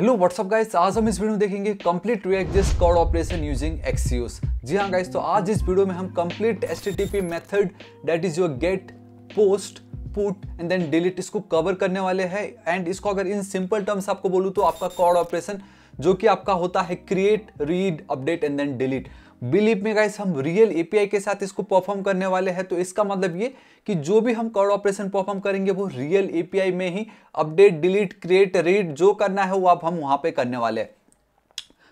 Hello what's up guys आज हम इस वीडियो में देखेंगे कंप्लीट रिएक्ट जिस कॉड ऑपरेशन यूजिंग एक्सियोस जी हाँ गाइस तो आज इस वीडियो में हम complete S T method that is your get post put and then delete इसको कवर करने वाले हैं एंड इसको अगर इन सिंपल टर्म्स आपको बोलूँ तो आपका कॉड ऑपरेशन जो कि आपका होता है create read update and then delete believe में गाइस हम रियल एपीआई के साथ इसको परफॉर्म करने वाले हैं तो इसका मतलब ये कि जो भी हम कोड ऑपरेशन परफॉर्म करेंगे वो रियल एपीआई में ही अपडेट डिलीट क्रिएट रीड जो करना है वो अब हम वहाँ पे करने वाले हैं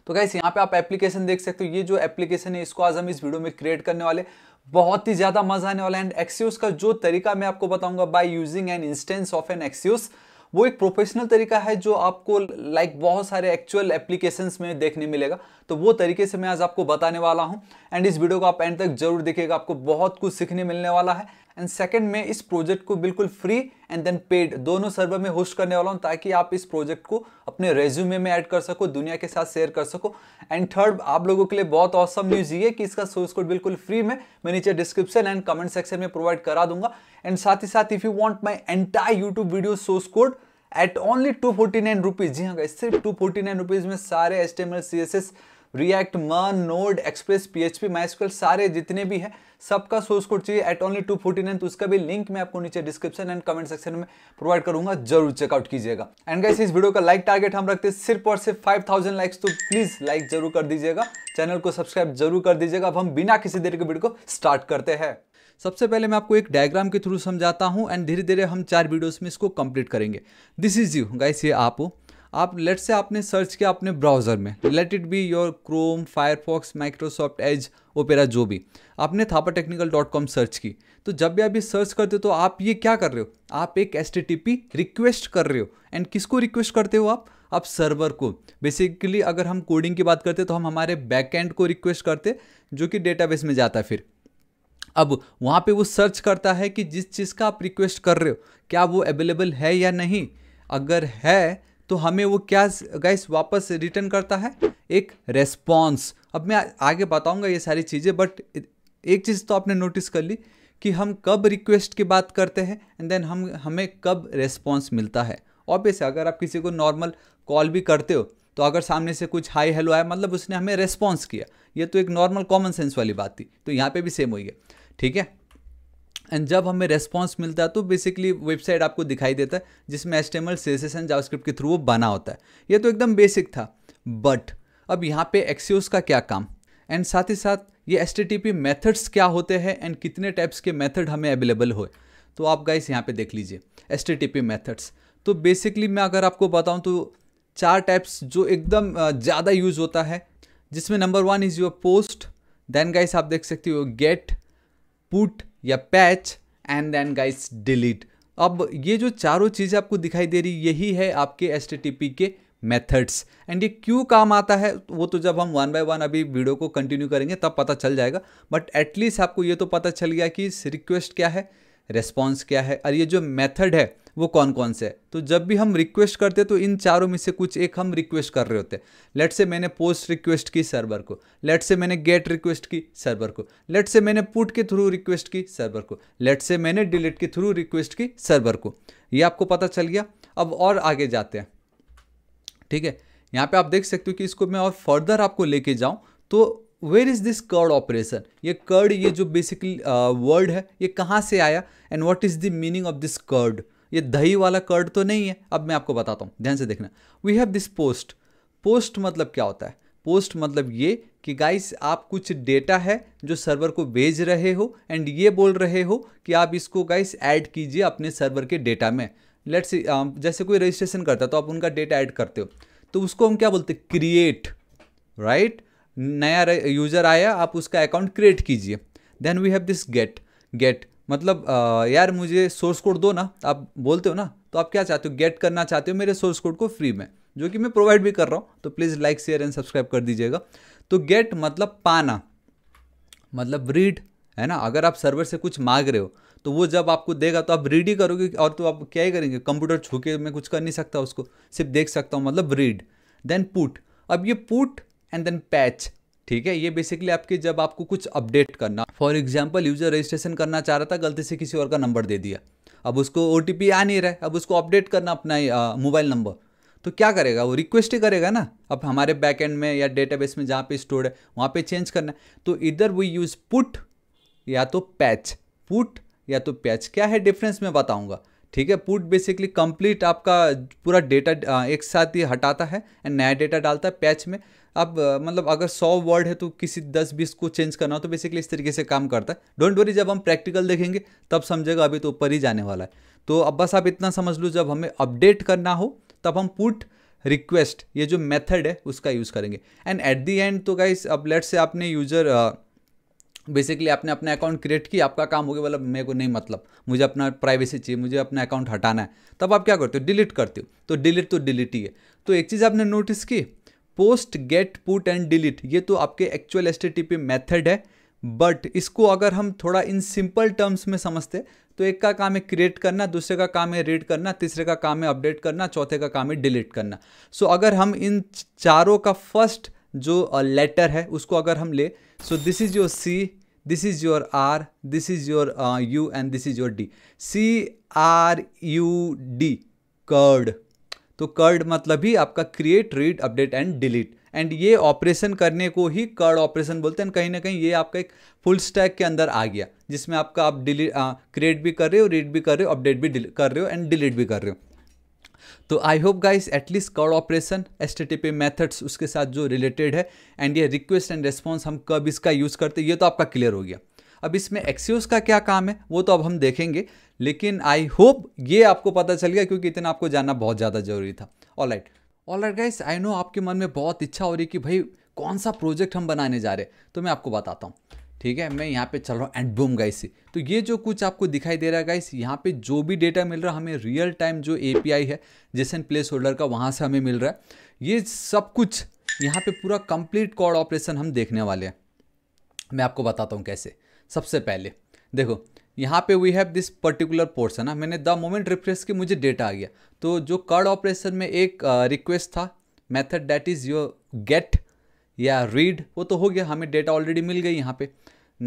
तो गाइस यहाँ पे आप एप्लीकेशन देख सकते हो ये जो एप्लीकेशन है इसको आज हम इस वीडियो में क्रिएट करने वाले बहुत ही ज़्यादा मजा आने वाला है एंड एक्सियोस का जो तरीका मैं आपको बताऊंगा by using an instance of an Axios वो एक प्रोफेशनल तरीका है जो आपको लाइक बहुत सारे एक्चुअल एप्लीकेशंस में देखने मिलेगा तो वो तरीके से मैं आज आपको बताने वाला हूँ एंड इस वीडियो को आप एंड तक जरूर देखिएगा आपको बहुत कुछ सीखने मिलने वाला है एंड सेकेंड में इस प्रोजेक्ट को बिल्कुल फ्री एंड देन पेड दोनों सर्वर में होस्ट करने वाला हूँ ताकि आप इस प्रोजेक्ट को अपने रेज्यूमे में ऐड कर सको दुनिया के साथ शेयर कर सको एंड थर्ड आप लोगों के लिए बहुत औसम न्यूज़ ये कि इसका सोर्स कोड बिल्कुल फ्री में मैं नीचे डिस्क्रिप्शन एंड कमेंट सेक्शन में प्रोवाइड करा दूंगा एंड साथ ही साथ if you want my entire YouTube video source code at only two forty nine rupees जी हाँ सिर्फ टू फोर्टी नाइन रुपीज़ में सारे S T M L C S S React मन नोड एक्सप्रेस पीएचपी माइस्क्यूएल सारे जितने भी है सबका सोर्स कोड चाहिए at only two forty nine तो उसका भी लिंक मैं आपको नीचे डिस्क्रिप्शन एंड कमेंट सेक्शन में प्रोवाइड करूंगा जरूर चेकआउट कीजिएगा एंड गाइस इस वीडियो का लाइक टारगेट हम रखते हैं सिर्फ और सिर्फ फाइव थाउजेंड लाइक्स तो प्लीज लाइक जरूर कर दीजिएगा चैनल को सब्सक्राइब जरूर कर दीजिएगा अब हम बिना किसी देर के वीडियो को स्टार्ट करते हैं सबसे पहले मैं आपको एक डायग्राम के थ्रू समझाता हूँ एंड धीरे धीरे हम चार वीडियोस में इसको कंप्लीट करेंगे दिस इज यू गाइस ये आप हो आप लेट से आपने सर्च किया अपने ब्राउज़र में let it be your Chrome Firefox Microsoft Edge Opera जो भी आपने Thapa technical dot com search की तो जब भी आप ये सर्च करते हो तो आप ये क्या कर रहे हो आप एक एस रिक्वेस्ट कर रहे हो एंड किसको रिक्वेस्ट करते हो आप आप सर्वर को बेसिकली अगर हम कोडिंग की बात करते तो हम हमारे बैकएंड को रिक्वेस्ट करते जो कि डेटाबेस में जाता है फिर अब वहाँ पे वो सर्च करता है कि जिस चीज़ का आप रिक्वेस्ट कर रहे हो क्या वो अवेलेबल है या नहीं अगर है तो हमें वो क्या गैस वापस रिटर्न करता है एक रेस्पॉन्स अब मैं आगे बताऊँगा ये सारी चीज़ें बट एक चीज़ तो आपने नोटिस कर ली कि हम कब रिक्वेस्ट की बात करते हैं एंड देन हम हमें कब रेस्पॉन्स मिलता है ऑब्वियस अगर आप किसी को नॉर्मल कॉल भी करते हो तो अगर सामने से कुछ हाई हेलो आया मतलब उसने हमें रेस्पॉन्स किया ये तो एक नॉर्मल कॉमन सेंस वाली बात थी तो यहाँ पे भी सेम हुई है ठीक है एंड जब हमें रेस्पॉन्स मिलता है तो बेसिकली वेबसाइट आपको दिखाई देता है जिसमें H T M L JavaScript के थ्रू वो बना होता है ये तो एकदम बेसिक था बट अब यहाँ पे एक्सियोस का क्या काम एंड साथ ही साथ ये S T T P methods क्या होते हैं एंड कितने टाइप्स के मैथड हमें अवेलेबल हो तो आप गाइस यहाँ पे देख लीजिए S T T P methods तो बेसिकली मैं अगर आपको बताऊँ तो चार टाइप्स जो एकदम ज़्यादा यूज़ होता है जिसमें number one is your post then guys आप देख सकते हो गेट पुट या patch and then guys delete अब ये जो चारों चीज़ें आपको दिखाई दे रही यही है आपके एस के मेथड्स एंड ये क्यों काम आता है वो तो जब हम वन बाय वन अभी वीडियो को कंटिन्यू करेंगे तब पता चल जाएगा बट एटलीस्ट आपको ये तो पता चल गया कि रिक्वेस्ट क्या है रेस्पॉन्स क्या है और ये जो मेथड है वो कौन कौन से है तो जब भी हम रिक्वेस्ट करते तो इन चारों में से कुछ एक हम रिक्वेस्ट कर रहे होते लेट से मैंने पोस्ट रिक्वेस्ट की सर्वर को लेट से मैंने गेट रिक्वेस्ट की सर्वर को लेट से मैंने पुट के थ्रू रिक्वेस्ट की सर्वर को लेट से मैंने डिलीट के थ्रू रिक्वेस्ट की सर्वर को ये आपको पता चल गया अब और आगे जाते हैं ठीक है यहाँ पे आप देख सकते हो कि इसको मैं और फर्दर आपको लेके जाऊँ तो where is this CRUD operation ये कर्ड ये जो बेसिकली वर्ड uh, है ये कहाँ से आया and what is the meaning of this CRUD ये दही वाला कर्ड तो नहीं है अब मैं आपको बताता हूँ ध्यान से देखना we have this post post मतलब क्या होता है पोस्ट मतलब ये कि गाइस आप कुछ डेटा है जो सर्वर को भेज रहे हो एंड ये बोल रहे हो कि आप इसको गाइस ऐड कीजिए अपने सर्वर के डेटा में लेट्स um, जैसे कोई रजिस्ट्रेशन करता है तो आप उनका डेटा ऐड करते हो तो उसको हम क्या बोलते हैं क्रिएट राइट नया यूज़र आया आप उसका अकाउंट क्रिएट कीजिए then we have this get get मतलब यार मुझे सोर्स कोड दो ना आप बोलते हो ना तो आप क्या चाहते हो गेट करना चाहते हो मेरे सोर्स कोड को फ्री में जो कि मैं प्रोवाइड भी कर रहा हूँ तो please like share and subscribe कर दीजिएगा तो गेट मतलब पाना मतलब रीड है ना अगर आप सर्वर से कुछ मांग रहे हो तो वो जब आपको देगा तो आप रीड ही करोगे और तो आप क्या ही करेंगे कंप्यूटर छू के मैं कुछ कर नहीं सकता उसको सिर्फ देख सकता हूँ मतलब रीड देन पुट अब ये पुट एंड देन पैच ठीक है ये बेसिकली आपके जब आपको कुछ अपडेट करना फॉर एग्जाम्पल यूजर रजिस्ट्रेशन करना चाह रहा था गलती से किसी और का नंबर दे दिया अब उसको ओ आ नहीं रहा है अब उसको अपडेट करना अपना मोबाइल नंबर तो क्या करेगा वो रिक्वेस्ट ही करेगा ना अब हमारे बैक एंड में या डेटाबेस में जहाँ पे स्टोर है वहाँ पे चेंज करना है तो इधर वी यूज़ पुट या तो पैच पुट या तो पैच क्या है डिफरेंस मैं बताऊँगा ठीक है पुट बेसिकली कंप्लीट आपका पूरा डेटा एक साथ ही हटाता है एंड नया डेटा डालता है पैच में आप मतलब अगर सौ वर्ड है तो किसी दस बीस को चेंज करना हो तो बेसिकली इस तरीके से काम करता है डोंट वरी जब हम प्रैक्टिकल देखेंगे तब समझेगा अभी तो ऊपर ही जाने वाला है तो अब बस आप इतना समझ लो जब हमें अपडेट करना हो तब हम पुट रिक्वेस्ट ये जो मेथड है उसका यूज़ करेंगे एंड एट दी एंड तो गाइस अब लेट से आपने यूजर बेसिकली आपने अपना अकाउंट क्रिएट किया आपका काम हो गया मतलब मेरे को नहीं मतलब मुझे अपना प्राइवेसी चाहिए मुझे अपना अकाउंट हटाना है तब आप क्या करते हो डिलीट करते हो तो डिलीट तो डिलीट ही है तो एक चीज़ आपने नोटिस की post get put and delete ये तो आपके एक्चुअल एस मेथड है बट इसको अगर हम थोड़ा इन सिंपल टर्म्स में समझते तो एक का काम है क्रिएट करना दूसरे का काम है रीड करना तीसरे का काम है अपडेट करना चौथे का काम है डिलीट करना सो so, अगर हम इन चारों का फर्स्ट जो लेटर है उसको अगर हम ले so this is your C this is your R this is your U and this is your D C R U D CRUD तो कर्ड मतलब ही आपका create read update and delete and ये ऑपरेशन करने को ही curd operation बोलते हैं कहीं ना कहीं ये आपका एक फुल स्टैक के अंदर आ गया जिसमें आपका आप डिलीट क्रिएट भी कर रहे हो रीड भी कर रहे हो अपडेट भी कर रहे हो एंड डिलीट भी कर रहे हो तो I hope guys at least curd operation S T T methods उसके साथ जो रिलेटेड है एंड ये रिक्वेस्ट एंड रेस्पॉन्स हम कब इसका यूज़ करते ये तो आपका क्लियर हो गया अब इसमें एक्सियोस का क्या काम है वो तो अब हम देखेंगे लेकिन आई होप ये आपको पता चल गया क्योंकि इतना आपको जानना बहुत ज़्यादा ज़रूरी था all right all right guys I know आपके मन में बहुत इच्छा हो रही कि भाई कौन सा प्रोजेक्ट हम बनाने जा रहे तो मैं आपको बताता हूँ ठीक है मैं यहाँ पे चल रहा हूँ एंड बूम गाइस तो ये जो कुछ आपको दिखाई दे रहा है गाइस यहाँ पे जो भी डेटा मिल रहा है हमें रियल टाइम जो ए है जेसन प्लेस होल्डर का वहाँ से हमें मिल रहा है ये सब कुछ यहाँ पे पूरा कंप्लीट कॉड ऑपरेशन हम देखने वाले हैं मैं आपको बताता हूँ कैसे सबसे पहले देखो यहाँ पे we have this particular portion ना मैंने द मोमेंट रिफ्रेश की मुझे डेटा आ गया तो जो कर्ड ऑपरेशन में एक रिक्वेस्ट था method that is your get या रीड वो तो हो गया हमें डेटा ऑलरेडी मिल गई यहाँ पे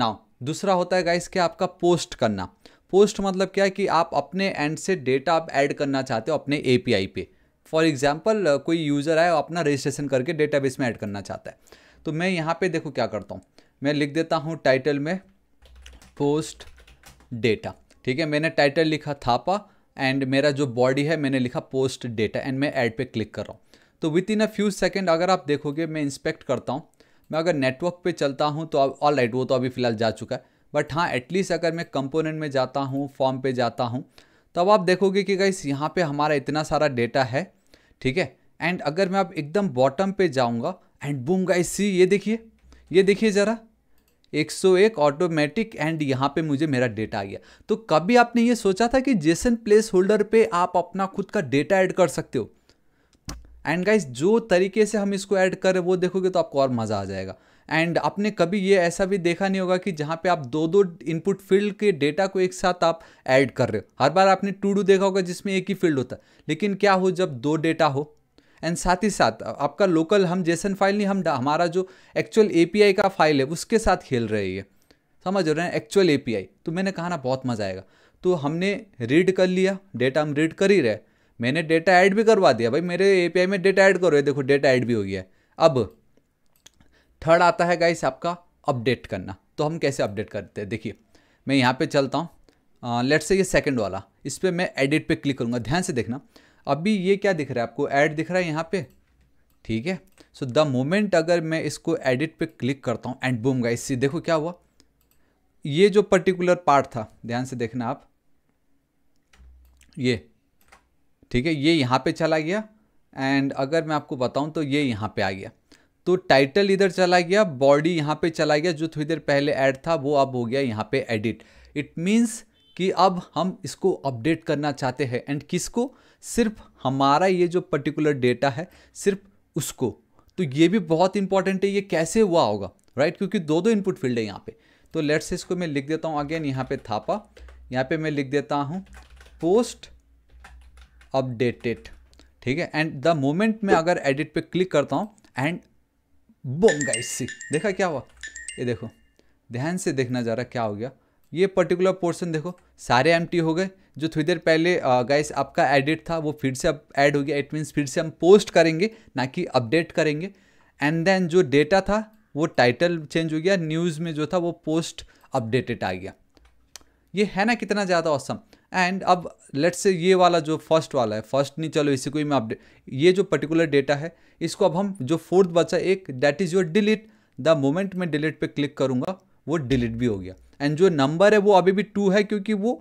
नाउ दूसरा होता है गाइस क्या आपका पोस्ट करना पोस्ट मतलब क्या है कि आप अपने एंड से डेटा आप ऐड करना चाहते हो अपने ए पे फॉर एग्जाम्पल कोई यूज़र आए अपना रजिस्ट्रेशन करके डेटा में ऐड करना चाहता है तो मैं यहाँ पे देखो क्या करता हूँ मैं लिख देता हूँ टाइटल में पोस्ट डेटा ठीक है मैंने टाइटल लिखा थापा एंड मेरा जो बॉडी है मैंने लिखा पोस्ट डेटा एंड मैं ऐड पे क्लिक कर रहा हूँ तो within a few second अगर आप देखोगे मैं इंस्पेक्ट करता हूँ मैं अगर नेटवर्क पे चलता हूँ तो ऑल राइट वो तो अभी फ़िलहाल जा चुका है बट हाँ एटलीस्ट अगर मैं कंपोनेंट में जाता हूँ फॉर्म पे जाता हूँ तब आप देखोगे कि गाइस यहाँ पे हमारा इतना सारा डेटा है ठीक है एंड अगर मैं आप एकदम बॉटम पे जाऊँगा एंड बूम गाइस सी ये देखिए ये देखिए ज़रा 101 ऑटोमेटिक एंड यहाँ पे मुझे मेरा डेटा आ गया तो कभी आपने ये सोचा था कि जेसन प्लेस होल्डर पर आप अपना खुद का डेटा ऐड कर सकते हो एंड गाइज जो तरीके से हम इसको ऐड करें वो देखोगे तो आपको और मज़ा आ जाएगा एंड आपने कभी ये ऐसा भी देखा नहीं होगा कि जहाँ पे आप दो दो इनपुट फील्ड के डेटा को एक साथ आप ऐड कर रहे हो हर बार आपने टू डू देखा होगा जिसमें एक ही फील्ड होता है लेकिन क्या हो जब दो डेटा हो एंड साथ ही साथ आपका लोकल हम जेसन फाइल नहीं हम हमारा जो एक्चुअल ए का फाइल है उसके साथ खेल रही है समझ रहे हैं एक्चुअल ए तो मैंने कहा ना बहुत मज़ा आएगा तो हमने रीड कर लिया डेटा हम रीड कर ही रहे मैंने डेटा ऐड भी करवा दिया भाई मेरे ए में डेटा ऐड करो देखो डेटा ऐड भी हो गया है अब थर्ड आता है गाइस आपका अपडेट करना तो हम कैसे अपडेट करते हैं देखिए मैं यहाँ पे चलता हूँ लेट्स से ये सेकंड वाला इस पर मैं एडिट पे क्लिक करूँगा ध्यान से देखना अभी ये क्या दिख रहा है आपको ऐड दिख रहा है यहाँ पे ठीक है सो द मोमेंट अगर मैं इसको एडिट पे क्लिक करता हूँ एंड बूम गाइस इससे देखो क्या हुआ ये जो पर्टिकुलर पार्ट था ध्यान से देखना आप ये ठीक है ये यहाँ पे चला गया एंड अगर मैं आपको बताऊँ तो ये यहाँ पे आ गया तो टाइटल इधर चला गया बॉडी यहाँ पे चला गया जो थोड़ी देर पहले ऐड था वो अब हो गया यहाँ पे एडिट इट मीन्स कि अब हम इसको अपडेट करना चाहते हैं एंड किसको सिर्फ हमारा ये जो पर्टिकुलर डेटा है सिर्फ उसको तो ये भी बहुत इंपॉर्टेंट है ये कैसे हुआ होगा राइट क्योंकि दो दो इनपुट फील्ड है यहाँ पे तो लेट्स से इसको मैं लिख देता हूँ अगेन यहाँ पे थापा यहाँ पे मैं लिख देता हूँ पोस्ट अपडेटेड ठीक है एंड द मोमेंट मैं अगर एडिट पे क्लिक करता हूँ एंड बोंगा इससे देखा क्या हुआ ये देखो ध्यान से देखना ज़रा क्या हो गया ये पर्टिकुलर पोर्शन देखो सारे एम हो गए जो थोड़ी देर पहले गाइस आपका एडिट था वो फिर से अब ऐड हो गया इट मीन्स फिर से हम पोस्ट करेंगे ना कि अपडेट करेंगे एंड देन जो डेटा था वो टाइटल चेंज हो गया न्यूज़ में जो था वो पोस्ट अपडेटेड आ गया ये है ना कितना ज़्यादा औसम एंड अब लेट्स से ये वाला जो फर्स्ट वाला है फर्स्ट नहीं चलो इसी को ही मैं अपडेट ये जो पर्टिकुलर डेटा है इसको अब हम जो फोर्थ बचा एक that is your delete the moment मैं डिलीट पे क्लिक करूँगा वो डिलीट भी हो गया एंड जो नंबर है वो अभी भी टू है क्योंकि वो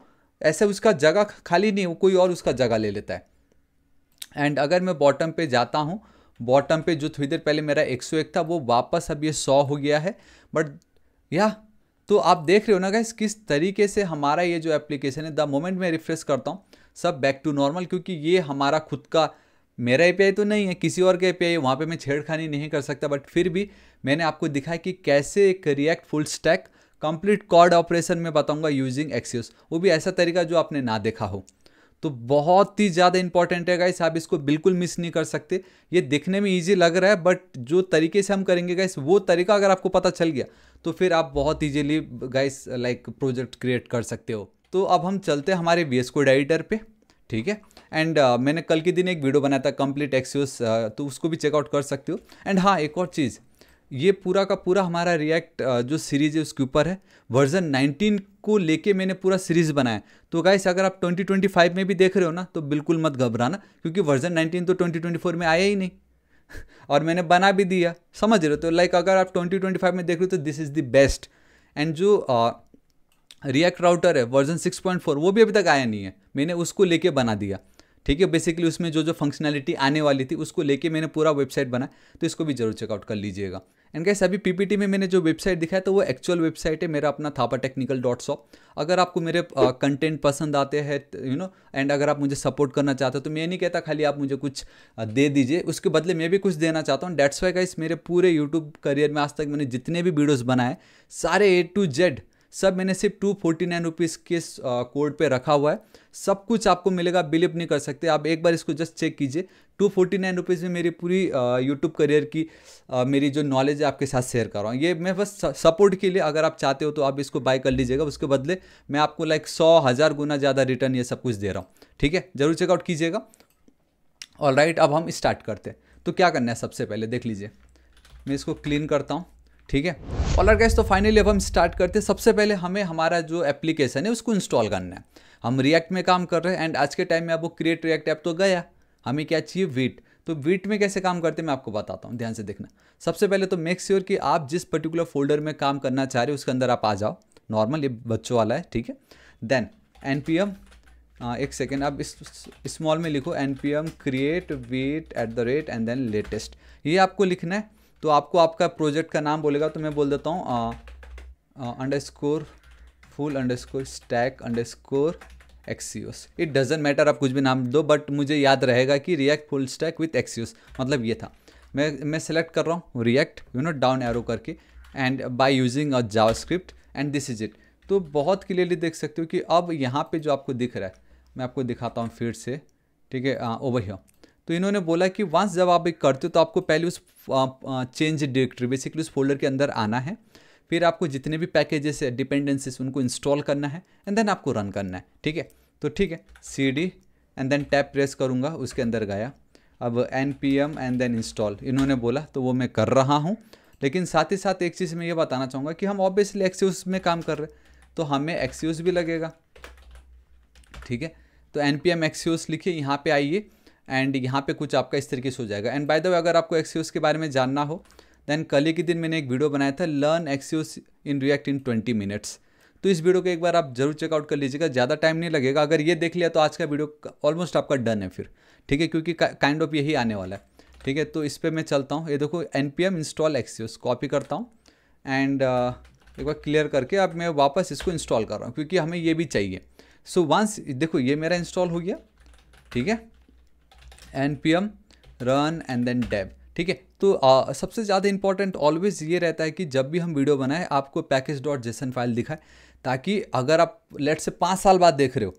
ऐसे उसका जगह खाली नहीं वो कोई और उसका जगह ले लेता है एंड अगर मैं बॉटम पे जाता हूँ बॉटम पे जो थोड़ी देर पहले मेरा 101 था वो वापस अब ये 100 हो गया है बट या तो आप देख रहे हो ना गाइस किस तरीके से हमारा ये जो एप्लीकेशन है द मोमेंट मैं रिफ्रेश करता हूँ सब बैक टू नॉर्मल क्योंकि ये हमारा खुद का मेरा ए तो नहीं है किसी और का ए पी आई वहाँ पर मैं छेड़खानी नहीं कर सकता बट फिर भी मैंने आपको दिखाया कि कैसे एक React full stack complete CRUD operation में बताऊंगा यूजिंग एक्सियोस वो भी ऐसा तरीका जो आपने ना देखा हो तो बहुत ही ज़्यादा इंपॉर्टेंट है गाइस आप इसको बिल्कुल मिस नहीं कर सकते ये देखने में ईजी लग रहा है बट जो तरीके से हम करेंगे गाइस वो तरीका अगर आपको पता चल गया तो फिर आप बहुत easily guys like project create कर सकते हो तो अब हम चलते हैं हमारे वी एस कोड एडिटर पर ठीक है एंड uh, मैंने कल के दिन एक वीडियो बनाया था कंप्लीट एक्सियोस uh, तो उसको भी चेकआउट कर सकते हो एंड हाँ एक और चीज़ ये पूरा का पूरा हमारा रिएक्ट uh, जो सीरीज़ है उसके ऊपर है वर्जन 19 को लेके मैंने पूरा सीरीज़ बनाया तो गाइस अगर आप 2025 में भी देख रहे हो ना तो बिल्कुल मत घबराना क्योंकि वर्जन 19 तो 2024 में आया ही नहीं और मैंने बना भी दिया समझ रहे हो तो लाइक अगर आप 2025 में देख रहे हो तो this is the best and जो रिएक्ट uh, राउटर है वर्जन सिक्स वो भी अभी तक आया नहीं है मैंने उसको लेके बना दिया ठीक है बेसिकली उसमें जो जो फंक्शनैलिटी आने वाली थी उसको लेके मैंने पूरा वेबसाइट बनाया तो इसको भी जरूर चेकआउट कर लीजिएगा एंड कैसे अभी पीपीटी में मैंने जो वेबसाइट दिखाया तो वो एक्चुअल वेबसाइट है मेरा अपना थापा टेक्निकल डॉट शॉप अगर आपको मेरे कंटेंट पसंद आते हैं यू नो एंड अगर आप मुझे सपोर्ट करना चाहते हो तो मैं नहीं कहता खाली आप मुझे कुछ दे दीजिए उसके बदले मैं भी कुछ देना चाहता हूँ डेट्स वाई का मेरे पूरे यूट्यूब करियर में आज तक मैंने जितने भी वीडियोज़ बनाए सारे ए टू जेड सब मैंने सिर्फ टू फोर्टी नाइन रुपीज़ के कोड पे रखा हुआ है सब कुछ आपको मिलेगा बिलीव नहीं कर सकते आप एक बार इसको जस्ट चेक कीजिए टू फोर्टी नाइन रुपीज़ में मेरी पूरी यूट्यूब करियर की आ, मेरी जो नॉलेज है आपके साथ शेयर कर रहा हूँ ये मैं बस सपोर्ट के लिए अगर आप चाहते हो तो आप इसको बाय कर लीजिएगा उसके बदले मैं आपको लाइक सौ हज़ार गुना ज़्यादा रिटर्न ये सब कुछ दे रहा हूँ ठीक है ज़रूर चेकआउट कीजिएगा और राइट अब हम स्टार्ट करते हैं तो क्या करना है सबसे पहले देख लीजिए मैं इसको क्लीन करता हूँ ठीक है और गैस तो फाइनली अब हम स्टार्ट करते हैं सबसे पहले हमें हमारा जो एप्लीकेशन है उसको इंस्टॉल करना है हम रिएक्ट में काम कर रहे हैं एंड आज के टाइम में अब वो क्रिएट रिएक्ट ऐप तो गया हमें क्या चाहिए वीट तो वीट में कैसे काम करते हैं मैं आपको बताता हूँ ध्यान से देखना सबसे पहले तो मेक श्योर sure कि आप जिस पर्टिकुलर फोल्डर में काम करना चाह रहे हो उसके अंदर आप आ जाओ नॉर्मल ये बच्चों वाला है ठीक है देन एन पी एम एक सेकेंड आप इस स्मॉल में लिखो N P M create vite at the rate and then latest ये आपको लिखना है तो आपको आपका प्रोजेक्ट का नाम बोलेगा तो मैं बोल देता हूँ underscore full underscore stack underscore axios it doesn't matter आप कुछ भी नाम दो बट मुझे याद रहेगा कि React full stack with axios मतलब ये था मैं मैं सेलेक्ट कर रहा हूँ React you know down arrow करके and by using a JavaScript and this is it तो बहुत क्लियरली देख सकते हो कि अब यहाँ पे जो आपको दिख रहा है मैं आपको दिखाता हूँ फिर से ठीक है ओवर हियर तो इन्होंने बोला कि वंस जब आप एक करते हो तो आपको पहले उस चेंज डायरेक्टरी बेसिकली उस फोल्डर के अंदर आना है फिर आपको जितने भी पैकेजेस है डिपेंडेंसीज उनको इंस्टॉल करना है एंड देन आपको रन करना है ठीक है तो ठीक है C D and then tab press करूँगा उसके अंदर गया अब N P M and then install इन्होंने बोला तो वो मैं कर रहा हूँ लेकिन साथ ही साथ एक चीज़ मैं ये बताना चाहूँगा कि हम ऑब्वियसली एक्स्यूज में काम कर रहे हैं तो हमें एक्स्यूज भी लगेगा ठीक है तो एन पी एम एक्स्यूज लिखिए यहाँ पर आइए एंड यहाँ पे कुछ आपका इस तरीके से हो जाएगा एंड बाय द वे अगर आपको एक्सीओस के बारे में जानना हो देन कल ही के दिन मैंने एक वीडियो बनाया था learn axios in React in twenty minutes तो इस वीडियो को एक बार आप जरूर चेकआउट कर लीजिएगा ज़्यादा टाइम नहीं लगेगा अगर ये देख लिया तो आज का वीडियो ऑलमोस्ट आपका डन है फिर ठीक है क्योंकि काइंड ऑफ यही आने वाला है ठीक है तो इस पर मैं चलता हूँ ये देखो N P M install axios copy करता हूँ एंड uh, एक बार क्लियर करके अब मैं वापस इसको इंस्टॉल कर रहा हूँ क्योंकि हमें ये भी चाहिए सो so, वंस देखो ये मेरा इंस्टॉल हो गया ठीक है N P M run and then dev ठीक है तो आ, सबसे ज़्यादा इंपॉर्टेंट ऑलवेज ये रहता है कि जब भी हम वीडियो बनाएं आपको पैकेज डॉट जेसन फाइल दिखाए ताकि अगर आप लेट से पाँच साल बाद देख रहे हो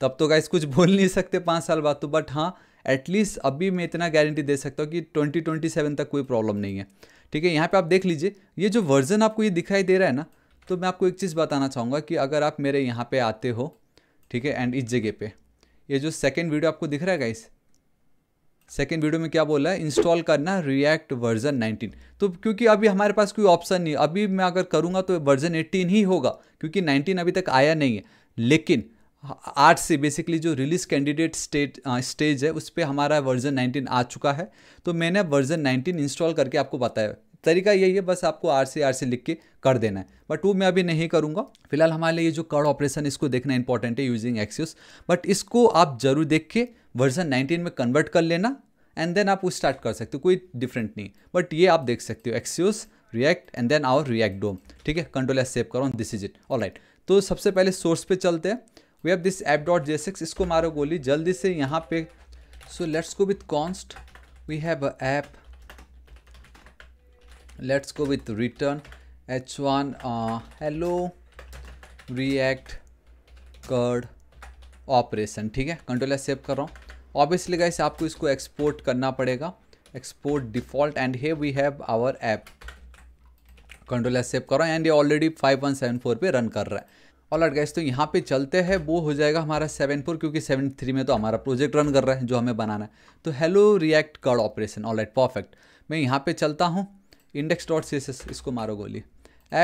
तब तो गाइस कुछ बोल नहीं सकते पाँच साल बाद तो बट हाँ एटलीस्ट अभी मैं इतना गारंटी दे सकता हूँ कि ट्वेंटी ट्वेंटी सेवन तक कोई प्रॉब्लम नहीं है ठीक है यहाँ पे आप देख लीजिए ये जो वर्जन आपको ये दिखाई दे रहा है ना तो मैं आपको एक चीज़ बताना चाहूँगा कि अगर आप मेरे यहाँ पे आते हो ठीक है एंड इस जगह पे ये जो सेकंड वीडियो आपको दिख रहा है गाइस सेकेंड वीडियो में क्या बोला है इंस्टॉल करना रिएक्ट वर्जन 19 तो क्योंकि अभी हमारे पास कोई ऑप्शन नहीं अभी मैं अगर करूँगा तो वर्जन 18 ही होगा क्योंकि 19 अभी तक आया नहीं है लेकिन आठ से बेसिकली जो रिलीज कैंडिडेट स्टेट स्टेज है उस पर हमारा वर्जन 19 आ चुका है तो मैंने वर्जन 19 इंस्टॉल करके आपको बताया तरीका यही है बस आपको आर से आर से लिख के कर देना है बट वो मैं अभी नहीं करूँगा फिलहाल हमारे लिए जो कर्ड ऑपरेशन इसको देखना इंपॉर्टेंट है यूजिंग एक्सिस बट इसको आप जरूर देख के वर्जन 19 में कन्वर्ट कर लेना एंड देन आप वो स्टार्ट कर सकते हो कोई डिफरेंट नहीं बट ये आप देख सकते हो axios React and then our React DOM ठीक है कंट्रोल एस सेव करो this is it all right तो सबसे पहले सोर्स पे चलते हैं we have this app dot J six इसको मारो गोली जल्दी से यहाँ पे so let's go with const we have a app let's go with return H one hello React CRUD operation ठीक है कंट्रोल एस सेव कर रहा हूँ ऑब्वियसली गाइस आपको इसको एक्सपोर्ट करना पड़ेगा export default and hey we have our app control S save करो एंड ये already five one seven four पर रन कर रहा है ऑल आर गैस तो यहाँ पे चलते हैं वो हो जाएगा हमारा सेवन फोर क्योंकि सेवन थ्री में तो हमारा प्रोजेक्ट रन कर रहा है जो हमें बनाना है तो hello React CRUD operation all set perfect मैं यहाँ पे चलता हूँ index dot C S S इसको मारो गोली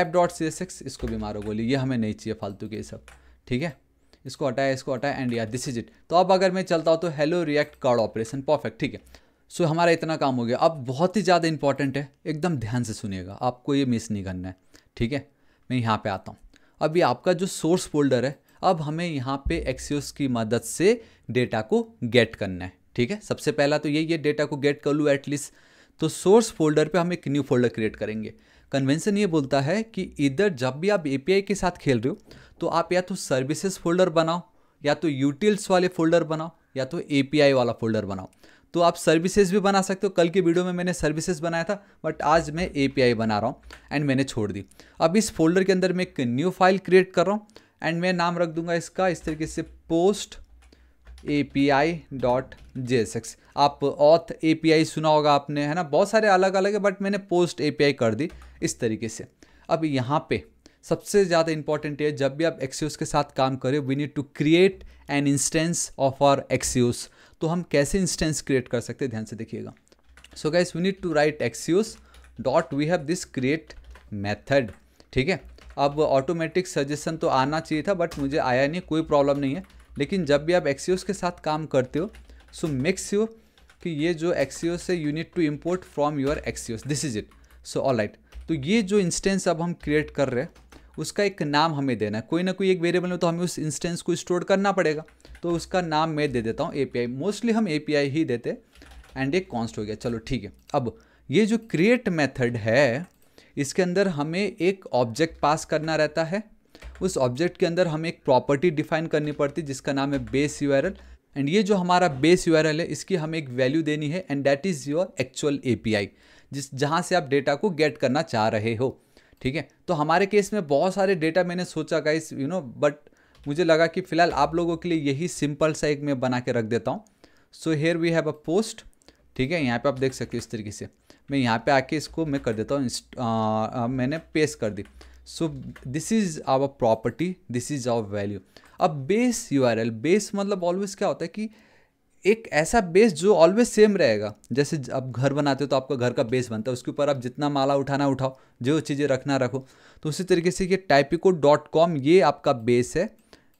app dot C S S इसको भी मारो गोली ये हमें नहीं चाहिए फालतू के ये सब ठीक है इसको हटाया इसको हटाया and yeah this is it तो अब अगर मैं चलता हूँ तो hello React CRUD operation perfect ठीक है सो so, हमारा इतना काम हो गया अब बहुत ही ज़्यादा इंपॉर्टेंट है एकदम ध्यान से सुनिएगा आपको ये मिस नहीं करना है ठीक है मैं यहाँ पर आता हूँ अब ये आपका जो सोर्स फोल्डर है अब हमें यहाँ पे एक्सियोस की मदद से डेटा को गेट करना है ठीक है सबसे पहला तो यही ये डेटा को गेट कर लूँ एटलीस्ट तो सोर्स फोल्डर पे हम एक न्यू फोल्डर क्रिएट करेंगे कन्वेंशन ये बोलता है कि इधर जब भी आप ए के साथ खेल रहे हो तो आप या तो सर्विसेज फोल्डर बनाओ या तो यूटिल्स वाले फोल्डर बनाओ या तो ए वाला फोल्डर बनाओ तो आप सर्विसेज भी बना सकते हो कल की वीडियो में मैंने सर्विसेज बनाया था बट आज मैं ए बना रहा हूँ एंड मैंने छोड़ दी अब इस फोल्डर के अंदर मैं एक न्यू फाइल क्रिएट कर रहा हूँ एंड मैं नाम रख दूंगा इसका इस तरीके से post A P I dot J S X आप ऑथ ए पी आई सुना होगा आपने है ना बहुत सारे अलग अलग है बट मैंने पोस्ट ए पी आई कर दी इस तरीके से अब यहाँ पे सबसे ज़्यादा इंपॉर्टेंट है जब भी आप एक्सीूस के साथ काम करें we need to create an instance of our axios तो हम कैसे इंस्टेंस क्रिएट कर सकते हैं ध्यान से देखिएगा so guys we need to write axios dot we have this create method ठीक है अब ऑटोमेटिक सजेशन तो आना चाहिए था बट मुझे आया नहीं कोई प्रॉब्लम नहीं है लेकिन जब भी आप एक्सीूस के साथ काम करते हो सो मेक्स यू कि ये जो एक्सीूस है you need to import from your axios this is it so all right तो ये जो इंस्टेंस अब हम क्रिएट कर रहे हैं उसका एक नाम हमें देना है कोई ना कोई एक वेरिएबल में तो हमें उस इंस्टेंस को स्टोर करना पड़ेगा तो उसका नाम मैं दे देता हूँ ए मोस्टली हम ए ही देते एंड एक कॉन्स्ट हो गया चलो ठीक है अब ये जो क्रिएट मेथड है इसके अंदर हमें एक ऑब्जेक्ट पास करना रहता है उस ऑब्जेक्ट के अंदर हमें एक प्रॉपर्टी डिफाइन करनी पड़ती है जिसका नाम है बेस यू एंड ये जो हमारा बेस यू है इसकी हमें एक वैल्यू देनी है and that is your actual a जिस जहाँ से आप डेटा को गेट करना चाह रहे हो ठीक है तो हमारे केस में बहुत सारे डेटा मैंने सोचा गाइस यू नो बट मुझे लगा कि फ़िलहाल आप लोगों के लिए यही सिंपल सा एक मैं बना के रख देता हूँ so here we have a post ठीक है यहाँ पे आप देख सकते हो इस तरीके से मैं यहाँ पे आके इसको मैं कर देता हूँ मैंने पेस्ट कर दी so this is our property this is our value अब बेस यू बेस मतलब ऑलवेज क्या होता है कि एक ऐसा बेस जो ऑलवेज सेम रहेगा जैसे आप घर बनाते हो तो आपका घर का बेस बनता है उसके ऊपर आप जितना माला उठाना उठाओ जो चीज़ें रखना रखो तो उसी तरीके से ये टाइपिको डॉट कॉम ये आपका बेस है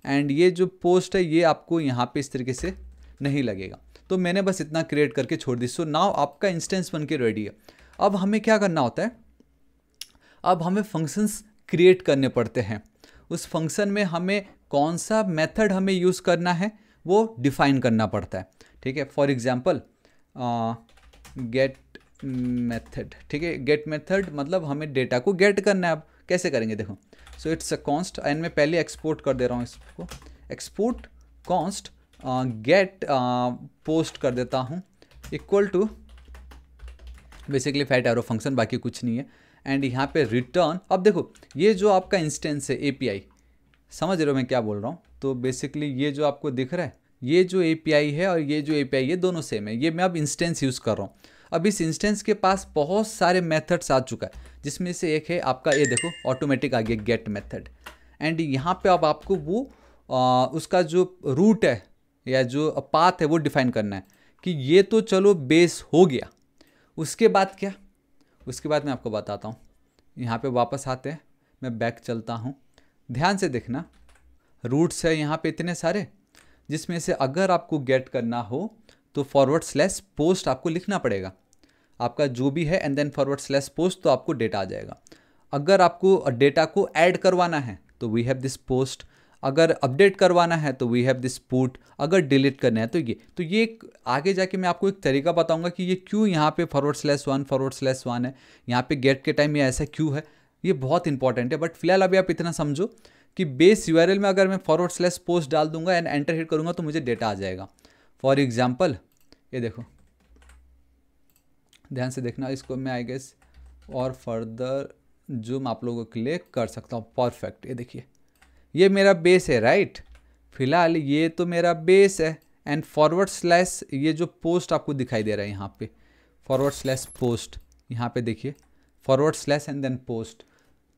एंड ये जो पोस्ट है ये आपको यहाँ पे इस तरीके से नहीं लगेगा तो मैंने बस इतना क्रिएट करके छोड़ दी सो नाव आपका इंस्टेंस बन के रेडी है अब हमें क्या करना होता है अब हमें फंक्शंस क्रिएट करने पड़ते हैं उस फंक्शन में हमें कौन सा मेथड हमें यूज़ करना है वो डिफाइन करना पड़ता है ठीक है फॉर एग्जाम्पल गेट मेथड ठीक है गेट मेथड मतलब हमें डेटा को गेट करना है अब कैसे करेंगे देखो so it's a const and मैं पहले एक्सपोर्ट कर दे रहा हूँ इसको एक्सपोर्ट कॉन्स्ट गेट पोस्ट कर देता हूँ equal to basically fat arrow function बाकी कुछ नहीं है एंड यहाँ पे रिटर्न अब देखो ये जो आपका इंस्टेंस है एपीआई समझ रहे हो मैं क्या बोल रहा हूँ तो बेसिकली ये जो आपको दिख रहा है ये जो ए है और ये जो ए है दोनों सेम है ये मैं अब इंस्टेंस यूज़ कर रहा हूँ अब इस इंस्टेंस के पास बहुत सारे मेथड्स आ चुका है जिसमें से एक है आपका ये देखो ऑटोमेटिक आ गया गेट मेथड एंड यहाँ पे अब आपको वो आ, उसका जो रूट है या जो पाथ है वो डिफाइन करना है कि ये तो चलो बेस हो गया उसके बाद क्या उसके बाद मैं आपको बताता हूँ यहाँ पे वापस आते हैं मैं बैक चलता हूँ ध्यान से देखना रूट्स है यहाँ पे इतने सारे जिसमें से अगर आपको गेट करना हो तो फॉरवर्ड स्लैश पोस्ट आपको लिखना पड़ेगा आपका जो भी है and then forward slash post तो आपको डेटा आ जाएगा अगर आपको डेटा को ऐड करवाना है तो वी हैव दिस पोस्ट अगर अपडेट करवाना है तो वी हैव दिस पुट अगर डिलीट करना है तो ये तो ये आगे जाके मैं आपको एक तरीका बताऊंगा कि ये क्यों यहाँ पे forward slash one forward slash one है यहाँ पे गेट के टाइम ये ऐसा क्यों है ये बहुत इंपॉर्टेंट है बट फिलहाल अभी आप इतना समझो कि बेस यू में अगर मैं फॉरवर्ड स्लैश पोस्ट डाल दूंगा एंड एंटर हिट करूंगा तो मुझे डेटा आ जाएगा फॉर एग्जाम्पल ये देखो ध्यान से देखना इसको मैं आई गेस और फर्दर जूम आप लोगों के लिए कर सकता हूँ परफेक्ट ये देखिए ये मेरा बेस है राइट फिलहाल ये तो मेरा बेस है एंड फॉरवर्ड स्लैश ये जो पोस्ट आपको दिखाई दे रहा है यहाँ पे फॉरवर्ड स्लैश पोस्ट यहाँ पे देखिए forward slash and then post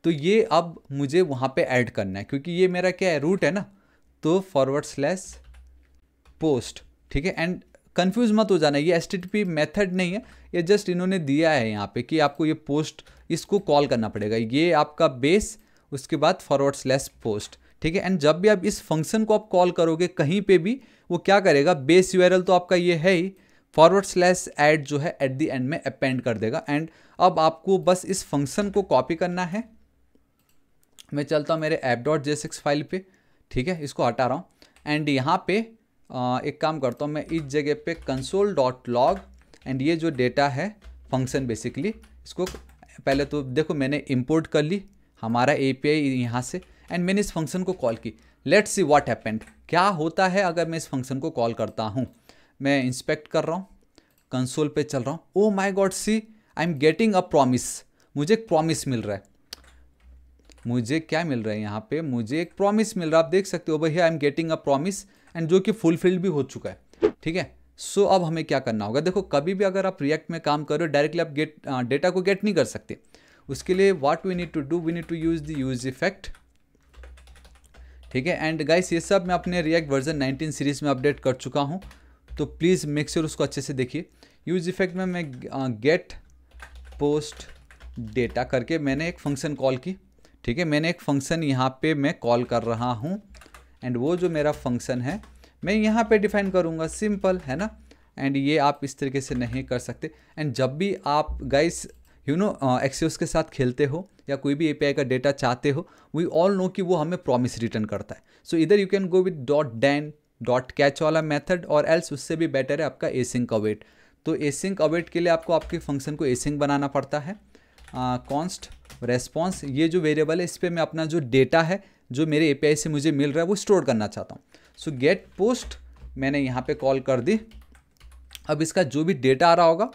तो ये अब मुझे वहाँ पे ऐड करना है क्योंकि ये मेरा क्या है रूट है ना तो फॉरवर्ड स्लैश पोस्ट ठीक है एंड कंफ्यूज मत हो जाना ये एस टी मेथड नहीं है ये जस्ट इन्होंने दिया है यहाँ पे कि आपको ये पोस्ट इसको कॉल करना पड़ेगा ये आपका बेस उसके बाद फॉरवर्ड स्लैश पोस्ट ठीक है एंड जब भी आप इस फंक्शन को आप कॉल करोगे कहीं पे भी वो क्या करेगा बेस यू तो आपका ये है ही फॉरवर्ड स्लैश एड जो है एट दी एंड में अपेंड कर देगा एंड अब आपको बस इस फंक्शन को कॉपी करना है मैं चलता हूँ मेरे app dot J six file पे ठीक है इसको हटा रहा हूँ एंड यहाँ पे आ, एक काम करता हूँ मैं इस जगह पे कंसोल डॉट लॉग एंड ये जो डेटा है फंक्शन बेसिकली इसको पहले तो देखो मैंने इम्पोर्ट कर ली हमारा ए पी आई यहाँ से एंड मैंने इस फंक्शन को कॉल की लेट्स सी व्हाट हैपेंड क्या होता है अगर मैं इस फंक्शन को कॉल करता हूँ मैं इंस्पेक्ट कर रहा हूँ कंसोल पे चल रहा हूँ oh my god see I am getting a promise मुझे एक प्रॉमिस मिल रहा है मुझे क्या मिल रहा है यहाँ पे मुझे एक प्रॉमिस मिल रहा है आप देख सकते हो भैया I am getting a promise and जो कि फुलफिल्ड भी हो चुका है ठीक है सो so, अब हमें क्या करना होगा देखो कभी भी अगर आप रिएक्ट में काम करो डायरेक्टली आप गेट डेटा को गेट नहीं कर सकते उसके लिए what we need to do we need to use the use effect ठीक है एंड गाइस ये सब मैं अपने रिएक्ट वर्जन 19 सीरीज में अपडेट कर चुका हूँ तो प्लीज़ मेक श्योर उसको अच्छे से देखिए यूज इफेक्ट में मैं गेट पोस्ट डेटा करके मैंने एक फंक्शन कॉल की ठीक है मैंने एक फंक्शन यहाँ पे मैं कॉल कर रहा हूँ एंड वो जो मेरा फंक्शन है मैं यहाँ पे डिफाइन करूँगा सिंपल है ना एंड ये आप इस तरीके से नहीं कर सकते एंड जब भी आप गाइस यू नो एक्सियोस के साथ खेलते हो या कोई भी एपीआई का डेटा चाहते हो वी ऑल नो कि वो हमें प्रॉमिस रिटर्न करता है सो इधर you can go with dot then dot catch वाला मेथड और एल्स उससे भी बेटर है आपका एसिंक अवेट तो एसिंक अवेट के लिए आपको आपके फंक्शन को एसिंक बनाना पड़ता है कॉन्स्ट रेस्पॉन्स ये जो वेरिएबल है इस पर मैं अपना जो डेटा है जो मेरे ए से मुझे मिल रहा है वो स्टोर करना चाहता हूँ सो गेट पोस्ट मैंने यहाँ पे कॉल कर दी अब इसका जो भी डेटा आ रहा होगा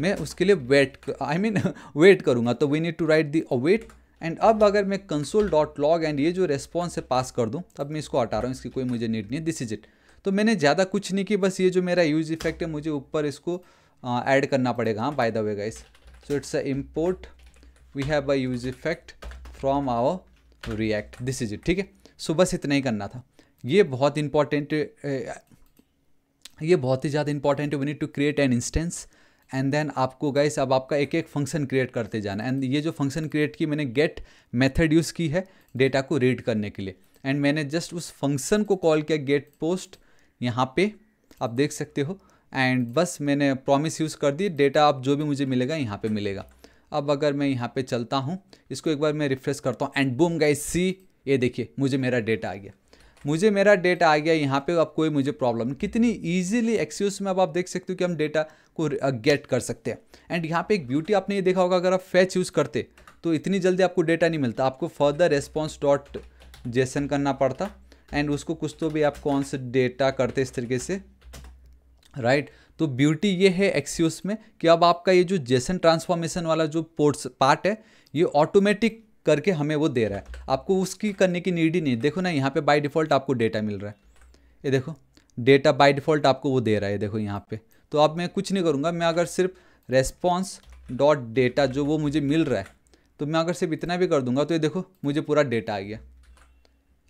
मैं उसके लिए वेट आई मीन वेट करूँगा तो we need to write the await and अब अगर मैं कंसोल डॉट लॉग एंड ये जो रेस्पॉन्स है पास कर दूँ तब मैं इसको हटा रहा हूँ इसकी कोई मुझे नीड नहीं है दिस इज इट तो मैंने ज़्यादा कुछ नहीं की बस ये जो मेरा यूज इफेक्ट है मुझे ऊपर इसको ऐड करना पड़ेगा हाँ by the way guys so it's a import we have a use effect from our React this is it ठीक है सो बस इतना ही करना था ये बहुत इंपॉर्टेंट ये बहुत ही ज़्यादा important we need to create an instance and then आपको गाइस अब आपका एक एक फंक्शन क्रिएट करते जाना एंड ये जो फंक्शन क्रिएट की मैंने गेट मेथड यूज़ की है डेटा को रीड करने के लिए एंड मैंने जस्ट उस फंक्शन को कॉल किया गेट पोस्ट यहाँ पे आप देख सकते हो एंड बस मैंने प्रॉमिस यूज़ कर दी डेटा आप जो भी मुझे मिलेगा यहाँ पे मिलेगा अब अगर मैं यहाँ पे चलता हूँ इसको एक बार मैं रिफ्रेश करता हूँ एंड बूम गाइस सी ये देखिए मुझे मेरा डेटा आ गया मुझे मेरा डेटा आ गया यहाँ पे अब कोई मुझे प्रॉब्लम नहीं कितनी ईजिली एक्सक्यूज में अब आप देख सकते हो कि हम डेटा को गेट कर सकते हैं एंड यहाँ पे एक ब्यूटी आपने ये देखा होगा अगर आप फैच यूज़ करते तो इतनी जल्दी आपको डेटा नहीं मिलता आपको फर्दर रेस्पॉन्स डॉट जेसन करना पड़ता एंड उसको कुछ तो भी आप कौन से डेटा करते इस तरीके से राइट right? तो ब्यूटी ये है एक्सियोस में कि अब आपका ये जो जेसन ट्रांसफॉर्मेशन वाला जो पोर्ट्स पार्ट है ये ऑटोमेटिक करके हमें वो दे रहा है आपको उसकी करने की नीड ही नहीं देखो ना यहाँ पे बाय डिफ़ॉल्ट आपको डेटा मिल रहा है ये देखो डेटा बाय डिफ़ॉल्ट आपको वो दे रहा है देखो यहाँ पे तो अब मैं कुछ नहीं करूँगा मैं अगर सिर्फ रेस्पॉन्स डॉट डेटा जो वो मुझे मिल रहा है तो मैं अगर सिर्फ इतना भी कर दूंगा तो ये देखो मुझे पूरा डेटा आ गया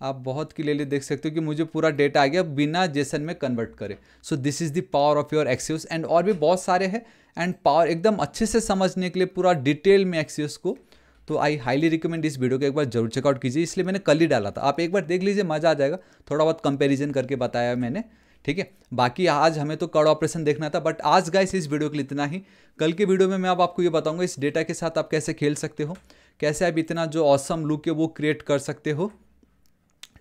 आप बहुत क्लियरली देख सकते हो कि मुझे पूरा डेटा आ गया बिना जेसन में कन्वर्ट करे so this is the power of your axios and और भी बहुत सारे हैं एंड पावर एकदम अच्छे से समझने के लिए पूरा डिटेल में एक्सियोस को तो आई हाईली रिकमेंड इस वीडियो को एक बार जरूर चेकआउट कीजिए इसलिए मैंने कल ही डाला था आप एक बार देख लीजिए मज़ा आ जाएगा थोड़ा बहुत कंपेरिजन करके बताया मैंने ठीक है बाकी आज हमें तो कड़ ऑपरेशन देखना था बट आज गाइस इस वीडियो के लिए इतना ही कल के वीडियो में मैं अब आप आपको ये बताऊंगा इस डेटा के साथ आप कैसे खेल सकते हो कैसे आप इतना जो ऑसम लुक है वो क्रिएट कर सकते हो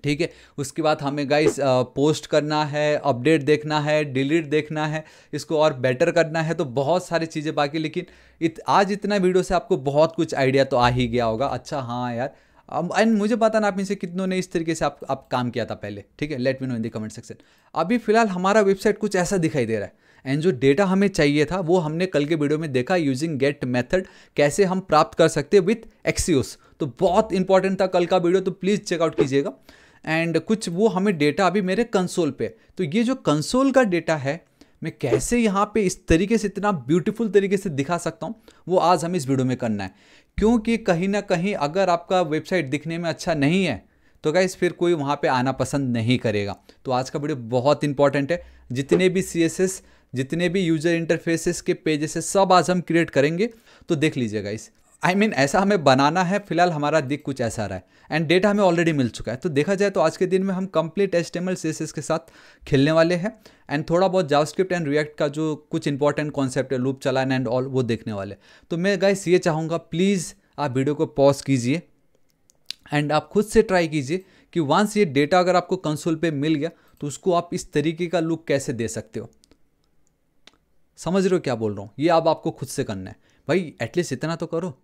ठीक है उसके बाद हमें गाइस पोस्ट करना है अपडेट देखना है डिलीट देखना है इसको और बेटर करना है तो बहुत सारी चीज़ें बाकी लेकिन इत, आज इतना वीडियो से आपको बहुत कुछ आइडिया तो आ ही गया होगा अच्छा हाँ यार एंड मुझे पता ना आप इनसे कितनों ने इस तरीके से आप आप काम किया था पहले ठीक है let me know in the comment section अभी फिलहाल हमारा वेबसाइट कुछ ऐसा दिखाई दे रहा है एंड जो डेटा हमें चाहिए था वो हमने कल के वीडियो में देखा यूजिंग गेट मेथड कैसे हम प्राप्त कर सकते विथ एक्सियोस तो बहुत इंपॉर्टेंट था कल का वीडियो तो प्लीज़ चेकआउट कीजिएगा एंड कुछ वो हमें डेटा अभी मेरे कंसोल पे तो ये जो कंसोल का डेटा है मैं कैसे यहाँ पे इस तरीके से इतना ब्यूटीफुल तरीके से दिखा सकता हूँ वो आज हमें इस वीडियो में करना है क्योंकि कहीं ना कहीं अगर आपका वेबसाइट दिखने में अच्छा नहीं है तो क्या फिर कोई वहाँ पे आना पसंद नहीं करेगा तो आज का वीडियो बहुत इंपॉर्टेंट है जितने भी सी जितने भी यूजर इंटरफेसेस के पेजेस है सब आज हम क्रिएट करेंगे तो देख लीजिएगा इस आई I मीन mean, ऐसा हमें बनाना है फिलहाल हमारा दिख कुछ ऐसा रहा है एंड डेटा हमें ऑलरेडी मिल चुका है तो देखा जाए तो आज के दिन में हम कंप्लीट एस टेमल के साथ खेलने वाले हैं एंड थोड़ा बहुत जावस्क्रिप्ट एंड रिएक्ट का जो कुछ इंपॉर्टेंट कॉन्सेप्ट है लूप चलाना एंड ऑल वो देखने वाले तो मैं गाइस ये चाहूँगा प्लीज़ आप वीडियो को पॉज कीजिए एंड आप खुद से ट्राई कीजिए कि वंस ये डेटा अगर आपको कंसोल पर मिल गया तो उसको आप इस तरीके का लुक कैसे दे सकते हो समझ रहे हो क्या बोल रहा हूँ ये अब आप आपको खुद से करना है भाई एटलीस्ट इतना तो करो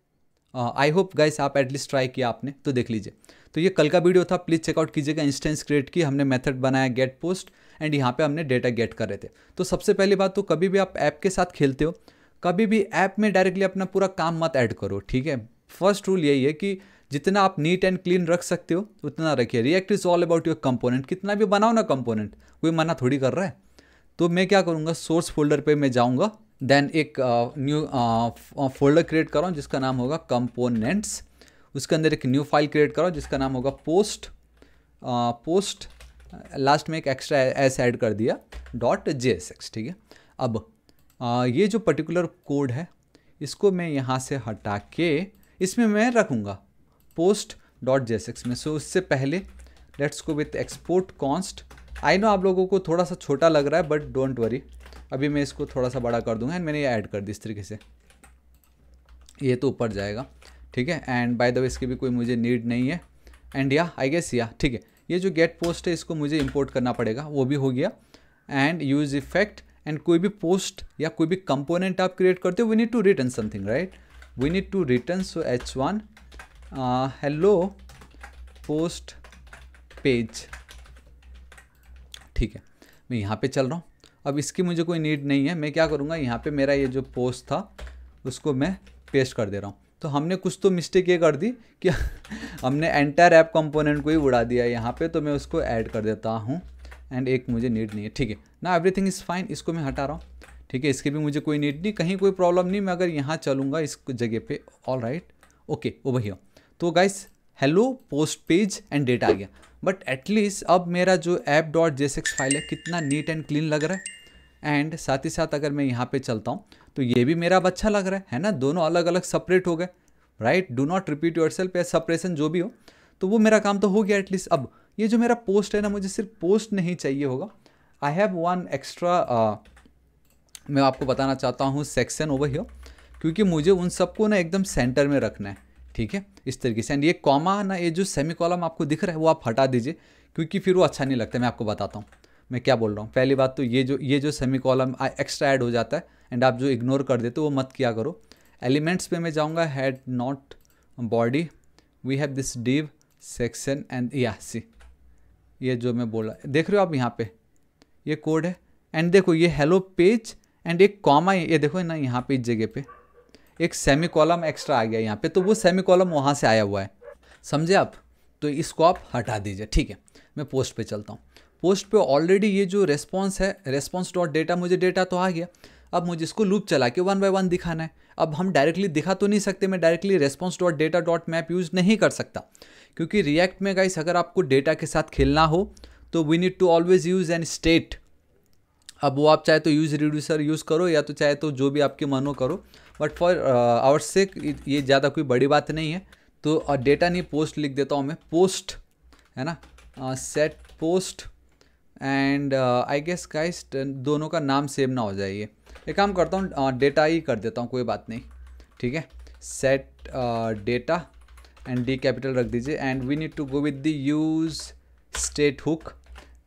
आई होप गाइस आप एटलीस्ट ट्राई किया आपने तो देख लीजिए तो ये कल का वीडियो था प्लीज़ चेकआउट कीजिएगा इंस्टेंस क्रिएट की हमने मेथड बनाया गेट पोस्ट एंड यहाँ पे हमने डेटा गेट कर रहे थे तो सबसे पहली बात तो कभी भी आप ऐप के साथ खेलते हो कभी भी ऐप में डायरेक्टली अपना पूरा काम मत ऐड करो ठीक है फर्स्ट रूल यही है कि जितना आप नीट एंड क्लीन रख सकते हो उतना रखिए React is all about your component कितना भी बनाओ ना कंपोनेंट कोई मना थोड़ी कर रहा है तो मैं क्या करूँगा सोर्स फोल्डर पर मैं जाऊँगा देन एक न्यू फोल्डर क्रिएट करो जिसका नाम होगा कंपोनेंट्स उसके अंदर एक न्यू फाइल क्रिएट करो जिसका नाम होगा पोस्ट पोस्ट लास्ट में एक एक्स्ट्रा एस ऐड कर दिया डॉट जे ठीक है अब आ, uh, ये जो पर्टिकुलर कोड है इसको मैं यहाँ से हटा के इसमें मैं रखूँगा पोस्ट डॉट जे में सो so, उससे पहले let's go with export const I know आप लोगों को थोड़ा सा छोटा लग रहा है बट डोंट वरी अभी मैं इसको थोड़ा सा बड़ा कर दूंगा एंड मैंने ये ऐड कर दी इस तरीके से ये तो ऊपर जाएगा ठीक है एंड बाय द वे इसकी भी कोई मुझे नीड नहीं है एंड या आई गेस या ठीक है ये जो गेट पोस्ट है इसको मुझे इम्पोर्ट करना पड़ेगा वो भी हो गया एंड यूज़ इफेक्ट एंड कोई भी पोस्ट या कोई भी कंपोनेंट आप क्रिएट करते हो we need to return something right we need to return so H one hello post page ठीक है मैं यहाँ पे चल रहा हूँ अब इसकी मुझे कोई नीड नहीं है मैं क्या करूँगा यहाँ पे मेरा ये जो पोस्ट था उसको मैं पेस्ट कर दे रहा हूँ तो हमने कुछ तो मिस्टेक ये कर दी कि हमने एंटायर ऐप कंपोनेंट को ही उड़ा दिया यहाँ पे तो मैं उसको ऐड कर देता हूँ एंड एक मुझे नीड नहीं है ठीक है ना एवरीथिंग इज़ फाइन इसको मैं हटा रहा हूँ ठीक है इसकी भी मुझे कोई नीड नहीं कहीं कोई प्रॉब्लम नहीं मैं अगर यहाँ चलूँगा इस जगह पर ऑल राइट ओके वो भैया तो guys hello post page and data आ गया बट एटलीस्ट अब मेरा जो ऐप डॉट जे फाइल है कितना नीट एंड क्लीन लग रहा है एंड साथ ही साथ अगर मैं यहाँ पे चलता हूँ तो ये भी मेरा अब अच्छा लग रहा है है ना दोनों अलग अलग सेपरेट हो गए right do not repeat yourself या सप्रेशन जो भी हो तो वो मेरा काम तो हो गया एटलीस्ट अब ये जो मेरा पोस्ट है ना मुझे सिर्फ पोस्ट नहीं चाहिए होगा आई हैव वन एक्स्ट्रा मैं आपको बताना चाहता हूँ सेक्शन ओवर हियर क्योंकि मुझे उन सबको ना एकदम सेंटर में रखना है ठीक है इस तरीके से एंड ये कॉमा ना ये जो सेमी कॉलम आपको दिख रहा है वो आप हटा दीजिए क्योंकि फिर वो अच्छा नहीं लगता मैं आपको बताता हूँ मैं क्या बोल रहा हूँ पहली बात तो ये जो ये जो सेमी कॉलम एक्स्ट्रा ऐड हो जाता है एंड आप जो इग्नोर कर देते हो वो मत किया करो एलिमेंट्स पे मैं जाऊँगा head not body we have this div section and या सी ये जो मैं बोला देख रहे हो आप यहाँ पे ये कोड है एंड देखो ये हेलो पेज एंड एक कॉमा ये देखो ना यहाँ पे इस जगह पे एक सेमी कॉलम एक्स्ट्रा आ गया यहाँ पे तो वो सेमी कॉलम वहाँ से आया हुआ है समझे आप तो इसको आप हटा दीजिए ठीक है मैं पोस्ट पे चलता हूँ पोस्ट पे ऑलरेडी ये जो रेस्पॉन्स है रेस्पॉन्स डॉट डेटा मुझे डेटा तो आ गया अब मुझे इसको लूप चला के वन बाय वन दिखाना है अब हम डायरेक्टली दिखा तो नहीं सकते मैं directly response dot data dot map use नहीं कर सकता क्योंकि रिएक्ट में गाइस अगर आपको डेटा के साथ खेलना हो तो we need to always use an state अब वो आप चाहे तो यूज़ रिड्यूसर यूज़ करो या तो चाहे तो जो भी आपके मन हो करो बट फॉर आवर सेक ये ज़्यादा कोई बड़ी बात नहीं है तो डेटा uh, नहीं पोस्ट लिख देता हूँ मैं पोस्ट है ना set post and I guess guys दोनों का नाम सेम ना हो जाए एक काम करता हूँ डेटा uh, ही कर देता हूँ कोई बात नहीं ठीक है set data and D capital रख दीजिए and we need to go with the use state hook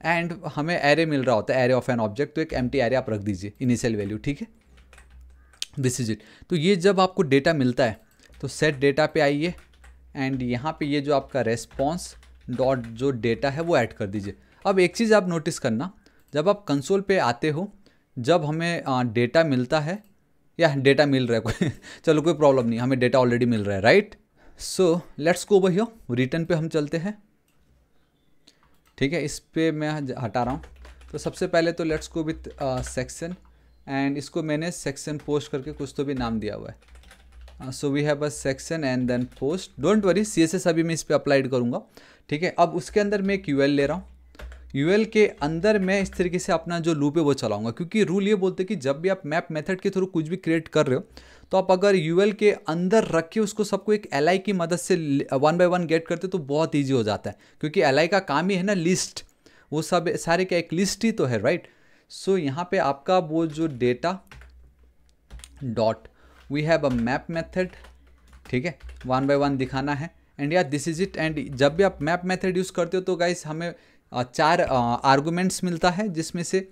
and हमें एरे मिल रहा होता है एरे ऑफ एन ऑब्जेक्ट तो एक एम टी एरे आप रख दीजिए इनिशियल वैल्यू ठीक है दिस इज इट तो ये जब आपको डेटा मिलता है तो सेट डेटा पे आइए एंड यहाँ पे ये जो आपका रेस्पॉन्स डॉट जो डेटा है वो ऐड कर दीजिए अब एक चीज़ आप नोटिस करना जब आप कंसोल पे आते हो जब हमें डेटा मिलता है या डेटा मिल रहा है कोई चलो कोई प्रॉब्लम नहीं हमें डेटा ऑलरेडी मिल रहा है राइट सो लेट्स गो भैया रिटर्न पे हम चलते हैं ठीक है इस पर मैं हटा रहा हूँ तो सबसे पहले तो let's go with section and इसको मैंने सेक्शन पोस्ट करके कुछ तो भी नाम दिया हुआ है so we have a section and then post don't worry C S S अभी मैं इस पर अप्लाइड करूँगा ठीक है अब उसके अंदर मैं एक यू ले रहा हूँ यू के अंदर मैं इस तरीके से अपना जो लूप है वो चलाऊंगा क्योंकि रूल ये बोलते हैं कि जब भी आप मैप मेथड के थ्रू कुछ भी क्रिएट कर रहे हो तो आप अगर यू के अंदर रख के उसको सबको एक एल की मदद से वन बाय वन गेट करते तो बहुत ईजी हो जाता है क्योंकि एल का काम ही है ना लिस्ट वो सब सारे क्या एक लिस्ट ही तो है राइट सो so, यहाँ पे आपका वो जो data dot we have a map method ठीक है वन बाय वन दिखाना है and yeah this is it and जब भी आप मैप मेथड यूज़ करते हो तो गाइस हमें चार आर्गूमेंट्स मिलता है जिसमें से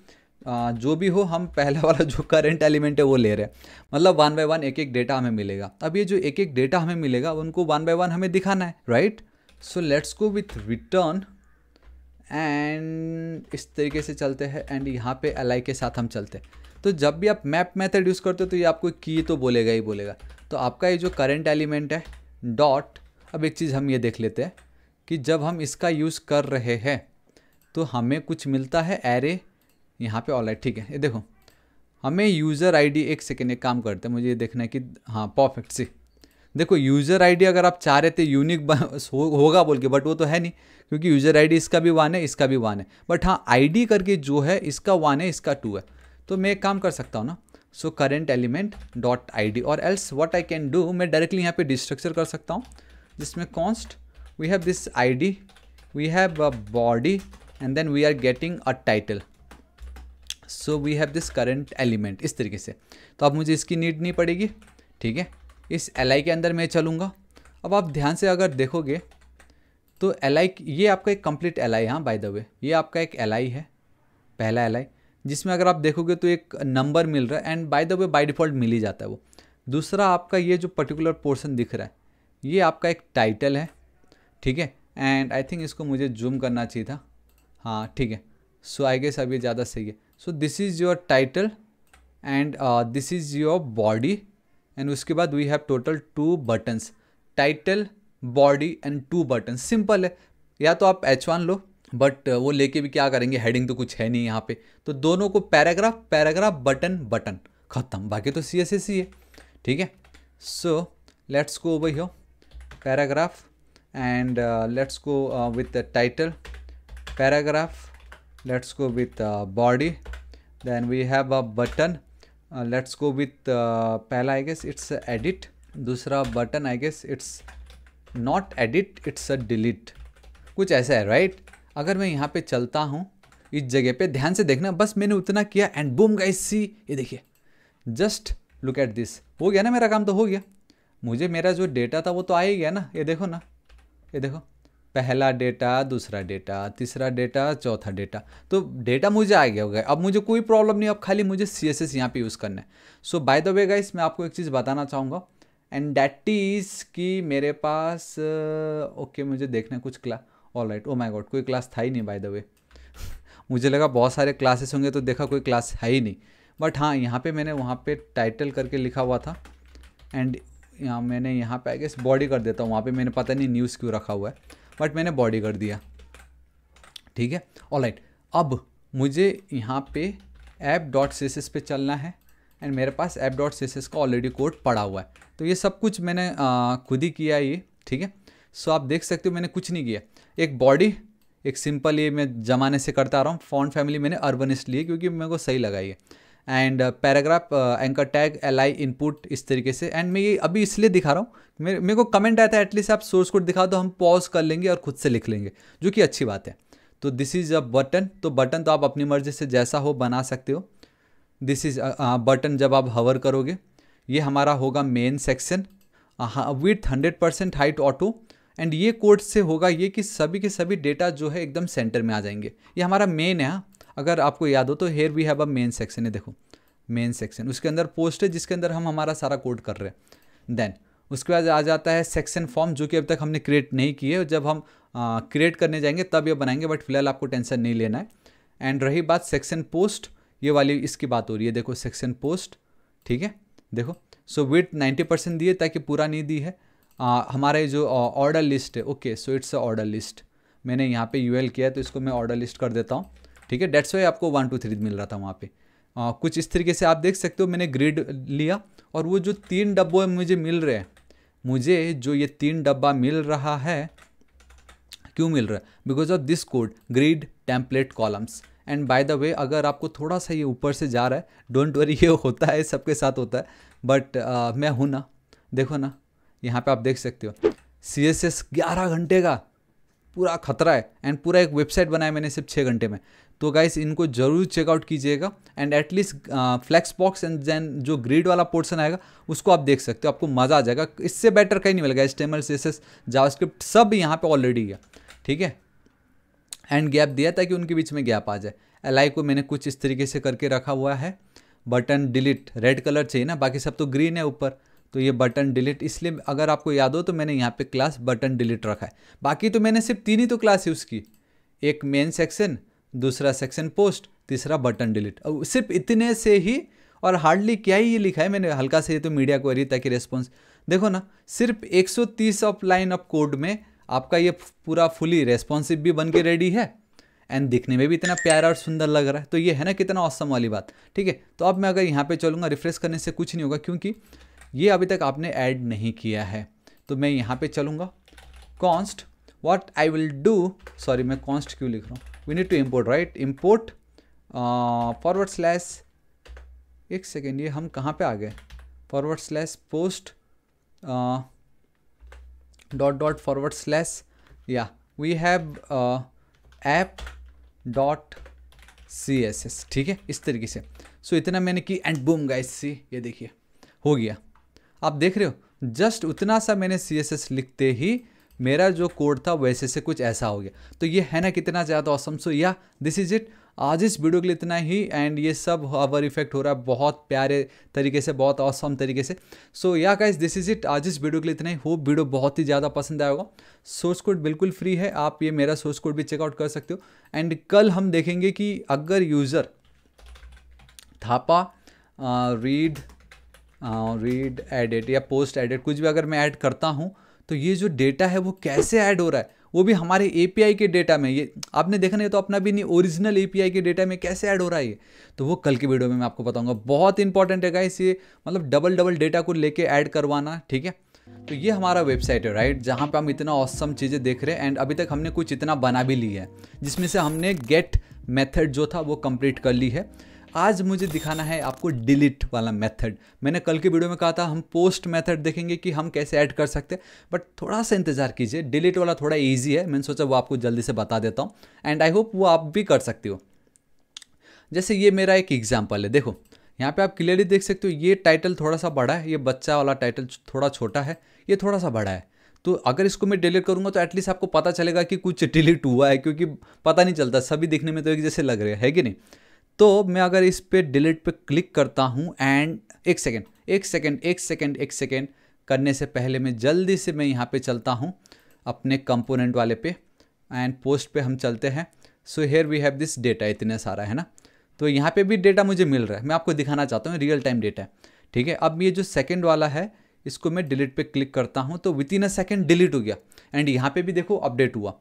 जो भी हो हम पहला वाला जो करंट एलिमेंट है वो ले रहे हैं मतलब वन बाय वन एक एक डेटा हमें मिलेगा अब ये जो एक एक डेटा हमें मिलेगा उनको वन बाय वन हमें दिखाना है right so let's go with return and इस तरीके से चलते हैं एंड यहाँ पे एल के साथ हम चलते हैं तो जब भी आप मैप मेथड यूज़ करते हो तो ये आपको की तो बोलेगा ही बोलेगा तो आपका ये जो करेंट एलिमेंट है डॉट अब एक चीज़ हम ये देख लेते हैं कि जब हम इसका यूज़ कर रहे हैं तो हमें कुछ मिलता है एरे यहाँ पे ऑल है ठीक है ये देखो हमें यूज़र आईडी एक सेकेंड एक काम करते हैं मुझे ये देखना है कि हाँ परफेक्ट सी देखो यूज़र आईडी अगर आप चाह रहे थे यूनिक हो, होगा बोल के बट वो तो है नहीं क्योंकि यूज़र आईडी इसका भी वन है इसका भी वन है बट हाँ आईडी करके जो है इसका वन है इसका टू है तो मैं एक काम कर सकता हूँ ना so current element dot I और else what I can do मैं डायरेक्टली यहाँ पर डिस्ट्रक्चर कर सकता हूँ जिसमें const we have this I we have a body and then we are getting a title so we have this current element इस तरीके से तो अब मुझे इसकी नीड नहीं पड़ेगी ठीक है इस एल के अंदर मैं चलूँगा अब आप ध्यान से अगर देखोगे तो एल ये आपका एक कम्प्लीट एल आई हाँ बाय द वे ये आपका एक एल है पहला एल जिसमें अगर आप देखोगे तो एक नंबर मिल रहा है and by the way by default मिल ही जाता है वो दूसरा आपका ये जो पर्टिकुलर पोर्शन दिख रहा है ये आपका एक टाइटल है ठीक है एंड आई थिंक इसको मुझे जूम करना चाहिए था हाँ ठीक है सो आई गेस अब ये ज़्यादा सही है so this is your title and this is your body and उसके बाद we have total two buttons title body and two button simple है या तो आप एच वन लो बट uh, वो लेके भी क्या करेंगे हेडिंग तो कुछ है नहीं यहाँ पे तो दोनों को पैराग्राफ पैराग्राफ बटन बटन ख़त्म बाकी तो सी एस एस ही है ठीक है so let's go over here paragraph and let's go with title paragraph let's go with body then we have a button let's go with पहला आई गेस इट्स एडिट दूसरा button I guess it's not edit it's a delete कुछ ऐसा है right right? अगर मैं यहाँ पे चलता हूँ इस जगह पे ध्यान से देखना बस मैंने उतना किया एंड बूम गाइस सी ये देखिए जस्ट लुक एट दिस हो गया ना मेरा काम तो हो गया मुझे मेरा जो डेटा था वो तो आ ही गया ना ये देखो ना ये देखो पहला डेटा दूसरा डेटा तीसरा डेटा चौथा डेटा तो डेटा मुझे आ गया होगा अब मुझे कोई प्रॉब्लम नहीं अब खाली मुझे सी एस एस यहाँ पर यूज़ करना है so by the way guys मैं आपको एक चीज़ बताना चाहूँगा एंड डैट इज़ कि मेरे पास ओके मुझे देखना है कुछ class all right oh my god कोई क्लास था ही नहीं बाय द वे मुझे लगा बहुत सारे क्लासेस होंगे तो देखा कोई क्लास है ही नहीं बट हाँ यहाँ पे मैंने वहाँ पे टाइटल करके लिखा हुआ था एंड यहाँ मैंने यहाँ पे आई गेस बॉडी कर देता हूँ वहाँ पे मैंने पता नहीं न्यूज़ क्यों रखा हुआ है बट मैंने बॉडी कर दिया ठीक है ऑल राइट अब मुझे यहाँ पे ऐप डॉट सीसेस पे चलना है एंड मेरे पास ऐप डॉट सीसेस का ऑलरेडी कोड पड़ा हुआ है तो ये सब कुछ मैंने खुद ही किया ये ठीक है सो आप देख सकते हो मैंने कुछ नहीं किया एक बॉडी एक सिंपल ये मैं जमाने से करता आ रहा हूँ फॉन्ट फैमिली मैंने अर्बन इसलिए क्योंकि मेरे को सही लगा ये and paragraph anchor tag L I input इस तरीके से एंड मैं ये अभी इसलिए दिखा रहा हूँ मेरे मेरे को कमेंट आया था एटलीस्ट आप सोर्स कोड दिखा दो हम पॉज कर लेंगे और खुद से लिख लेंगे जो कि अच्छी बात है तो दिस इज़ अ बटन तो बटन तो आप अपनी मर्जी से जैसा हो बना सकते हो दिस इज़ बटन जब आप हवर करोगे ये हमारा होगा main section with hundred percent height auto and ये कोड से होगा ये कि सभी के सभी डेटा जो है एकदम सेंटर में आ जाएंगे ये हमारा मेन है हाँ। अगर आपको याद हो तो here we have a main section है देखो मेन सेक्शन उसके अंदर पोस्ट है जिसके अंदर हम हमारा सारा कोड कर रहे हैं देन उसके बाद आ जाता है सेक्शन फॉर्म जो कि अब तक हमने क्रिएट नहीं किए जब हम क्रिएट करने जाएंगे तब ये बनाएंगे बट फिलहाल आपको टेंशन नहीं लेना है एंड रही बात सेक्शन पोस्ट ये वाली इसकी बात हो रही है देखो सेक्शन पोस्ट ठीक है देखो सो विथ नाइन्टी परसेंट दिए ताकि पूरा नहीं दी है आ, हमारे जो ऑर्डर लिस्ट है okay so it's a order list मैंने यहाँ पे यूएल किया तो इसको मैं ऑर्डर लिस्ट कर देता हूँ ठीक है डेट्स वाई आपको वन टू थ्री मिल रहा था वहाँ पे आ, कुछ इस तरीके से आप देख सकते हो मैंने ग्रिड लिया और वो जो तीन डब्बों मुझे मिल रहे हैं मुझे जो ये तीन डब्बा मिल रहा है क्यों मिल रहा है because of this code grid template columns and by the way अगर आपको थोड़ा सा ये ऊपर से जा रहा है डोंट वरी ये होता है सबके साथ होता है बट uh, मैं हूँ ना देखो ना यहाँ पे आप देख सकते हो सी एस एस ग्यारह घंटे का पूरा खतरा है एंड पूरा एक वेबसाइट बनाया मैंने सिर्फ छः घंटे में तो गाइस इनको ज़रूर चेकआउट कीजिएगा and at least flex box and then जो ग्रिड वाला पोर्सन आएगा उसको आप देख सकते हो आपको मज़ा आ जाएगा इससे बेटर कहीं नहीं मिलेगा एस टी जावास्क्रिप्ट सब यहाँ पर ऑलरेडी है ठीक है एंड गैप दिया ताकि उनके बीच में गैप आ जाए एल को मैंने कुछ इस तरीके से करके रखा हुआ है बटन डिलीट रेड कलर चाहिए ना बाकी सब तो ग्रीन है ऊपर तो ये बटन डिलीट इसलिए अगर आपको याद हो तो मैंने यहाँ पे क्लास बटन डिलीट रखा है बाकी तो मैंने सिर्फ तीन ही तो क्लास यूज़ की एक मेन सेक्शन दूसरा सेक्शन पोस्ट तीसरा बटन डिलीट अब सिर्फ इतने से ही और हार्डली क्या ही ये लिखा है मैंने हल्का से ये तो मीडिया क्वेरी ताकि रेस्पॉन्स देखो ना सिर्फ 130 ऑफ लाइन ऑफ कोड में आपका ये पूरा फुली रेस्पॉन्सिव भी बन के रेडी है एंड दिखने में भी इतना प्यारा और सुंदर लग रहा है तो ये है ना कितना औसम वाली बात ठीक है तो अब मैं अगर यहाँ पे चलूँगा रिफ्रेश करने से कुछ नहीं होगा क्योंकि ये अभी तक आपने ऐड नहीं किया है तो मैं यहाँ पे चलूँगा const what I will do sorry मैं कॉन्स्ट क्यों लिख रहा हूँ we need to import right import forward uh, slash एक सेकेंड ये हम कहाँ पे आ गए forward slash post dot dot forward slash या we have app dot C S S ठीक है इस तरीके से सो so, इतना मैंने की एंड बूम गाइस सी ये देखिए हो गया आप देख रहे हो जस्ट उतना सा मैंने सी एस एस लिखते ही मेरा जो कोड था वैसे से कुछ ऐसा हो गया तो ये है ना कितना ज़्यादा औसम सो या दिस इज़ इट आज इस वीडियो के लिए इतना ही एंड ये सब अवर इफेक्ट हो रहा है बहुत प्यारे तरीके से बहुत ऑसम तरीके से सो या गाइस दिस इज़ इट आज इस वीडियो के लिए इतना ही होप वीडियो बहुत ही ज़्यादा पसंद आएगा सोर्स कोड बिल्कुल फ्री है आप ये मेरा सोर्स कोड भी चेकआउट कर सकते हो एंड कल हम देखेंगे कि अगर user Thapa read read edit या पोस्ट एडिट कुछ भी अगर मैं ऐड करता हूँ तो ये जो डेटा है वो कैसे ऐड हो रहा है वो भी हमारे ए के डेटा में ये आपने देखा नहीं तो अपना भी नहीं ओरिजिनल ए के डेटा में कैसे ऐड हो रहा है ये तो वो कल की वीडियो में मैं आपको बताऊंगा बहुत इंपॉर्टेंट है इस ये मतलब डबल डबल डेटा को लेके ऐड करवाना ठीक है तो ये हमारा वेबसाइट है राइट जहाँ पे हम इतना औसम चीज़ें देख रहे हैं एंड अभी तक हमने कुछ इतना बना भी ली है जिसमें से हमने गेट मेथड जो था वो कंप्लीट कर ली है आज मुझे दिखाना है आपको डिलीट वाला मेथड मैंने कल के वीडियो में कहा था हम पोस्ट मेथड देखेंगे कि हम कैसे ऐड कर सकते हैं बट थोड़ा सा इंतजार कीजिए डिलीट वाला थोड़ा ईजी है मैंने सोचा वो आपको जल्दी से बता देता हूँ एंड आई होप वो आप भी कर सकती हो जैसे ये मेरा एक एग्जाम्पल है देखो यहाँ पे आप क्लियरली देख सकते हो ये टाइटल थोड़ा सा बड़ा है ये बच्चा वाला टाइटल थोड़ा छोटा है ये थोड़ा सा बड़ा है तो अगर इसको मैं डिलीट करूँगा तो एटलीस्ट आपको पता चलेगा कि कुछ डिलीट हुआ है क्योंकि पता नहीं चलता सभी दिखने में तो एक जैसे लग रहे हैं है कि नहीं तो मैं अगर इस पर डिलीट पे क्लिक करता हूँ एंड एक सेकेंड एक सेकेंड एक सेकेंड एक सेकेंड करने से पहले मैं जल्दी से मैं यहाँ पे चलता हूँ अपने कंपोनेंट वाले पे एंड पोस्ट पे हम चलते हैं so here we have this data इतने सारा है ना तो यहाँ पे भी डेटा मुझे मिल रहा है मैं आपको दिखाना चाहता हूँ रियल टाइम डेटा है ठीक है अब ये जो सेकेंड वाला है इसको मैं डिलीट पे क्लिक करता हूँ तो within a second delete हो गया एंड यहाँ पर भी देखो अपडेट हुआ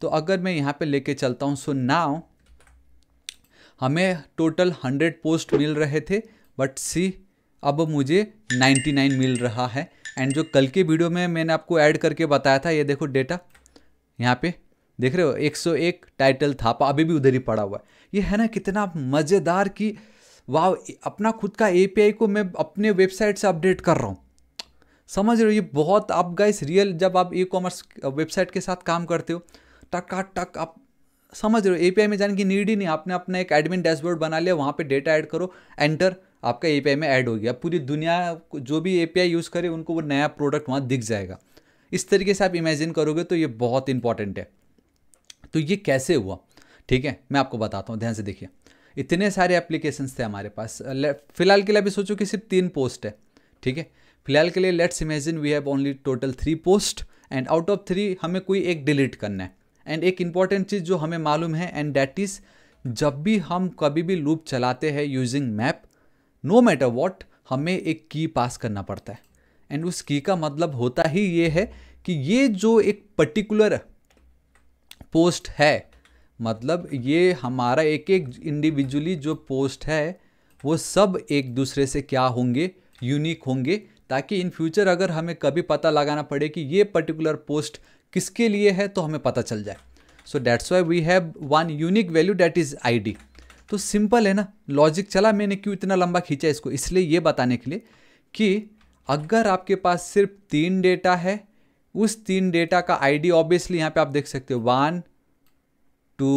तो अगर मैं यहाँ पर लेके चलता हूँ सो नाव हमें टोटल हंड्रेड पोस्ट मिल रहे थे बट सी अब मुझे 99 मिल रहा है एंड जो कल के वीडियो में मैंने आपको ऐड करके बताया था ये देखो डेटा यहाँ पे देख रहे हो 101 टाइटल था अभी भी उधर ही पड़ा हुआ है ये है ना कितना मज़ेदार कि वाह अपना खुद का ए को मैं अपने वेबसाइट से अपडेट कर रहा हूँ समझ रहे हो ये बहुत आप गाइस रियल जब आप ई कॉमर्स वेबसाइट के साथ काम करते हो टक टक आप समझ रहे हो एपीआई में जाने की नीड ही नहीं आपने अपना एक एडमिन डैशबोर्ड बना लिया वहाँ पे डेटा ऐड करो एंटर आपका एपीआई में ऐड हो गया पूरी दुनिया जो भी एपीआई यूज़ करे उनको वो नया प्रोडक्ट वहाँ दिख जाएगा इस तरीके से आप इमेजिन करोगे तो ये बहुत इंपॉर्टेंट है तो ये कैसे हुआ ठीक है मैं आपको बताता हूँ ध्यान से देखिए इतने सारे एप्लीकेशंस थे हमारे पास फिलहाल के लिए अभी सोचो कि सिर्फ तीन पोस्ट है ठीक है फिलहाल के लिए let's imagine we have only total three post and out of three हमें कोई एक डिलीट करना है एंड एक इम्पॉर्टेंट चीज़ जो हमें मालूम है एंड डैट इज़ जब भी हम कभी भी लूप चलाते हैं using map no matter what हमें एक की पास करना पड़ता है एंड उस की का मतलब होता ही ये है कि ये जो एक पर्टिकुलर पोस्ट है मतलब ये हमारा एक एक इंडिविजुअली जो पोस्ट है वो सब एक दूसरे से क्या होंगे यूनिक होंगे ताकि इन फ्यूचर अगर हमें कभी पता लगाना पड़े कि ये पर्टिकुलर पोस्ट किसके लिए है तो हमें पता चल जाए so that's why we have one unique value that is I तो सिंपल है ना लॉजिक चला मैंने क्यों इतना लंबा खींचा इसको इसलिए ये बताने के लिए कि अगर आपके पास सिर्फ तीन डेटा है उस तीन डेटा का आई डी ऑब्वियसली यहाँ पे आप देख सकते हो one two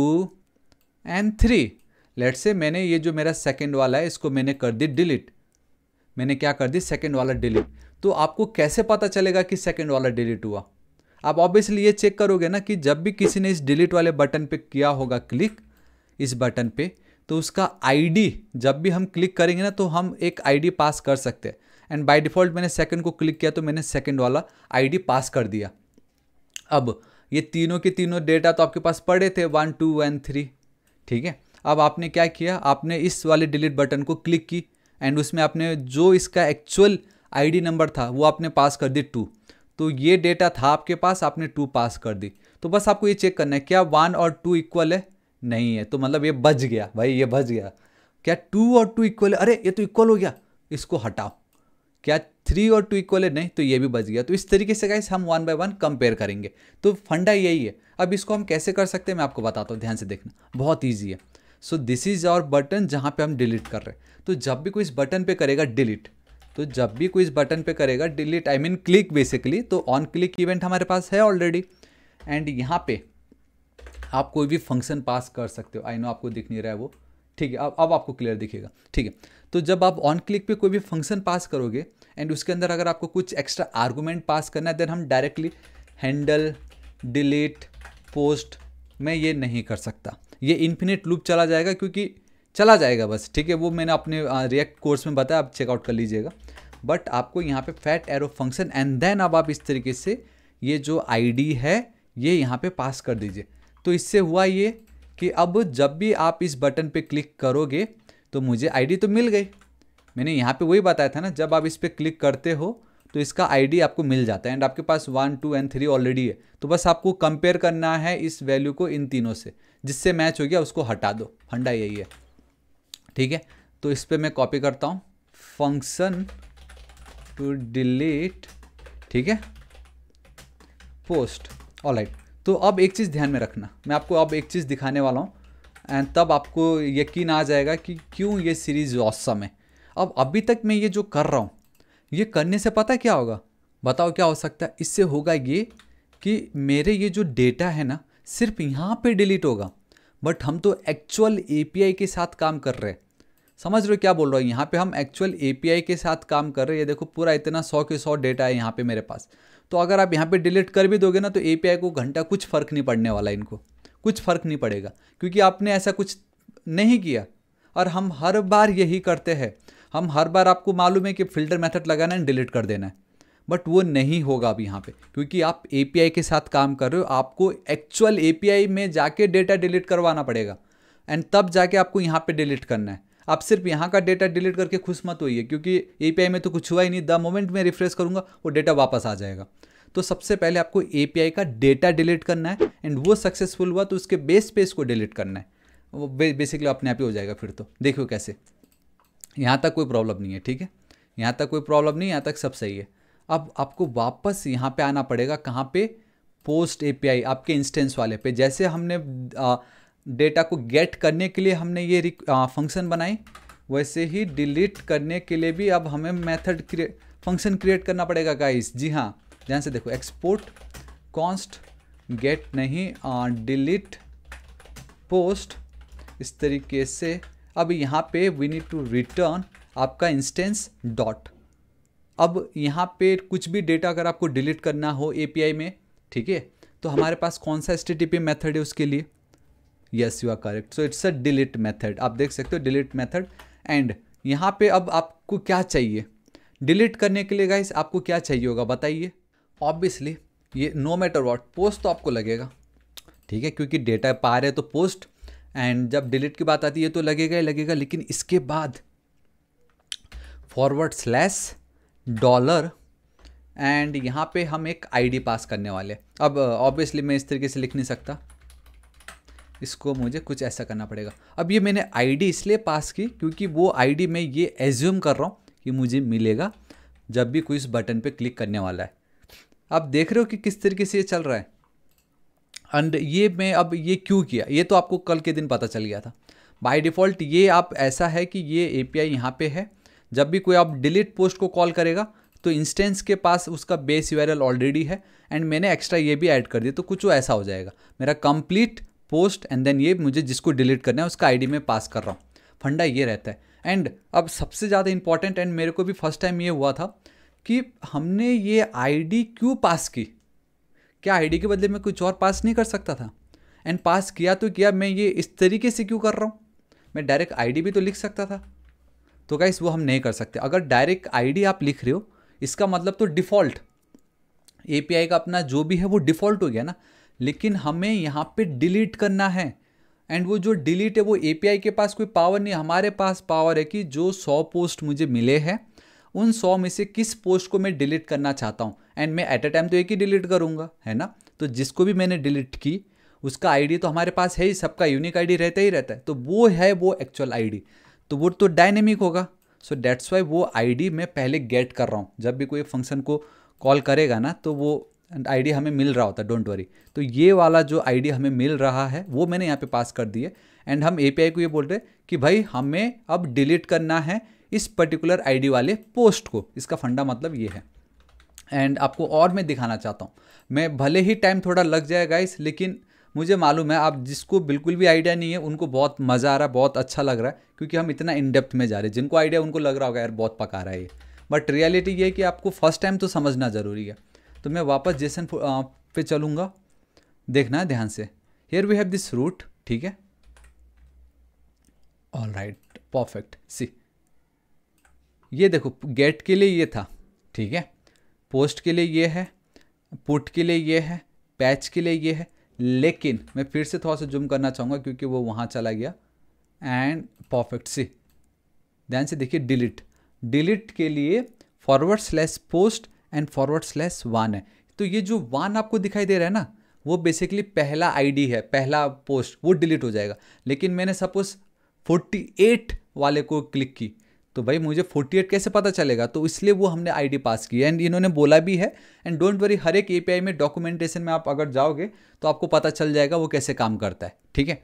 and three late से मैंने ये जो मेरा सेकेंड वाला है इसको मैंने कर दी डिलीट मैंने क्या कर दी सेकेंड वाला डिलीट तो आपको कैसे पता चलेगा कि सेकेंड वाला डिलीट हुआ आप ऑब्वियसली ये चेक करोगे ना कि जब भी किसी ने इस डिलीट वाले बटन पे किया होगा क्लिक इस बटन पे तो उसका आईडी जब भी हम क्लिक करेंगे ना तो हम एक आईडी पास कर सकते हैं एंड बाय डिफ़ॉल्ट मैंने सेकंड को क्लिक किया तो मैंने सेकंड वाला आईडी पास कर दिया अब ये तीनों के तीनों डेटा तो आपके पास पड़े थे वन टू वन थ्री ठीक है अब आपने क्या किया आपने इस वाले डिलीट बटन को क्लिक की एंड उसमें आपने जो इसका एक्चुअल आई नंबर था वो आपने पास कर दी टू तो ये डेटा था आपके पास आपने टू पास कर दी तो बस आपको ये चेक करना है क्या वन और टू इक्वल है नहीं है तो मतलब ये बच गया भाई ये बच गया क्या टू और टू इक्वल है अरे ये तो इक्वल हो गया इसको हटाओ क्या थ्री और टू इक्वल है नहीं तो ये भी बच गया तो इस तरीके से गाइस हम वन बाय वन कंपेयर करेंगे तो फंडा यही है अब इसको हम कैसे कर सकते हैं मैं आपको बताता हूँ ध्यान से देखना बहुत ईजी है so this is our button जहाँ पर हम डिलीट कर रहे हैं तो जब भी कोई इस बटन पर करेगा डिलीट तो जब भी कोई इस बटन पे करेगा delete I mean click basically तो ऑन क्लिक इवेंट हमारे पास है ऑलरेडी एंड यहाँ पे आप कोई भी फंक्शन पास कर सकते हो आई नो आपको दिख नहीं रहा है वो ठीक है अब अब आपको क्लियर दिखेगा ठीक है तो जब आप ऑन क्लिक पे कोई भी फंक्शन पास करोगे एंड उसके अंदर अगर आपको कुछ एक्स्ट्रा आर्गूमेंट पास करना है देन हम डायरेक्टली हैंडल डिलीट पोस्ट मैं ये नहीं कर सकता ये इन्फिनिट लूप चला जाएगा क्योंकि चला जाएगा बस ठीक है वो मैंने अपने रिएक्ट कोर्स में बताया आप चेकआउट कर लीजिएगा बट आपको यहाँ पे fat arrow function and then अब आप इस तरीके से ये जो आईडी है ये यहाँ पे पास कर दीजिए तो इससे हुआ ये कि अब जब भी आप इस बटन पे क्लिक करोगे तो मुझे आईडी तो मिल गई मैंने यहाँ पे वही बताया था ना जब आप इस पर क्लिक करते हो तो इसका आईडी आपको मिल जाता है एंड आपके पास one two and three already है तो बस आपको कंपेयर करना है इस वैल्यू को इन तीनों से जिससे मैच हो गया उसको हटा दो फंडा यही है ठीक है तो इस पर मैं कॉपी करता हूँ फंक्शन टू डिलीट ठीक है पोस्ट ऑल राइट तो अब एक चीज़ ध्यान में रखना मैं आपको अब एक चीज़ दिखाने वाला हूँ एंड तब आपको यकीन आ जाएगा कि क्यों ये सीरीज़ ऑसम है अब अभी तक मैं ये जो कर रहा हूँ ये करने से पता क्या होगा बताओ क्या हो सकता है इससे होगा ये कि मेरे ये जो डेटा है ना सिर्फ यहाँ पे डिलीट होगा बट हम तो एक्चुअल एपीआई के साथ काम कर रहे हैं समझ रहे हो क्या बोल रहा हूँ यहाँ पे हम एक्चुअल एपीआई के साथ काम कर रहे हैं देखो पूरा इतना सौ के सौ डेटा है यहाँ पे मेरे पास तो अगर आप यहाँ पे डिलीट कर भी दोगे ना तो एपीआई को घंटा कुछ फ़र्क नहीं पड़ने वाला इनको कुछ फ़र्क नहीं पड़ेगा क्योंकि आपने ऐसा कुछ नहीं किया और हम हर बार यही करते हैं हम हर बार आपको मालूम है कि फ़िल्टर मैथड लगाना है डिलीट कर देना है बट वो नहीं होगा अब यहाँ पे क्योंकि आप ए के साथ काम कर रहे हो आपको एक्चुअल ए में जाके डेटा डिलीट करवाना पड़ेगा एंड तब जाके आपको यहाँ पे डिलीट करना है आप सिर्फ यहाँ का डेटा डिलीट करके खुश मत होइए क्योंकि ए में तो कुछ हुआ ही नहीं द मोमेंट में रिफ्रेश करूँगा वो डेटा वापस आ जाएगा तो सबसे पहले आपको ए का डेटा डिलीट करना है एंड वो सक्सेसफुल हुआ तो उसके बेस पे इसको डिलीट करना है वो बेसिकली अपने आप ही हो जाएगा फिर तो देखो कैसे यहाँ तक कोई प्रॉब्लम नहीं है ठीक है यहाँ तक कोई प्रॉब्लम नहीं यहाँ तक सब सही है अब आपको वापस यहाँ पे आना पड़ेगा कहाँ पे पोस्ट एपीआई आपके इंस्टेंस वाले पे जैसे हमने आ, डेटा को गेट करने के लिए हमने ये फंक्शन बनाई वैसे ही डिलीट करने के लिए भी अब हमें मेथड क्रिएट फंक्शन क्रिएट करना पड़ेगा गाइस जी हाँ ध्यान से देखो एक्सपोर्ट कॉन्स्ट गेट नहीं डिलीट पोस्ट इस तरीके से अब यहाँ पे वी नीड टू रिटर्न आपका इंस्टेंस डॉट अब यहाँ पे कुछ भी डेटा अगर आपको डिलीट करना हो एपीआई में ठीक है तो हमारे पास कौन सा एस मेथड है उसके लिए yes you are correct so it's a delete method आप देख सकते हो डिलीट मेथड एंड यहाँ पे अब आपको क्या चाहिए डिलीट करने के लिए गाइस आपको क्या चाहिए होगा बताइए ऑब्वियसली ये नो मैटर वॉट पोस्ट तो आपको लगेगा ठीक है क्योंकि डेटा पा रहे तो पोस्ट एंड जब डिलीट की बात आती है तो लगेगा ही लगेगा लेकिन इसके बाद फॉरवर्ड स्लैश डॉलर एंड यहाँ पे हम एक आईडी पास करने वाले अब ऑब्वियसली uh, मैं इस तरीके से लिख नहीं सकता इसको मुझे कुछ ऐसा करना पड़ेगा अब ये मैंने आईडी इसलिए पास की क्योंकि वो आईडी मैं ये एज्यूम कर रहा हूँ कि मुझे मिलेगा जब भी कोई इस बटन पे क्लिक करने वाला है आप देख रहे हो कि किस तरीके से ये चल रहा है एंड ये मैं अब ये क्यों किया ये तो आपको कल के दिन पता चल गया था बाय डिफ़ॉल्ट ये आप ऐसा है कि ये ए पी आई यहाँ पर है जब भी कोई आप डिलीट पोस्ट को कॉल करेगा तो इंस्टेंस के पास उसका बेस यूआरएल ऑलरेडी है एंड मैंने एक्स्ट्रा ये भी ऐड कर दिया तो कुछ वो ऐसा हो जाएगा मेरा कंप्लीट पोस्ट एंड देन ये मुझे जिसको डिलीट करना है उसका आईडी में पास कर रहा हूँ फंडा ये रहता है एंड अब सबसे ज़्यादा इंपॉर्टेंट एंड मेरे को भी फर्स्ट टाइम ये हुआ था कि हमने ये आईडी क्यों पास की क्या आईडी के बदले मैं कुछ और पास नहीं कर सकता था एंड पास किया तो किया मैं ये इस तरीके से क्यों कर रहा हूँ मैं डायरेक्ट आईडी भी तो लिख सकता था तो क्या वो हम नहीं कर सकते अगर डायरेक्ट आईडी आप लिख रहे हो इसका मतलब तो डिफ़ॉल्ट एपीआई का अपना जो भी है वो डिफ़ॉल्ट हो गया ना लेकिन हमें यहाँ पे डिलीट करना है एंड वो जो डिलीट है वो एपीआई के पास कोई पावर नहीं हमारे पास पावर है कि जो सौ पोस्ट मुझे मिले हैं उन सौ में से किस पोस्ट को मैं डिलीट करना चाहता हूँ एंड मैं एट अ टाइम तो एक ही डिलीट करूँगा है ना तो जिसको भी मैंने डिलीट की उसका आईडी तो हमारे पास है ही सबका यूनिक आईडी रहता ही रहता है तो वो है वो एक्चुअल आईडी तो वो तो डायनेमिक होगा सो डैट्स वाई वो आईडी मैं पहले गेट कर रहा हूँ जब भी कोई फंक्शन को कॉल करेगा ना तो वो आईडी हमें मिल रहा होता है डोंट वरी तो ये वाला जो आईडी हमें मिल रहा है वो मैंने यहाँ पे पास कर दिए एंड हम एपीआई को ये बोल रहे कि भाई हमें अब डिलीट करना है इस पर्टिकुलर आईडी वाले पोस्ट को इसका फंडा मतलब ये है एंड आपको और मैं दिखाना चाहता हूँ मैं भले ही टाइम थोड़ा लग जाएगा इस लेकिन मुझे मालूम है आप जिसको बिल्कुल भी आइडिया नहीं है उनको बहुत मज़ा आ रहा है बहुत अच्छा लग रहा है क्योंकि हम इतना इनडेप्थ में जा रहे हैं जिनको आइडिया उनको लग रहा होगा यार बहुत पका रहा है ये बट रियलिटी ये है कि आपको फर्स्ट टाइम तो समझना ज़रूरी है तो मैं वापस जेसन पे चलूँगा देखना है ध्यान से here we have this route ठीक है ऑल राइट परफेक्ट सी ये देखो गेट के लिए ये था ठीक है पोस्ट के लिए ये है पुट के लिए ये है पैच के लिए ये है लेकिन मैं फिर से थोड़ा सा जूम करना चाहूँगा क्योंकि वो वहाँ चला गया एंड परफेक्ट सी ध्यान से देखिए डिलीट डिलीट के लिए forward slash post and forward slash one है तो ये जो वन आपको दिखाई दे रहा है ना वो बेसिकली पहला आईडी है पहला पोस्ट वो डिलीट हो जाएगा लेकिन मैंने सपोज 48 वाले को क्लिक की तो भाई मुझे 48 कैसे पता चलेगा तो इसलिए वो हमने आईडी पास की एंड इन्होंने बोला भी है एंड डोंट वरी हर एक एपीआई में डॉक्यूमेंटेशन में आप अगर जाओगे तो आपको पता चल जाएगा वो कैसे काम करता है ठीक है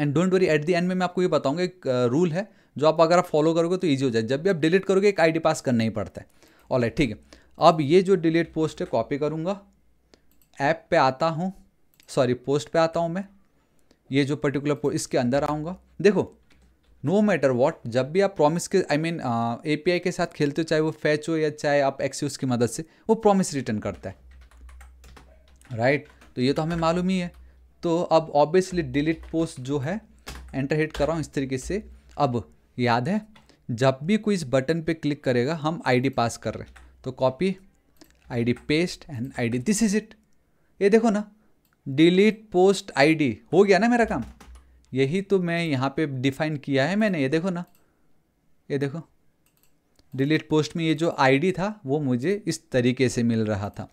and don't worry at the end में मैं आपको ये बताऊँगा एक रूल है जो आप अगर आप फॉलो करोगे तो ईजी हो जाए जब भी आप डिलीट करोगे एक आई पास करना ही पड़ता है ऑल ठीक है अब ये जो डिलीट पोस्ट है कॉपी करूँगा ऐप पे आता हूँ सॉरी पोस्ट पे आता हूँ मैं ये जो पर्टिकुलर पोस्ट इसके अंदर आऊँगा देखो नो मैटर वॉट जब भी आप प्रॉमिस के आई मीन ए पी आई के साथ खेलते हो चाहे वो फैच हो या चाहे आप एक्स्यूज की मदद से वो प्रॉमिस रिटर्न करता है राइट right? तो ये तो हमें मालूम ही है तो अब ऑब्वियसली डिलीट पोस्ट जो है एंटर हिट कर रहा हूँ इस तरीके से अब याद है जब भी कोई इस बटन पे क्लिक करेगा हम आईडी पास कर रहे हैं तो copy ID paste and ID this is it ये देखो ना डिलीट पोस्ट आईडी हो गया ना मेरा काम यही तो मैं यहाँ पे डिफाइन किया है मैंने ये देखो ना ये देखो डिलीट पोस्ट में ये जो आईडी था वो मुझे इस तरीके से मिल रहा था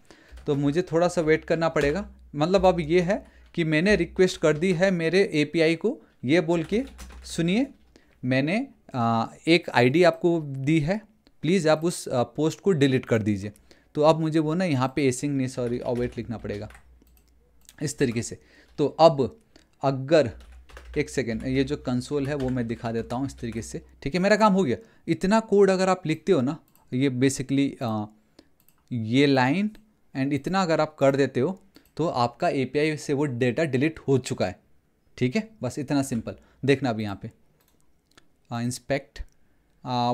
तो मुझे थोड़ा सा वेट करना पड़ेगा मतलब अब ये है कि मैंने रिक्वेस्ट कर दी है मेरे ए को ये बोल के सुनिए मैंने आ, एक आईडी आपको दी है प्लीज़ आप उस पोस्ट को डिलीट कर दीजिए तो अब मुझे वो ना यहाँ पे एसिंग नहीं सॉरी अवेट लिखना पड़ेगा इस तरीके से तो अब अगर एक सेकेंड ये जो कंसोल है वो मैं दिखा देता हूँ इस तरीके से ठीक है मेरा काम हो गया इतना कोड अगर आप लिखते हो ना ये बेसिकली ये लाइन एंड इतना अगर आप कर देते हो तो आपका ए से वो डेटा डिलीट हो चुका है ठीक है बस इतना सिंपल देखना अभी यहाँ पे inspect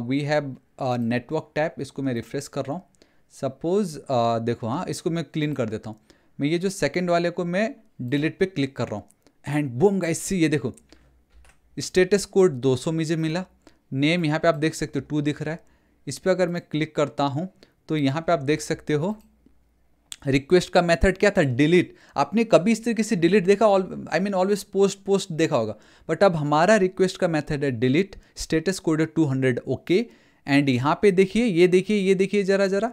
we have network tab इसको मैं रिफ्रेश कर रहा हूँ सपोज़ देखो हाँ इसको मैं क्लीन कर देता हूँ मैं ये जो सेकेंड वाले को मैं डिलीट पे क्लिक कर रहा हूँ एंड बूम गाइस सी ये देखो स्टेटस कोड 200 मुझे मिला नेम यहाँ पे आप देख सकते हो टू दिख रहा है इस पर अगर मैं क्लिक करता हूँ तो यहाँ पर आप देख सकते हो रिक्वेस्ट का मेथड क्या था डिलीट आपने कभी इस तरीके से डिलीट देखा I mean always post post देखा होगा बट अब हमारा रिक्वेस्ट का मेथड है डिलीट स्टेटस कोड है टू हंड्रेड ओके एंड यहाँ पे देखिए ये देखिए ये देखिए ज़रा ज़रा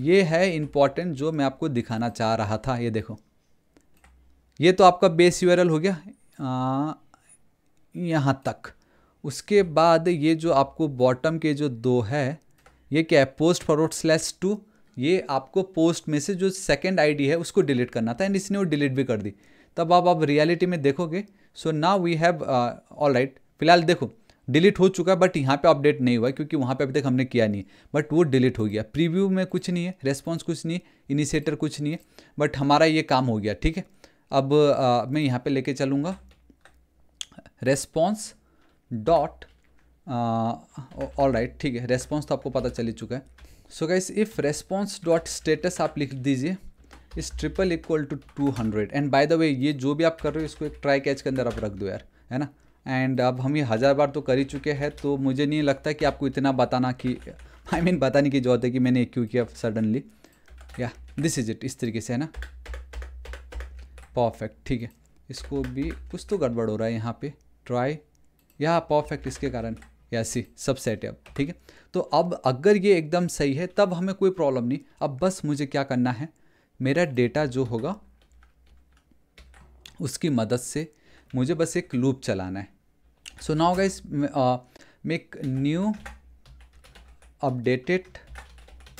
ये है इम्पॉर्टेंट जो मैं आपको दिखाना चाह रहा था ये देखो ये तो आपका बेस यूरल हो गया यहाँ तक उसके बाद ये जो आपको बॉटम के जो दो है ये क्या है पोस्ट फॉरवर्ड स्लैश टू ये आपको पोस्ट में से जो सेकेंड आईडी है उसको डिलीट करना था एंड इसने वो डिलीट भी कर दी तब आप आप रियलिटी में देखोगे so now we have all right फिलहाल देखो डिलीट हो चुका है बट यहाँ पे अपडेट नहीं हुआ क्योंकि वहाँ पे अभी तक हमने किया नहीं बट वो डिलीट हो गया प्रीव्यू में कुछ नहीं है रेस्पॉन्स कुछ नहीं है इनिशिएटर कुछ नहीं है बट हमारा ये काम हो गया ठीक है अब आ, मैं यहाँ पे लेके चलूँगा रेस्पॉन्स डॉट ऑल राइट ठीक है रेस्पॉन्स तो आपको पता चल ही चुका है so guys if response dot status आप लिख दीजिए इस triple equal to two hundred and by the way ये जो भी आप कर रहे हो इसको एक ट्राई कैच के अंदर आप रख दो यार है ना एंड अब हम ये हज़ार बार तो कर ही चुके हैं तो मुझे नहीं लगता कि आपको इतना बताना कि आई I मीन mean, बताने की जरूरत है कि मैंने क्यों किया सडनली या दिस इज़ इट इस तरीके से है ना परफेक्ट ठीक है इसको भी कुछ तो गड़बड़ हो रहा है यहाँ पे ट्राई या परफेक्ट इसके कारण या सी सब सेट है अब ठीक है तो अब अगर ये एकदम सही है तब हमें कोई प्रॉब्लम नहीं अब बस मुझे क्या करना है मेरा डेटा जो होगा उसकी मदद से मुझे बस एक लूप चलाना है so now guys uh, make new updated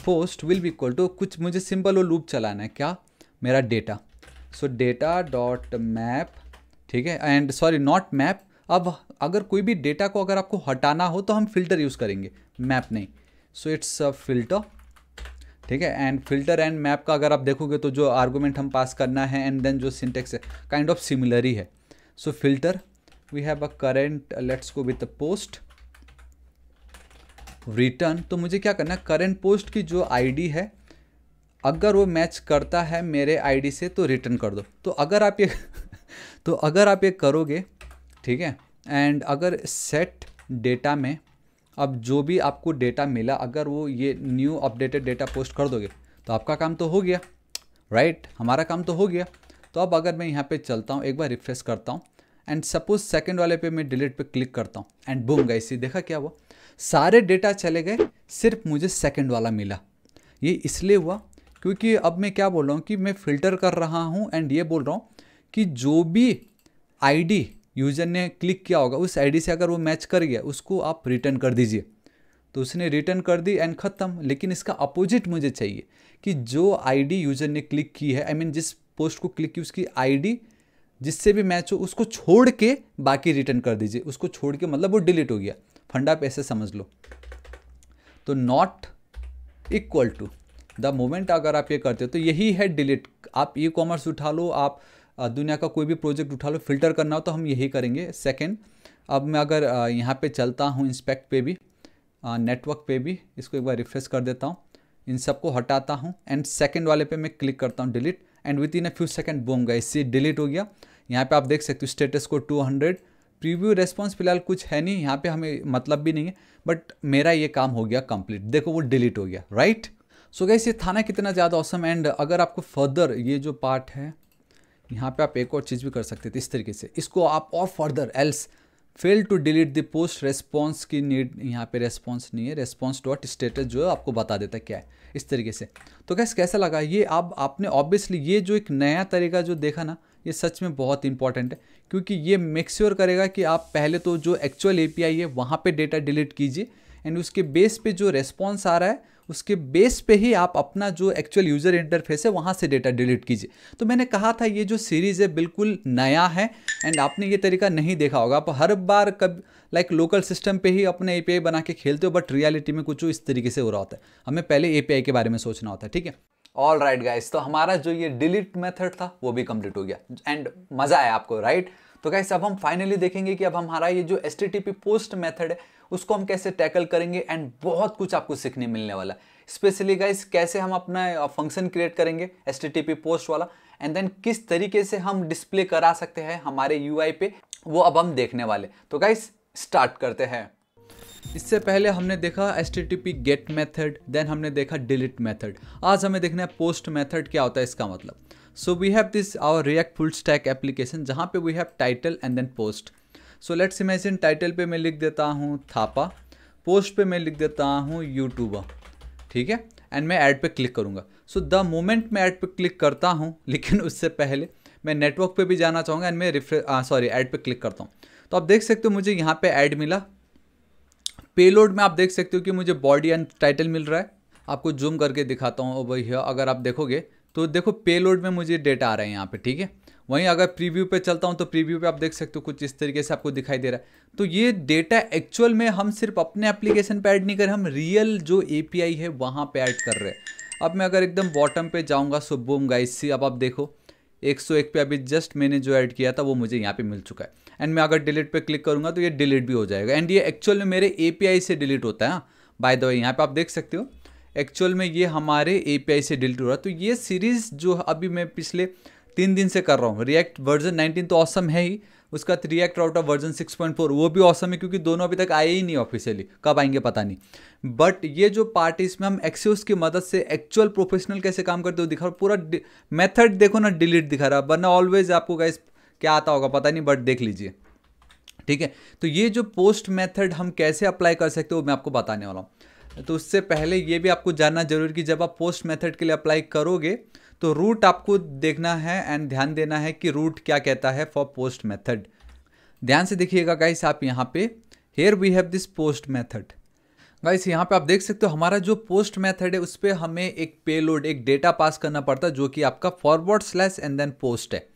post will be equal to कुछ मुझे सिंपल और लूप चलाना है क्या मेरा data so data dot map ठीक है एंड सॉरी नॉट मैप अब अगर कोई भी डेटा को अगर आपको हटाना हो तो हम फिल्टर यूज़ करेंगे मैप नहीं सो इट्स अ फिल्टर ठीक है एंड फिल्टर एंड मैप का अगर आप देखोगे तो जो आर्गूमेंट हम पास करना है एंड देन जो सिंटेक्स है काइंड ऑफ सिमिलर ही है so filter we have a current uh, let's go with the post return तो मुझे क्या करना है करेंट पोस्ट की जो आई है अगर वो मैच करता है मेरे आई से तो रिटर्न कर दो तो अगर आप ये तो अगर आप ये करोगे ठीक है एंड अगर सेट डेटा में अब जो भी आपको डेटा मिला अगर वो ये न्यू अपडेटेड डेटा पोस्ट कर दोगे तो आपका काम तो हो गया राइट right? हमारा काम तो हो गया तो अब अगर मैं यहाँ पे चलता हूँ एक बार रिफ्रेश करता हूँ एंड सपोज सेकंड वाले पे मैं डिलीट पे क्लिक करता हूँ एंड बूम गए सी देखा क्या हुआ सारे डेटा चले गए सिर्फ मुझे सेकंड वाला मिला ये इसलिए हुआ क्योंकि अब मैं क्या बोल रहा हूँ कि मैं फ़िल्टर कर रहा हूँ एंड ये बोल रहा हूँ कि जो भी आईडी यूज़र ने क्लिक किया होगा उस आईडी से अगर वो मैच कर गया उसको आप रिटर्न कर दीजिए तो उसने रिटर्न कर दी एंड ख़त्म लेकिन इसका अपोजिट मुझे चाहिए कि जो आईडी यूज़र ने क्लिक की है आई I मीन mean जिस पोस्ट को क्लिक की उसकी आईडी जिससे भी मैच हो उसको छोड़ के बाकी रिटर्न कर दीजिए उसको छोड़ के मतलब वो डिलीट हो गया फंड आप ऐसे समझ लो तो not equal to the moment अगर आप ये करते हो तो यही है डिलीट आप ई कॉमर्स उठा लो आप दुनिया का कोई भी प्रोजेक्ट उठा लो फिल्टर करना हो तो हम यही करेंगे सेकेंड अब मैं अगर यहाँ पे चलता हूँ इंस्पेक्ट पे भी नेटवर्क पे भी इसको एक बार रिफ्रेश कर देता हूँ इन सबको हटाता हूँ एंड सेकेंड वाले पे मैं क्लिक करता हूँ delete and within a few second बोम गए इससे डिलीट हो गया यहाँ पे आप देख सकते हो स्टेटस को 200 प्रीव्यू रेस्पॉन्स फिलहाल कुछ है नहीं यहाँ पे हमें मतलब भी नहीं है बट मेरा ये काम हो गया कंप्लीट देखो वो डिलीट हो गया राइट सो गैस ये थाना कितना ज़्यादा औसम एंड अगर आपको फर्दर ये जो पार्ट है यहाँ पे आप एक और चीज़ भी कर सकते थे इस तरीके से इसको आप और further else fail to delete the post response की नीड यहाँ पे रेस्पॉन्स नहीं है रेस्पॉन्स डॉट स्टेटस जो है आपको बता देता क्या है इस तरीके से तो कैस कैसा लगा ये आप आपने ऑब्वियसली ये जो एक नया तरीका जो देखा ना ये सच में बहुत इंपॉर्टेंट है क्योंकि ये मेक श्योर करेगा कि आप पहले तो जो एक्चुअल एपीआई है वहाँ पे डेटा डिलीट कीजिए एंड उसके बेस पे जो रेस्पॉन्स आ रहा है उसके बेस पे ही आप अपना जो एक्चुअल यूज़र इंटरफेस है वहाँ से डेटा डिलीट कीजिए तो मैंने कहा था ये जो सीरीज़ है बिल्कुल नया है एंड आपने ये तरीका नहीं देखा होगा आप हर बार कब लाइक लोकल सिस्टम पे ही अपने ए बना के खेलते हो बट रियलिटी में कुछ इस तरीके से हो रहा होता है हमें पहले ए के बारे में सोचना होता है ठीक है ऑल राइट गाइस तो हमारा जो ये डिलीट मेथड था वो भी कंप्लीट हो गया एंड मज़ा आया आपको राइट right? तो गाइस अब हम फाइनली देखेंगे कि अब हमारा ये जो एस पोस्ट मेथड है उसको हम कैसे टैकल करेंगे एंड बहुत कुछ आपको सीखने मिलने वाला है स्पेशली गाइस कैसे हम अपना फंक्शन क्रिएट करेंगे एस पोस्ट वाला एंड देन किस तरीके से हम डिस्प्ले करा सकते हैं हमारे यू पे वो अब हम देखने वाले तो गाइस स्टार्ट करते हैं इससे पहले हमने देखा S T T P get method then हमने देखा डिलीट मैथड आज हमें देखना है पोस्ट मैथड क्या होता है इसका मतलब so we have this our React full stack application जहाँ पे we have title and then post so let's imagine title पे मैं लिख देता हूँ थापा पोस्ट पे मैं लिख देता हूँ यूट्यूबर ठीक है एंड मैं ऐड पे क्लिक करूँगा सो द मोमेंट मैं ऐड पे क्लिक करता हूँ लेकिन उससे पहले मैं नेटवर्क पे भी जाना चाहूँगा एंड मैं रिफ्रे सॉरी ऐड पे क्लिक करता हूँ तो आप देख सकते हो मुझे यहाँ पे ऐड मिला पेलोड में आप देख सकते हो कि मुझे बॉडी एंड टाइटल मिल रहा है आपको जूम करके दिखाता हूँ ओवर अगर आप देखोगे तो देखो पेलोड में मुझे डेटा आ रहा है यहाँ पे ठीक है वहीं अगर प्रीव्यू पे चलता हूँ तो प्रीव्यू पे आप देख सकते हो कुछ इस तरीके से आपको दिखाई दे रहा है तो ये डेटा एक्चुअल में हम सिर्फ अपने एप्लीकेशन पे ऐड नहीं कर हम रियल जो एपीआई है वहाँ पे ऐड कर रहे हैं अब मैं अगर एकदम बॉटम पे जाऊँगा सुबोम गाइसी अब आप देखो 101 पे अभी जस्ट मैंने जो ऐड किया था वो मुझे यहाँ पर मिल चुका है एंड मैं अगर डिलीट पे क्लिक करूंगा तो ये डिलीट भी हो जाएगा एंड ये एक्चुअल में मेरे ए से डिलीट होता है बाय द वे यहाँ पर आप देख सकते हो एक्चुअल में ये हमारे ए से डिलीट हो रहा है तो ये सीरीज़ जो अभी मैं पिछले तीन दिन से कर रहा हूँ रिएक्ट वर्जन नाइनटीन तो ऑसम है ही उसका React out of version four वो भी ऑसम है क्योंकि दोनों अभी तक आए ही नहीं ऑफिशियली कब आएंगे पता नहीं बट ये जो पार्ट है इसमें हम एक्सेस की मदद से एक्चुअल प्रोफेशनल कैसे काम करते हो दिखा रहा पूरा मेथड देखो ना डिलीट दिखा रहा वरना ऑलवेज आपको गाइस क्या आता होगा पता नहीं बट देख लीजिए ठीक है तो ये जो पोस्ट मेथड हम कैसे अप्लाई कर सकते हो मैं आपको बताने वाला हूँ तो उससे पहले ये भी आपको जानना जरूरी कि जब आप पोस्ट मेथड के लिए अप्लाई करोगे तो रूट आपको देखना है एंड ध्यान देना है कि रूट क्या कहता है फॉर पोस्ट मेथड ध्यान से देखिएगा गाइस आप यहाँ पे here we have this post method guys यहाँ पे आप देख सकते हो हमारा जो पोस्ट मैथड है उस पर हमें एक पेलोड एक डेटा पास करना पड़ता है जो कि आपका forward slash and then post है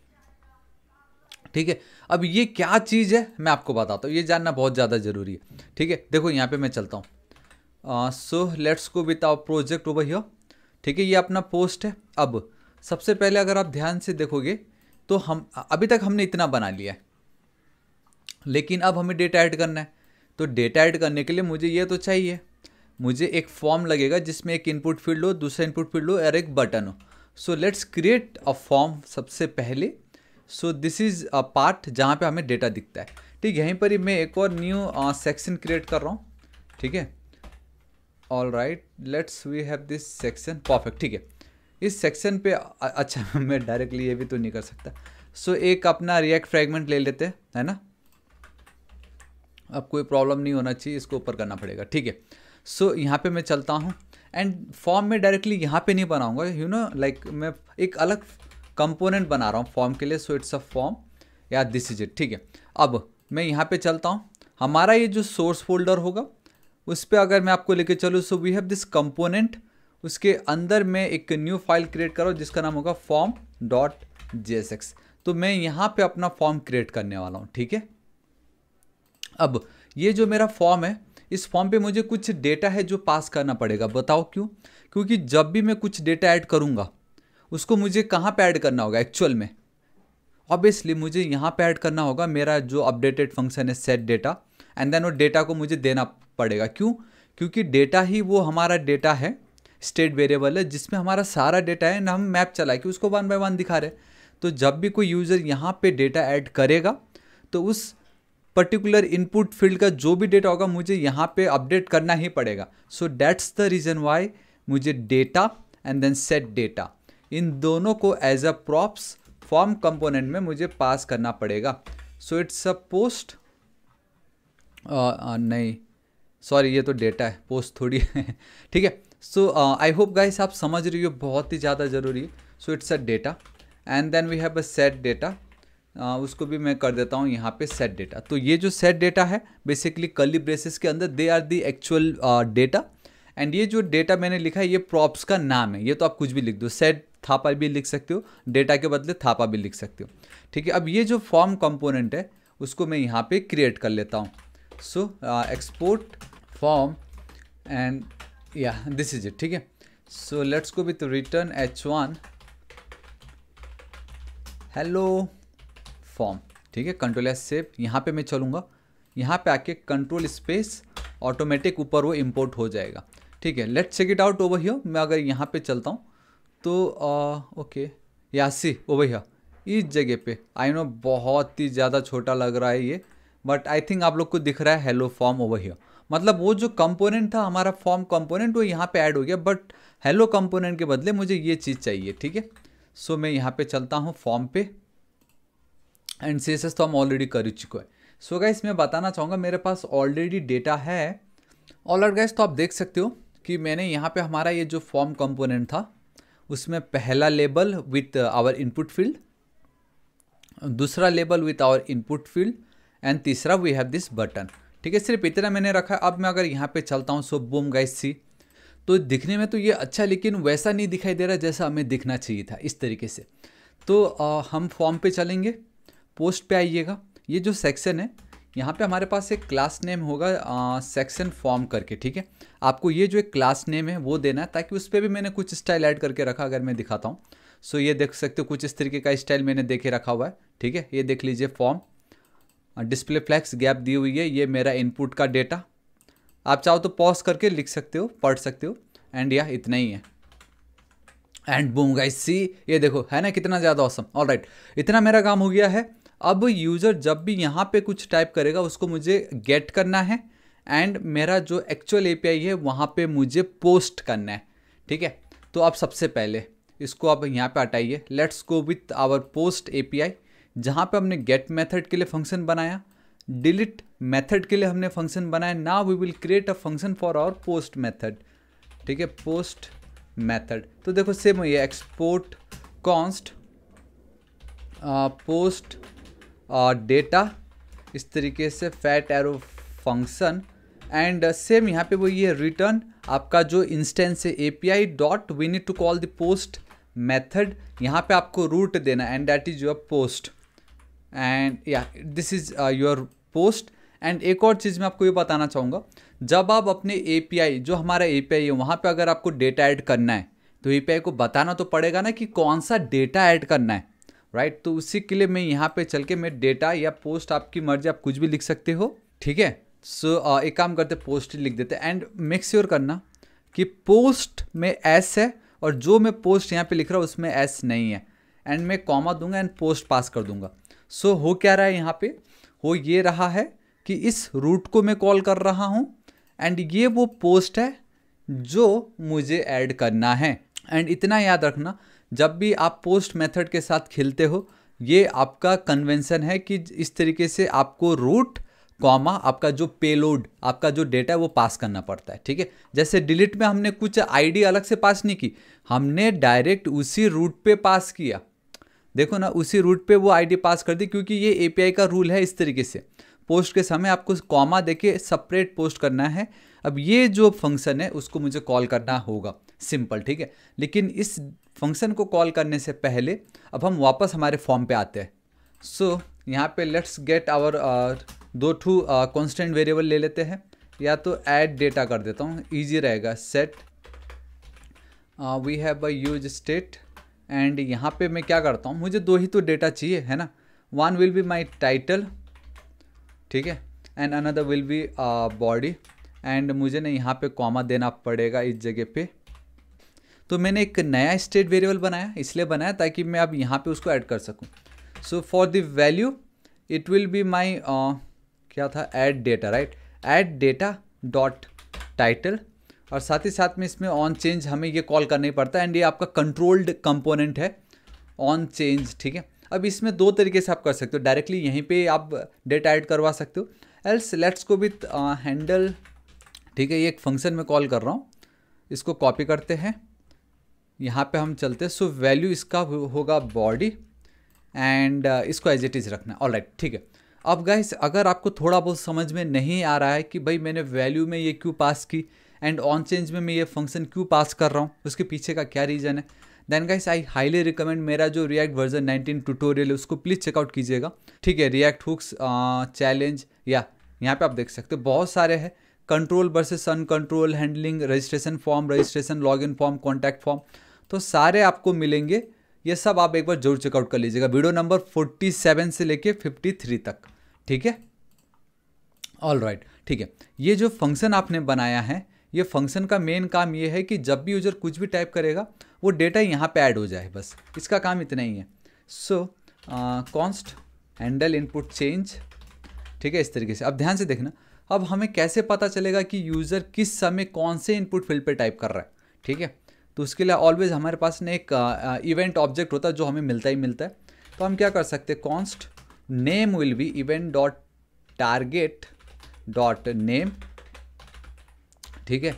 ठीक है अब ये क्या चीज़ है मैं आपको बताता हूँ ये जानना बहुत ज़्यादा ज़रूरी है ठीक है देखो यहाँ पे मैं चलता हूँ so let's go with our project over here ठीक है ये अपना पोस्ट है अब सबसे पहले अगर आप ध्यान से देखोगे तो हम अभी तक हमने इतना बना लिया है लेकिन अब हमें डेटा ऐड करना है तो डेटा ऐड करने के लिए मुझे ये तो चाहिए मुझे एक फॉर्म लगेगा जिसमें एक इनपुट फील्ड हो दूसरा इनपुट फील्ड हो और एक बटन हो so let's create a form सबसे पहले so this is a part जहाँ पे हमें डेटा दिखता है ठीक है यहीं पर ही मैं एक और न्यू सेक्शन क्रिएट कर रहा हूँ ठीक है all right let's we have this section perfect ठीक है इस सेक्शन पे अच्छा मैं डायरेक्टली ये भी तो नहीं कर सकता सो so, एक अपना रिएक्ट फ्रेगमेंट ले लेते हैं है ना अब कोई प्रॉब्लम नहीं होना चाहिए इसको ऊपर करना पड़ेगा ठीक है सो so, यहाँ पे मैं चलता हूँ एंड फॉर्म में डायरेक्टली यहाँ पे नहीं बनाऊँगा यू नो लाइक मैं एक अलग कंपोनेंट बना रहा हूँ फॉर्म के लिए so it's a form yeah this is it ठीक है अब मैं यहाँ पे चलता हूँ हमारा ये जो सोर्स फोल्डर होगा उस पर अगर मैं आपको लेके चलूँ so we have this component उसके अंदर मैं एक न्यू फाइल क्रिएट करो जिसका नाम होगा फॉर्म डॉट जे तो मैं यहाँ पे अपना फॉर्म क्रिएट करने वाला हूँ ठीक है अब ये जो मेरा फॉर्म है इस फॉर्म पे मुझे कुछ डेटा है जो पास करना पड़ेगा बताओ क्यों क्योंकि जब भी मैं कुछ डेटा ऐड करूँगा उसको मुझे कहाँ पे ऐड करना होगा एक्चुअल में ऑब्वियसली मुझे यहाँ पे ऐड करना होगा मेरा जो अपडेटेड फंक्शन है सेट डेटा एंड देन वो डेटा को मुझे देना पड़ेगा क्यों क्योंकि डेटा ही वो हमारा डेटा है स्टेट वेरिएबल है जिसमें हमारा सारा डेटा है ना हम मैप चला के उसको वन बाय वन दिखा रहे तो जब भी कोई यूज़र यहाँ पे डेटा ऐड करेगा तो उस पर्टिकुलर इनपुट फील्ड का जो भी डेटा होगा मुझे यहाँ पे अपडेट करना ही पड़ेगा so that's the reason why मुझे data and then set data इन दोनों को as a props form component में मुझे पास करना पड़ेगा सो इट्स अ पोस्ट नहीं सॉरी ये तो डेटा है पोस्ट थोड़ी है ठीक है सो आई होप गाइस आप समझ रही हो बहुत ही ज़्यादा ज़रूरी है so it's a data and then we have a set data उसको भी मैं कर देता हूँ यहाँ पे सेट डेटा तो ये जो सेट डेटा है बेसिकली कली ब्रेसेस के अंदर they are the actual data एंड ये जो डेटा मैंने लिखा है ये प्रॉप्स का नाम है ये तो आप कुछ भी लिख दो सेट थापा भी लिख सकते हो डेटा के बदले थापा भी लिख सकते हो ठीक है अब ये जो फॉर्म कंपोनेंट है उसको मैं यहाँ पे क्रिएट कर लेता हूँ so export form and yeah this is it ठीक है so let's go with return H one hello form ठीक है कंट्रोल एस सेव यहाँ पे मैं चलूँगा यहाँ पे आके कंट्रोल स्पेस ऑटोमेटिक ऊपर वो इम्पोर्ट हो जाएगा ठीक है let check it out over here मैं अगर यहाँ पे चलता हूँ तो ओके यासी ओवर हियर इस जगह पे आई नो बहुत ही ज़्यादा छोटा लग रहा है ये बट आई थिंक आप लोग को दिख रहा है हेलो फॉर्म ओवर हियर मतलब वो जो कंपोनेंट था हमारा फॉर्म कंपोनेंट वो यहाँ पे ऐड हो गया बट हेलो कंपोनेंट के बदले मुझे ये चीज़ चाहिए ठीक है सो मैं यहाँ पे चलता हूँ फॉर्म पे एंड सी तो हम ऑलरेडी कर चुके हैं सो गाइस मैं बताना चाहूँगा मेरे पास ऑलरेडी डेटा है ऑल गाइस तो आप देख सकते हो कि मैंने यहाँ पे हमारा ये जो फॉर्म कंपोनेंट था उसमें पहला label with our input field दूसरा label with our input field and तीसरा वी हैव दिस बटन ठीक है सिर्फ इतना मैंने रखा अब मैं अगर यहाँ पे चलता हूँ सो बूम गाइस सी तो दिखने में तो ये अच्छा लेकिन वैसा नहीं दिखाई दे रहा जैसा हमें दिखना चाहिए था इस तरीके से तो आ, हम फॉर्म पे चलेंगे पोस्ट पे आइएगा ये जो सेक्शन है यहाँ पे हमारे पास एक क्लास नेम होगा सेक्शन फॉर्म करके ठीक है आपको ये जो एक क्लास नेम है वो देना है ताकि उस पर भी मैंने कुछ स्टाइल ऐड करके रखा अगर मैं दिखाता हूँ सो ये देख सकते हो कुछ इस तरीके का स्टाइल मैंने देखे रखा हुआ है ठीक है ये देख लीजिए फॉर्म डिस्प्ले फ्लैक्स गैप दी हुई है ये मेरा इनपुट का डेटा आप चाहो तो पॉज करके लिख सकते हो पढ़ सकते हो एंड या इतना ही है एंड बूंगा सी ये देखो है ना कितना ज़्यादा औसम ऑल राइट इतना मेरा काम हो गया है अब यूज़र जब भी यहाँ पे कुछ टाइप करेगा उसको मुझे गेट करना है एंड मेरा जो एक्चुअल एपीआई है वहाँ पे मुझे पोस्ट करना है ठीक है तो आप सबसे पहले इसको आप यहाँ पे हटाइए let's go with our post API जहाँ पे हमने गेट मेथड के लिए फंक्शन बनाया डिलीट मेथड के लिए हमने फंक्शन बनाया ना we will create a function for our post method ठीक है पोस्ट मेथड तो देखो सेम हो एक्सपोर्ट कॉन्स्ट पोस्ट डेटा इस तरीके से fat arrow function and same यहाँ पे वो ये रिटर्न आपका जो इंस्टेंस है A P I dot we need to call the post method यहाँ पे आपको रूट देना and that is your post and yeah this is your post and एक और चीज़ मैं आपको ये बताना चाहूँगा जब आप अपने ए पी आई जो हमारा ए पी आई है वहाँ पर अगर आपको डेटा ऐड करना है तो ए पी आई को बताना तो पड़ेगा ना कि कौन सा डेटा ऐड करना है राइट तो उसी के लिए मैं यहाँ पे चल के मैं डेटा या पोस्ट आपकी मर्जी आप कुछ भी लिख सकते हो ठीक है सो so, एक काम करते पोस्ट लिख देते एंड मेक श्योर करना कि पोस्ट में एस है और जो मैं पोस्ट यहाँ पे लिख रहा हूँ उसमें एस नहीं है एंड मैं कॉमा दूंगा एंड पोस्ट पास कर दूंगा सो so, हो क्या रहा है यहाँ पे हो ये रहा है कि इस रूट को मैं कॉल कर रहा हूँ एंड ये वो पोस्ट है जो मुझे ऐड करना है एंड इतना याद रखना जब भी आप पोस्ट मेथड के साथ खेलते हो ये आपका कन्वेंसन है कि इस तरीके से आपको रूट कॉमा आपका जो पेलोड आपका जो डेटा है वो पास करना पड़ता है ठीक है जैसे डिलीट में हमने कुछ आईडी अलग से पास नहीं की हमने डायरेक्ट उसी रूट पे पास किया देखो ना उसी रूट पे वो आईडी पास कर दी क्योंकि ये एपीआई का रूल है इस तरीके से पोस्ट के समय आपको कॉमा देके सेपरेट पोस्ट करना है अब ये जो फंक्शन है उसको मुझे कॉल करना होगा सिंपल ठीक है लेकिन इस फंक्शन को कॉल करने से पहले अब हम वापस हमारे फॉर्म पे आते हैं सो so, यहाँ पे लेट्स गेट आवर दो टू कॉन्स्टेंट वेरिएबल ले लेते हैं या तो ऐड डेटा कर देता हूँ ईजी रहेगा set we have a use state and यहाँ पे मैं क्या करता हूँ मुझे दो ही तो डेटा चाहिए है ना one will be my title ठीक है and another will be body and मुझे ना यहाँ पे कॉमा देना पड़ेगा इस जगह पे तो मैंने एक नया स्टेट वेरिएबल बनाया इसलिए बनाया ताकि मैं अब यहाँ पे उसको ऐड कर सकूँ so for the value it will be my क्या था add data right add data dot title और साथ ही साथ में इसमें ऑन चेंज हमें ये कॉल करना ही पड़ता है एंड ये आपका कंट्रोल्ड कंपोनेंट है ऑन चेंज ठीक है अब इसमें दो तरीके से आप कर सकते हो डायरेक्टली यहीं पे आप डेटा ऐड करवा सकते हो else let's go with handle ठीक है ये एक फंक्शन में कॉल कर रहा हूँ इसको कॉपी करते हैं यहाँ पे हम चलते हैं सो वैल्यू इसका होगा बॉडी एंड uh, इसको एज इट इज़ रखना ऑल राइट ठीक है अब गाइस अगर आपको थोड़ा बहुत समझ में नहीं आ रहा है कि भाई मैंने वैल्यू में ये क्यों पास की एंड ऑन चेंज में मैं ये फंक्शन क्यों पास कर रहा हूँ उसके पीछे का क्या रीज़न है then guys I highly recommend मेरा जो रिएक्ट वर्जन 19 ट्यूटोरियल है उसको प्लीज़ चेकआउट कीजिएगा ठीक है रिएक्ट हुक्स चैलेंज या यहाँ पे आप देख सकते हो बहुत सारे हैं control versus uncontrol control handling registration form registration log in form contact form तो सारे आपको मिलेंगे ये सब आप एक बार जरूर चेकआउट कर लीजिएगा वीडियो नंबर 47 से लेके 53 तक ठीक है ऑल राइट ठीक है ये जो फंक्शन आपने बनाया है ये फंक्शन का मेन काम ये है कि जब भी यूजर कुछ भी टाइप करेगा वो डेटा यहाँ पे ऐड हो जाए बस इसका काम इतना ही है so const handle input change ठीक है इस तरीके से अब ध्यान से देखना अब हमें कैसे पता चलेगा कि यूज़र किस समय कौन से इनपुट फील्ड पे टाइप कर रहा है ठीक है तो उसके लिए ऑलवेज हमारे पास ना एक इवेंट ऑब्जेक्ट होता है जो हमें मिलता ही मिलता है तो हम क्या कर सकते हैं const name will be event dot target dot name ठीक है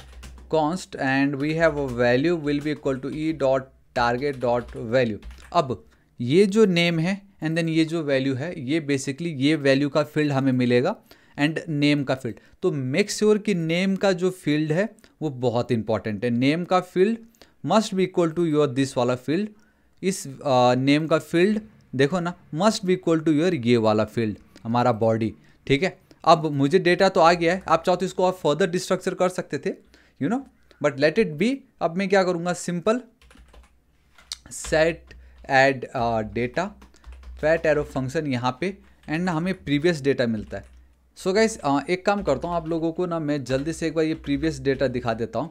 const and we have a value will be equal to E dot target dot value अब ये जो नेम है एंड देन ये जो वैल्यू है ये बेसिकली ये वैल्यू का फील्ड हमें मिलेगा एंड नेम का फील्ड तो मेक श्योर कि नेम का जो फील्ड है वो बहुत इंपॉर्टेंट है नेम का फील्ड मस्ट भी इक्वल टू योर दिस वाला फील्ड इस नेम uh, का फील्ड देखो ना मस्ट भी इक्वल टू योर ये वाला फील्ड हमारा बॉडी ठीक है अब मुझे डेटा तो आ गया है आप चाहो तो इसको आप फर्दर डिस्ट्रक्चर कर सकते थे you know but let it be अब मैं क्या करूँगा simple set add data fat arrow function यहाँ पे एंड हमें प्रीवियस डेटा मिलता है सो so गाइस uh, एक काम करता हूँ आप लोगों को ना मैं जल्दी से एक बार ये प्रीवियस डेटा दिखा देता हूँ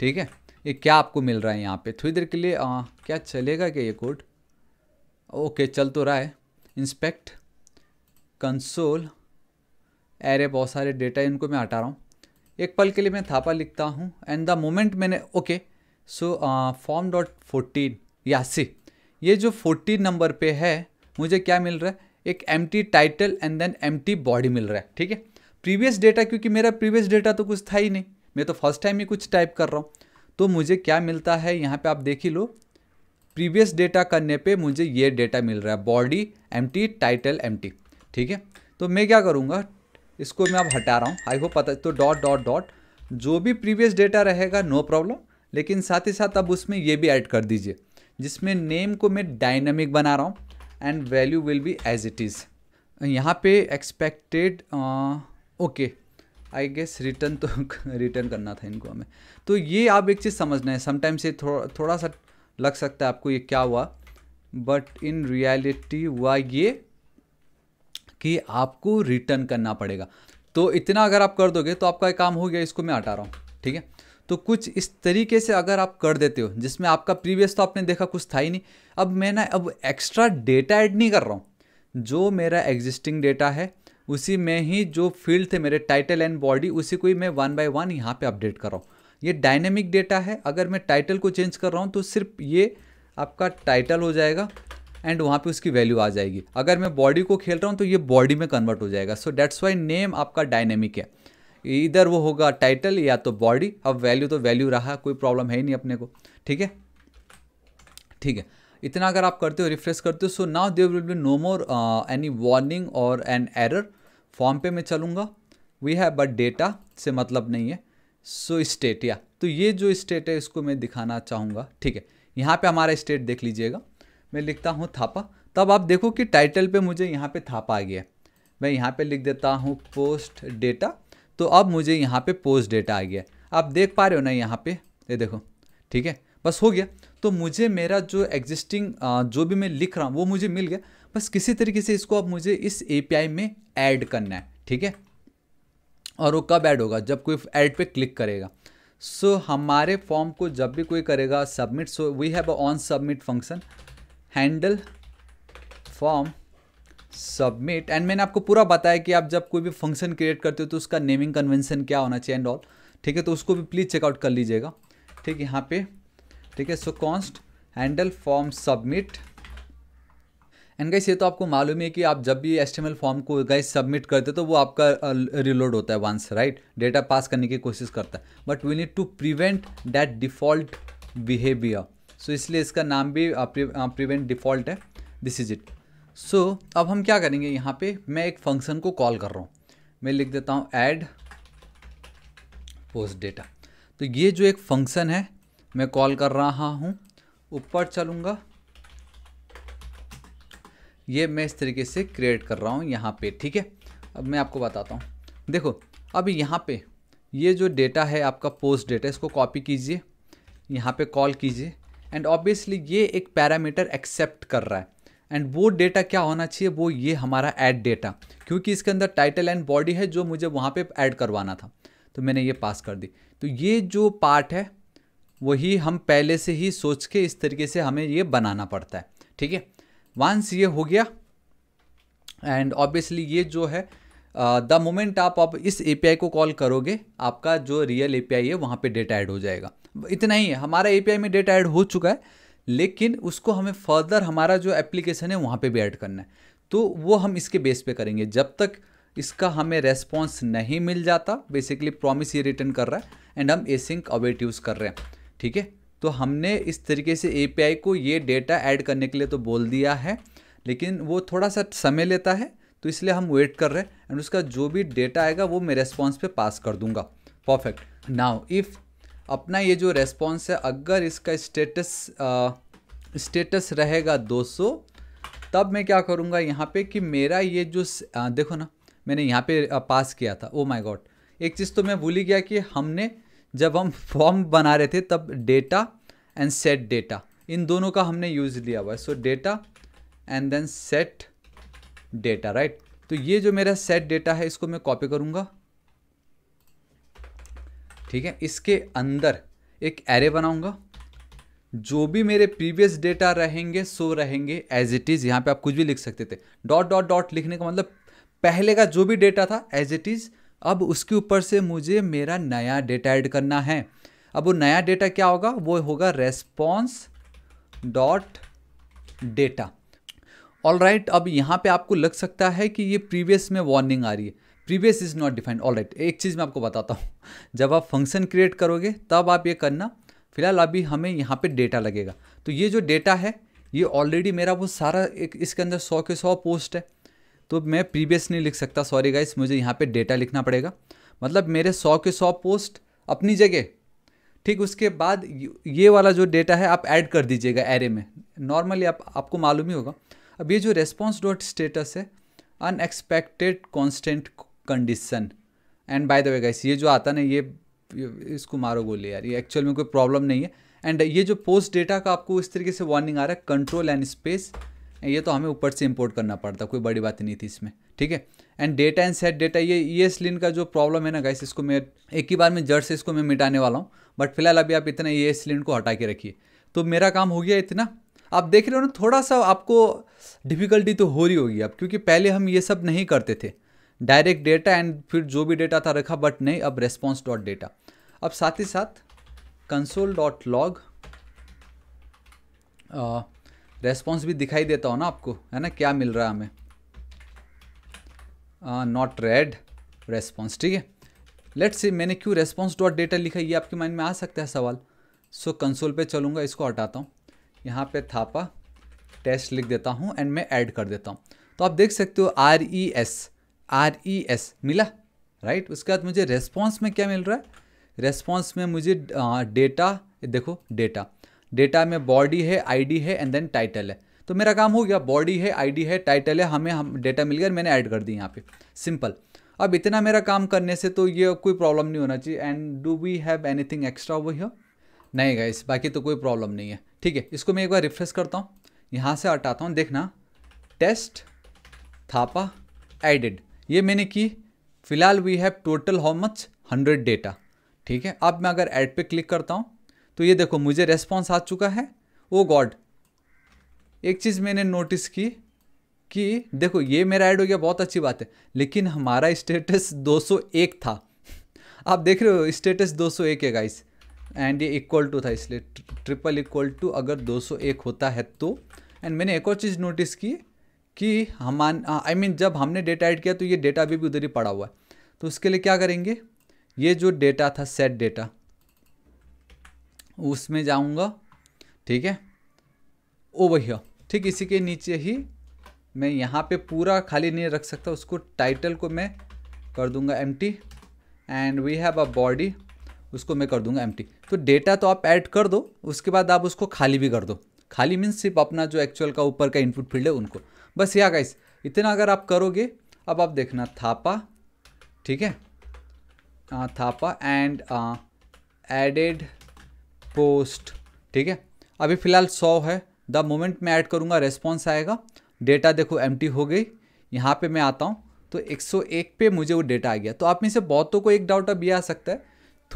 ठीक है ये क्या आपको मिल रहा है यहाँ पे थोड़ी देर के लिए आ, uh, क्या चलेगा क्या ये कोड ओके चल तो रहा है इंस्पेक्ट कंसोल अरे बहुत सारे डेटा इनको मैं हटा रहा हूँ एक पल के लिए मैं थापा लिखता हूँ एंड द मोमेंट मैंने okay so form dot fourteen यासी ये जो फोर्टीन नंबर पे है मुझे क्या मिल रहा है एक M title and then M body मिल रहा है ठीक है प्रीवियस डेटा क्योंकि मेरा प्रीवियस डेटा तो कुछ था ही नहीं मैं तो फर्स्ट टाइम ही कुछ टाइप कर रहा हूँ तो मुझे क्या मिलता है यहाँ पे आप देख ही लो प्रीवियस डेटा करने पे मुझे ये डेटा मिल रहा है बॉडी एम टाइटल एम ठीक है तो मैं क्या करूँगा इसको मैं अब हटा रहा हूँ आई होप पता तो डॉट डॉट डॉट जो भी प्रीवियस डेटा रहेगा नो प्रॉब्लम लेकिन साथ ही साथ अब उसमें ये भी ऐड कर दीजिए जिसमें नेम को मैं डायनेमिक बना रहा हूँ and value will be as it is यहाँ पे expected okay I guess return तो रिटर्न करना था इनको हमें तो ये आप एक चीज़ समझना है समटाइम्स ये थोड़ा थोड़ा सा लग सकता है आपको ये क्या हुआ बट इन रियलिटी हुआ ये कि आपको रिटर्न करना पड़ेगा तो इतना अगर आप कर दोगे तो आपका काम हो गया इसको मैं हटा रहा हूँ ठीक है तो कुछ इस तरीके से अगर आप कर देते हो जिसमें आपका प्रीवियस तो आपने देखा कुछ था ही नहीं अब मैं ना अब एक्स्ट्रा डेटा ऐड नहीं कर रहा हूँ जो मेरा एग्जिस्टिंग डेटा है उसी में ही जो फील्ड थे मेरे टाइटल एंड बॉडी उसी को ही मैं वन बाय वन यहाँ पे अपडेट कर रहा हूँ ये डायनेमिक डेटा है अगर मैं टाइटल को चेंज कर रहा हूँ तो सिर्फ ये आपका टाइटल हो जाएगा एंड वहाँ पे उसकी वैल्यू आ जाएगी अगर मैं बॉडी को खेल रहा हूँ तो ये बॉडी में कन्वर्ट हो जाएगा सो डैट्स वाई नेम आपका डायनेमिक है इधर वो होगा टाइटल या तो बॉडी अब वैल्यू तो वैल्यू रहा कोई प्रॉब्लम है ही नहीं अपने को ठीक है ठीक है इतना अगर आप करते हो रिफ्रेश करते हो so now there will be no more any warning और एन एरर फॉर्म पे मैं चलूँगा वी हैव बट डेटा से मतलब नहीं है सो स्टेट या तो ये जो स्टेट है इसको मैं दिखाना चाहूँगा ठीक है यहाँ पे हमारा स्टेट देख लीजिएगा मैं लिखता हूँ थापा तब आप देखो कि टाइटल पे मुझे यहाँ पे थापा आ गया मैं यहाँ पे लिख देता हूँ पोस्ट डेटा तो अब मुझे यहाँ पे पोस्ट डेटा आ गया आप देख पा रहे हो ना यहाँ पे ये देखो ठीक है बस हो गया तो मुझे मेरा जो एग्जिस्टिंग जो भी मैं लिख रहा हूँ वो मुझे मिल गया बस किसी तरीके से इसको अब मुझे इस ए में ऐड करना है ठीक है और वो कब ऐड होगा जब कोई ऐड पे क्लिक करेगा सो so, हमारे फॉर्म को जब भी कोई करेगा submit so we have on submit function handle form submit and मैंने आपको पूरा बताया कि आप जब कोई भी फंक्शन क्रिएट करते हो तो उसका नेमिंग कन्वेंशन क्या होना चाहिए एंड ऑल ठीक है तो उसको भी प्लीज़ चेकआउट कर लीजिएगा ठीक है यहाँ पे ठीक है so const handle form submit and guys ये तो आपको मालूम है कि आप जब भी एस फॉर्म को गाइस सबमिट करते तो वो आपका रिलोड होता है वंस राइट डेटा पास करने की कोशिश करता है but we need to prevent that default behaviour so इसलिए इसका नाम भी प्रिवेंट डिफ़ॉल्ट है this is it so so, अब हम क्या करेंगे यहाँ पे मैं एक फंक्शन को कॉल कर रहा हूँ मैं लिख देता हूँ ऐड पोस्ट डेटा तो ये जो एक फंक्शन है मैं कॉल कर रहा हूँ ऊपर चलूँगा ये मैं इस तरीके से क्रिएट कर रहा हूँ यहाँ पे ठीक है अब मैं आपको बताता हूँ देखो अब यहाँ पे ये जो डेटा है आपका पोस्ट डेटा इसको कॉपी कीजिए यहाँ पे कॉल कीजिए एंड ऑब्वियसली ये एक पैरामीटर एक्सेप्ट कर रहा है एंड वो डेटा क्या होना चाहिए वो ये हमारा ऐड डेटा क्योंकि इसके अंदर टाइटल एंड बॉडी है जो मुझे वहाँ पे ऐड करवाना था तो मैंने ये पास कर दी तो ये जो पार्ट है वही हम पहले से ही सोच के इस तरीके से हमें ये बनाना पड़ता है ठीक है वंस ये हो गया एंड ऑब्वियसली ये जो है द uh, मोमेंट आप आप इस ए को कॉल करोगे आपका जो रियल ए है वहाँ पे डेटा ऐड हो जाएगा इतना ही है हमारा ए में डेटा ऐड हो चुका है लेकिन उसको हमें फर्दर हमारा जो एप्लीकेशन है वहाँ पे भी ऐड करना है तो वो हम इसके बेस पे करेंगे जब तक इसका हमें रेस्पॉन्स नहीं मिल जाता बेसिकली प्रॉमिस ये रिटर्न कर रहा है एंड हम ए सिंक अवेट यूज़ कर रहे हैं ठीक है तो हमने इस तरीके से ए को ये डेटा ऐड करने के लिए तो बोल दिया है लेकिन वो थोड़ा सा समय लेता है तो इसलिए हम वेट कर रहे हैं एंड उसका जो भी डेटा आएगा वो मैं रेस्पॉन्स पे पास कर दूंगा परफेक्ट नाउ इफ़ अपना ये जो रेस्पॉन्स है अगर इसका स्टेटस स्टेटस रहेगा 200 तब मैं क्या करूँगा यहाँ पे कि मेरा ये जो आ, देखो ना मैंने यहाँ पे पास किया था ओ माय गॉड एक चीज़ तो मैं भूल ही गया कि हमने जब हम फॉर्म बना रहे थे तब डेटा एंड सेट डेटा इन दोनों का हमने यूज़ लिया हुआ है so data and then set data right तो ये जो मेरा सेट डेटा है इसको मैं कॉपी करूँगा ठीक है इसके अंदर एक एरे बनाऊंगा जो भी मेरे प्रीवियस डेटा रहेंगे सो रहेंगे एज इट इज़ यहाँ पे आप कुछ भी लिख सकते थे डॉट डॉट डॉट लिखने का मतलब पहले का जो भी डेटा था एज इट इज़ अब उसके ऊपर से मुझे मेरा नया डेटा ऐड करना है अब वो नया डेटा क्या होगा वो होगा response dot data all right अब यहाँ पे आपको लग सकता है कि ये प्रीवियस में वार्निंग आ रही है previous is not defined all right एक चीज़ मैं आपको बताता हूँ जब आप फंक्शन क्रिएट करोगे तब आप ये करना फिलहाल अभी हमें यहाँ पे डेटा लगेगा तो ये जो डेटा है ये ऑलरेडी मेरा वो सारा एक इसके अंदर सौ के सौ पोस्ट है तो मैं प्रीवियस नहीं लिख सकता सॉरी गाइस मुझे यहाँ पे डेटा लिखना पड़ेगा मतलब मेरे सौ के सौ पोस्ट अपनी जगह ठीक उसके बाद ये वाला जो डेटा है आप ऐड कर दीजिएगा एरे में नॉर्मली आप आपको मालूम ही होगा अब ये जो रेस्पॉन्स डॉट स्टेटस है unexpected constant condition and by the way guys ये जो आता ना ये इसको मारो गोली यार ये एक्चुअल में कोई प्रॉब्लम नहीं है एंड ये जो पोस्ट डेटा का आपको इस तरीके से वार्निंग आ रहा है कंट्रोल एंड स्पेस ये तो हमें ऊपर से इंपोर्ट करना पड़ता कोई बड़ी बात नहीं थी इसमें ठीक है and data and set data ये ई एस लिन का जो प्रॉब्लम है ना गाइस इसको मैं एक ही बार में जड़ से इसको मैं मिटाने वाला हूँ बट फिलहाल अभी आप इतना ई एस लिन को हटा के रखिए तो मेरा काम हो गया इतना आप देख रहे हो ना थोड़ा सा आपको डिफ़िकल्टी तो हो रही होगी अब क्योंकि पहले हम ये सब नहीं करते थे डायरेक्ट डेटा एंड फिर जो भी डेटा था रखा बट नहीं अब रेस्पॉन्स डॉट डेटा अब साथ ही साथ कंसोल डॉट लॉग रेस्पॉन्स भी दिखाई देता हो ना आपको है ना क्या मिल रहा है हमें नॉट रेड रेस्पॉन्स ठीक है लेट्स सी मैंने क्यों रेस्पॉन्स डॉट डेटा लिखा ये आपके माइंड में आ सकता है सवाल सो so, कंसोल पे चलूँगा इसको हटाता हूँ यहाँ पे थापा टेस्ट लिख देता हूँ एंड मैं ऐड कर देता हूँ तो आप देख सकते हो R E S R E S मिला राइट right? उसके बाद मुझे रेस्पॉन्स में क्या मिल रहा है रेस्पॉन्स में मुझे डेटा देखो डेटा डेटा में बॉडी है आईडी है एंड देन टाइटल है तो मेरा काम हो गया बॉडी है आईडी है टाइटल है हमें हम डेटा मिल गया मैंने ऐड कर दी यहाँ पे सिंपल अब इतना मेरा काम करने से तो ये कोई प्रॉब्लम नहीं होना चाहिए and do we have anything extra वो हियर नहीं गए बाकी तो कोई प्रॉब्लम नहीं है ठीक है इसको मैं एक बार रिफ्रेश करता हूँ यहाँ से हटाता हूँ देखना टेस्ट थापा एडिड ये मैंने की फिलहाल we have total how much hundred data ठीक है अब मैं अगर ऐड पे क्लिक करता हूँ तो ये देखो मुझे रेस्पॉन्स आ चुका है ओ oh गॉड एक चीज़ मैंने नोटिस की कि देखो ये मेरा ऐड हो गया बहुत अच्छी बात है लेकिन हमारा स्टेटस 201 था आप देख रहे हो स्टेटस 201 है गाइस एंड ये इक्वल टू था इसलिए ट्रिपल इक्वल टू अगर 201 होता है तो एंड मैंने एक और चीज़ नोटिस की कि हम आई मीन जब हमने डेटा ऐड किया तो ये डेटा अभी भी उधर ही पड़ा हुआ है तो उसके लिए क्या करेंगे ये जो डेटा था सेट डेटा उसमें जाऊंगा ठीक है ओ वही ठीक इसी के नीचे ही मैं यहाँ पे पूरा खाली नहीं रख सकता उसको टाइटल को मैं कर दूंगा M and we have a body उसको मैं कर दूंगा एम तो डेटा तो आप ऐड कर दो उसके बाद आप उसको खाली भी कर दो खाली मीन्स सिर्फ अपना जो एक्चुअल का ऊपर का इनपुट फील्ड है उनको बस या गाइस इतना अगर आप करोगे अब आप देखना थापा ठीक है आ, थापा एंड एडेड पोस्ट ठीक है अभी फ़िलहाल सौ है द मोमेंट मैं ऐड करूँगा रेस्पॉन्स आएगा डेटा देखो एम हो गई यहाँ पे मैं आता हूँ तो 101 पे मुझे वो डेटा आ गया तो आप में से बहुतों को एक डाउट अभी आ सकता है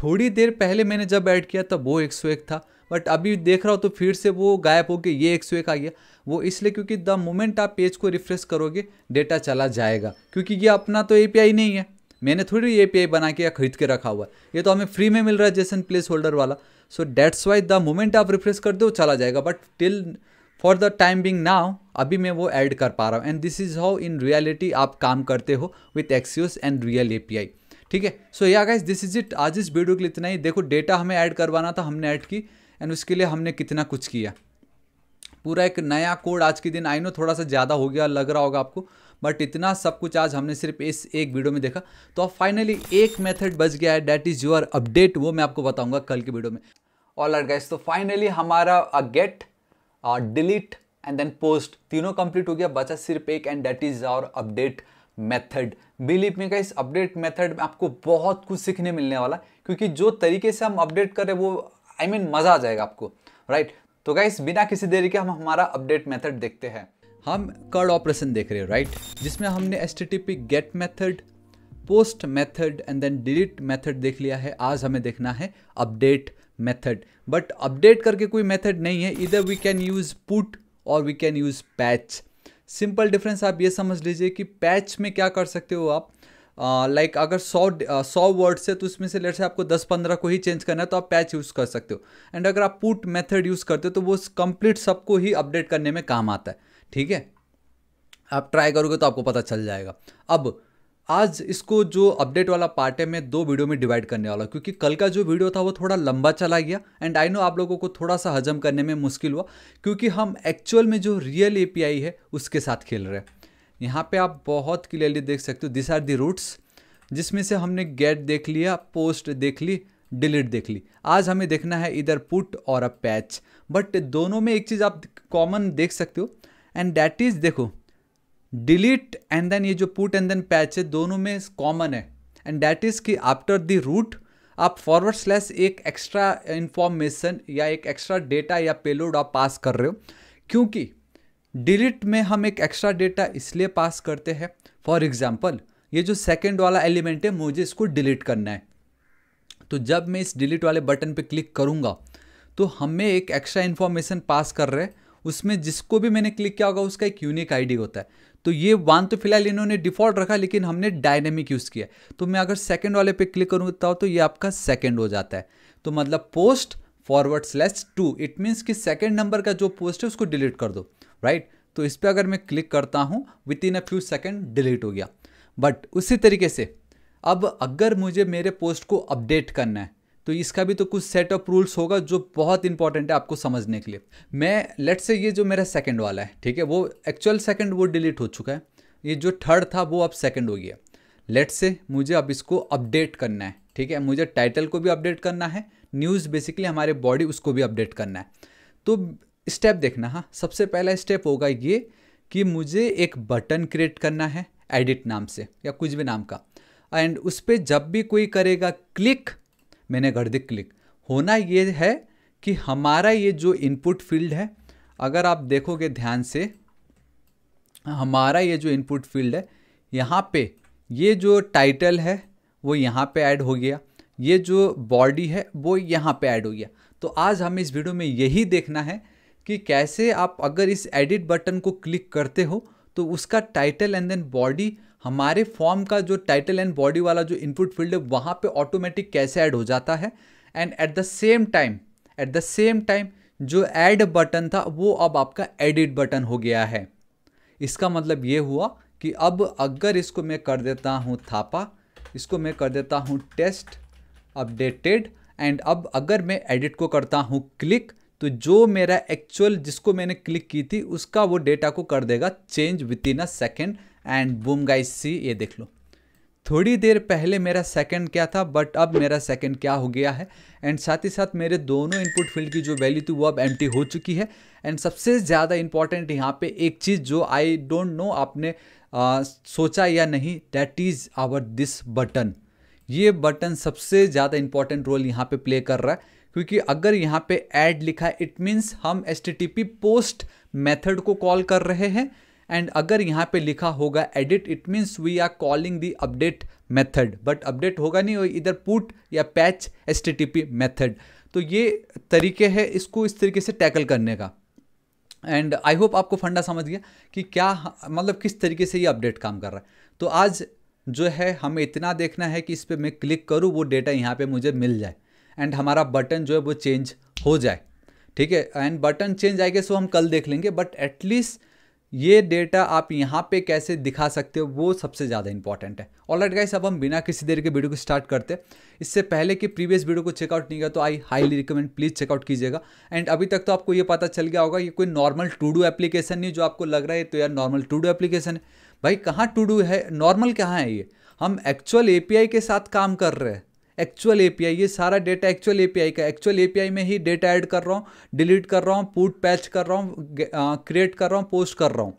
थोड़ी देर पहले मैंने जब ऐड किया तब वो 101 था बट अभी देख रहा हो तो फिर से वो गायब हो के ये एक सौ एक आ गया वो इसलिए क्योंकि द मोमेंट आप पेज को रिफ्रेश करोगे डेटा चला जाएगा क्योंकि ये अपना तो ए नहीं है मैंने थोड़ी ए पी बना के या खरीद के रखा हुआ है ये तो हमें फ्री में मिल रहा है जैसन प्लेस होल्डर वाला so that's why the moment आप रिफ्रेश कर दो चला जाएगा but till for the time being now अभी मैं वो ऐड कर पा रहा हूँ and this is how in reality आप काम करते हो with Axios and real I ठीक है सो yeah guys this is it आज इस वीडियो के लिए इतना ही देखो डेटा हमें ऐड करवाना था हमने ऐड की एंड उसके लिए हमने कितना कुछ किया पूरा एक नया कोड आज के दिन आई नो थोड़ा सा ज़्यादा हो गया लग रहा होगा आपको बट इतना सब कुछ आज हमने सिर्फ इस एक वीडियो में देखा तो अब फाइनली एक मेथड बच गया है डैट इज़ योर अपडेट वो मैं आपको बताऊंगा कल की वीडियो में ऑल आर गैस तो फाइनली हमारा uh get delete and then post तीनों कंप्लीट हो गया बचा सिर्फ एक and that is our update method believe में का इस अपडेट मेथड में आपको बहुत कुछ सीखने मिलने वाला क्योंकि जो तरीके से हम अपडेट करें वो आई I मीन mean, मज़ा आ जाएगा आपको राइट right? तो गाइस बिना किसी देरी के हम हमारा अपडेट मेथड देखते हैं हम कर्ड ऑपरेशन देख रहे हैं राइट right? जिसमें हमने एस get method post method and then delete method देख लिया है आज हमें देखना है अपडेट मेथड बट अपडेट करके कोई मेथड नहीं है इधर वी कैन यूज़ पुट और we can use patch simple difference आप ये समझ लीजिए कि पैच में क्या कर सकते हो आप लाइक uh, like अगर 100 सौ वर्ड से तो उसमें से लेट से आपको 10-15 को ही चेंज करना है तो आप पैच यूज़ कर सकते हो एंड अगर आप पुट मेथड यूज़ करते हो तो वो कंप्लीट सबको ही अपडेट करने में काम आता है ठीक है आप ट्राई करोगे तो आपको पता चल जाएगा अब आज इसको जो अपडेट वाला पार्ट है मैं दो वीडियो में डिवाइड करने वाला क्योंकि कल का जो वीडियो था वो थोड़ा लंबा चला गया एंड आई नो आप लोगों को थोड़ा सा हजम करने में मुश्किल हुआ क्योंकि हम एक्चुअल में जो रियल एपीआई है उसके साथ खेल रहे हैं यहाँ पे आप बहुत क्लियरली देख सकते हो दिस आर दी रूट्स जिसमें से हमने गेट देख लिया पोस्ट देख ली डिलीट देख ली आज हमें देखना है इधर पुट और अ पैच बट दोनों में एक चीज़ आप कॉमन देख सकते हो एंड डैट इज़ देखो डिलीट एंड देन ये जो पुट एंड देन पैच है दोनों में कॉमन है एंड डैट इज़ कि आफ्टर द रूट आप फॉरवर्ड स्लैश एक एक्स्ट्रा इन्फॉर्मेशन या एक एक्स्ट्रा डेटा या पेलोड आप पास कर रहे हो क्योंकि डिलीट में हम एक एक्स्ट्रा डेटा इसलिए पास करते हैं फॉर एग्जाम्पल ये जो सेकेंड वाला एलिमेंट है मुझे इसको डिलीट करना है तो जब मैं इस डिलीट वाले बटन पे क्लिक करूँगा तो हमें एक एक्स्ट्रा इन्फॉर्मेशन पास कर रहे हैं उसमें जिसको भी मैंने क्लिक किया होगा उसका एक यूनिक आईडी होता है तो ये वन तो फिलहाल इन्होंने डिफॉल्ट रखा लेकिन हमने डायनेमिक यूज़ किया तो मैं अगर सेकेंड वाले पे क्लिक करूँगा तो, तो ये आपका सेकेंड हो जाता है तो मतलब post forward slash two it means कि सेकेंड नंबर का जो पोस्ट है उसको डिलीट कर दो राइट तो इस पर अगर मैं क्लिक करता हूँ within a few second delete हो गया बट उसी तरीके से अब अगर मुझे मेरे पोस्ट को अपडेट करना है तो इसका भी तो कुछ सेट ऑफ रूल्स होगा जो बहुत इंपॉर्टेंट है आपको समझने के लिए मैं लेट से ये जो मेरा सेकंड वाला है ठीक है वो एक्चुअल सेकंड वो डिलीट हो चुका है ये जो थर्ड था वो अब सेकंड हो गया लेट से मुझे अब इसको अपडेट करना है ठीक है मुझे टाइटल को भी अपडेट करना है न्यूज़ बेसिकली हमारे बॉडी उसको भी अपडेट करना है तो स्टेप देखना हाँ सबसे पहला स्टेप होगा ये कि मुझे एक बटन क्रिएट करना है एडिट नाम से या कुछ भी नाम का एंड उस पर जब भी कोई करेगा क्लिक मैंने कर दी क्लिक होना ये है कि हमारा ये जो इनपुट फील्ड है अगर आप देखोगे ध्यान से हमारा ये जो इनपुट फील्ड है यहाँ पे ये जो टाइटल है वो यहाँ पे ऐड हो गया ये जो बॉडी है वो यहाँ पे ऐड हो गया तो आज हमें इस वीडियो में यही देखना है कि कैसे आप अगर इस एडिट बटन को क्लिक करते हो तो उसका टाइटल एंड देन बॉडी हमारे फॉर्म का जो टाइटल एंड बॉडी वाला जो इनपुट फील्ड है वहाँ पे ऑटोमेटिक कैसे ऐड हो जाता है and at the same time at the same time जो ऐड बटन था वो अब आपका एडिट बटन हो गया है इसका मतलब ये हुआ कि अब अगर इसको मैं कर देता हूँ थापा इसको मैं कर देता हूँ टेस्ट अपडेटेड एंड अब अगर मैं एडिट को करता हूँ क्लिक तो जो मेरा एक्चुअल जिसको मैंने क्लिक की थी उसका वो डेटा को कर देगा change within a second and boom guys see ये देख लो थोड़ी देर पहले मेरा सेकंड क्या था बट अब मेरा सेकंड क्या हो गया है एंड साथ ही साथ मेरे दोनों इनपुट फील्ड की जो वैल्यू थी वो अब एम्प्टी हो चुकी है एंड सबसे ज़्यादा इंपॉर्टेंट यहाँ पे एक चीज़ जो आई डोंट नो आपने आ, सोचा या नहीं that is our this button ये बटन सबसे ज़्यादा इंपॉर्टेंट रोल यहाँ पे प्ले कर रहा है क्योंकि अगर यहाँ पे ऐड लिखा है इट मीन्स हम एस पोस्ट मेथड को कॉल कर रहे हैं एंड अगर यहाँ पे लिखा होगा edit it means we are calling the update method but update होगा नहीं इधर पुट या पैच एस मेथड तो ये तरीके है इसको इस तरीके से टैकल करने का एंड आई होप आपको फंडा समझ गया कि क्या मतलब किस तरीके से ये अपडेट काम कर रहा है तो आज जो है हमें इतना देखना है कि इस पर मैं क्लिक करूँ वो डेटा यहाँ पे मुझे मिल जाए एंड हमारा बटन जो है वो चेंज हो जाए ठीक है एंड बटन चेंज आएगा सो हम कल देख लेंगे बट एटलीस्ट ये डेटा आप यहाँ पे कैसे दिखा सकते हो वो सबसे ज़्यादा इंपॉर्टेंट है ऑल राइट गाइस अब हम बिना किसी देर के वीडियो को स्टार्ट करते हैं इससे पहले कि प्रीवियस वीडियो को चेकआउट नहीं किया तो I highly recommend please checkout कीजिएगा एंड अभी तक तो आपको ये पता चल गया होगा ये कोई नॉर्मल टू डू एप्लीकेशन नहीं जो आपको लग रहा है तो यार नॉर्मल टू डू एप्लीकेशन है भाई कहाँ टू डू है नॉर्मल कहाँ है ये हम एक्चुअल ए के साथ काम कर रहे हैं एक्चुअल एपीआई ये सारा डेटा एक्चुअल एपीआई का एक्चुअल एपीआई में ही डेटा ऐड कर रहा हूँ डिलीट कर रहा हूँ पुट पैच कर रहा हूँ क्रिएट कर रहा हूँ पोस्ट कर रहा हूँ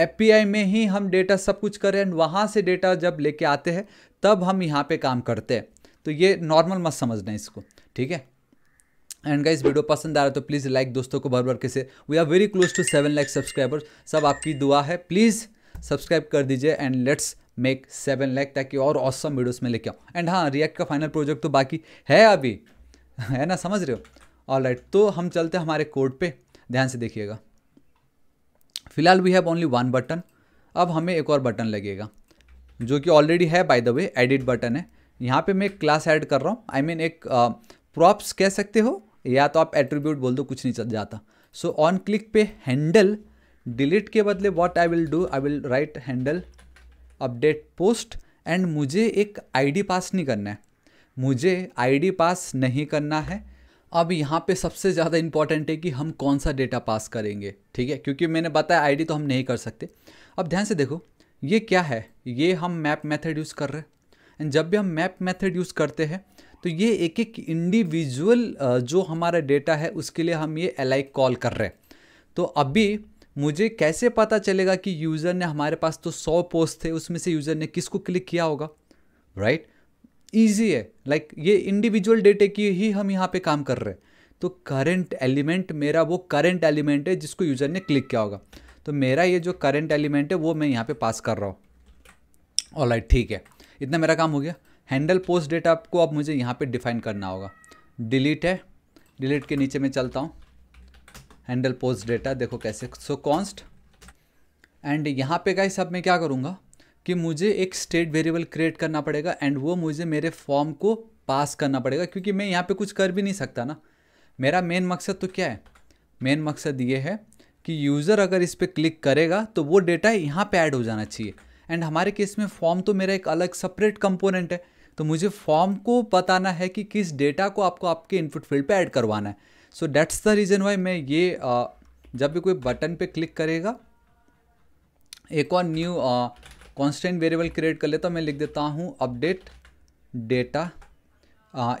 एपीआई में ही हम डेटा सब कुछ करें एंड वहाँ से डेटा जब लेके आते हैं तब हम यहाँ पे काम करते हैं तो ये नॉर्मल मत समझना इसको ठीक है एंड गाइस वीडियो पसंद आ रहा है तो प्लीज़ लाइक दोस्तों को भर भर के से we are very close to seven lakh subscribers सब आपकी दुआ है प्लीज़ सब्सक्राइब कर दीजिए and let's make seven lakh ताकि और औसम वीडियोस में लेके आऊँ एंड हाँ रिएक्ट का फाइनल प्रोजेक्ट तो बाकी है अभी है ना समझ रहे हो ऑल राइट तो हम चलते हैं हमारे कोड पे ध्यान से देखिएगा फिलहाल we have only one button अब हमें एक और बटन लगेगा जो कि ऑलरेडी है by the way edit button है यहाँ पे मैं क्लास ऐड कर रहा हूँ आई मीन एक प्रॉप्स uh, कह सकते हो या तो आप एट्रीब्यूट बोल दो कुछ नहीं चल जाता सो ऑन क्लिक पे हैंडल डिलीट के बदले what I will do I will write handle update post and मुझे एक आईडी पास नहीं करना है मुझे आईडी पास नहीं करना है अब यहाँ पे सबसे ज़्यादा इम्पॉर्टेंट है कि हम कौन सा डेटा पास करेंगे ठीक है क्योंकि मैंने बताया आईडी तो हम नहीं कर सकते अब ध्यान से देखो ये क्या है ये हम मैप मेथड यूज़ कर रहे हैं एंड जब भी हम मैप मेथड यूज़ करते हैं तो ये एक एक इंडिविजुअल जो हमारा डेटा है उसके लिए हम ये एलाइक कॉल कर रहे हैं तो अभी मुझे कैसे पता चलेगा कि यूज़र ने हमारे पास तो सौ पोस्ट थे उसमें से यूज़र ने किसको क्लिक किया होगा राइट right? ईजी है लाइक like, ये इंडिविजुअल डेटे की ही हम यहाँ पे काम कर रहे हैं तो करंट एलिमेंट मेरा वो करंट एलिमेंट है जिसको यूज़र ने क्लिक किया होगा तो मेरा ये जो करंट एलिमेंट है वो मैं यहाँ पे पास कर रहा हूँ और लाइट ठीक है इतना मेरा काम हो गया हैंडल पोस्ट डेटा को अब मुझे यहाँ पे डिफाइन करना होगा डिलीट है डिलीट के नीचे मैं चलता हूँ हैंडल पोस्ट डेटा देखो कैसे सो कॉन्स्ट एंड यहाँ पे गाइस अब मैं क्या करूँगा कि मुझे एक स्टेट वेरिएबल क्रिएट करना पड़ेगा एंड वो मुझे मेरे फॉर्म को पास करना पड़ेगा क्योंकि मैं यहाँ पे कुछ कर भी नहीं सकता ना मेरा मेन मकसद तो क्या है मेन मकसद ये है कि यूज़र अगर इस पर क्लिक करेगा तो वो डेटा यहाँ पर ऐड हो जाना चाहिए एंड हमारे केस में फॉर्म तो मेरा एक अलग सेपरेट कंपोनेंट है तो मुझे फॉर्म को बताना है कि किस डेटा को आपको आपके इनपुट फील्ड पे ऐड करवाना है so that's the reason why मैं ये जब भी कोई बटन पे क्लिक करेगा एक और न्यू कॉन्स्टेंट वेरिएबल क्रिएट कर लेता मैं लिख देता हूँ update data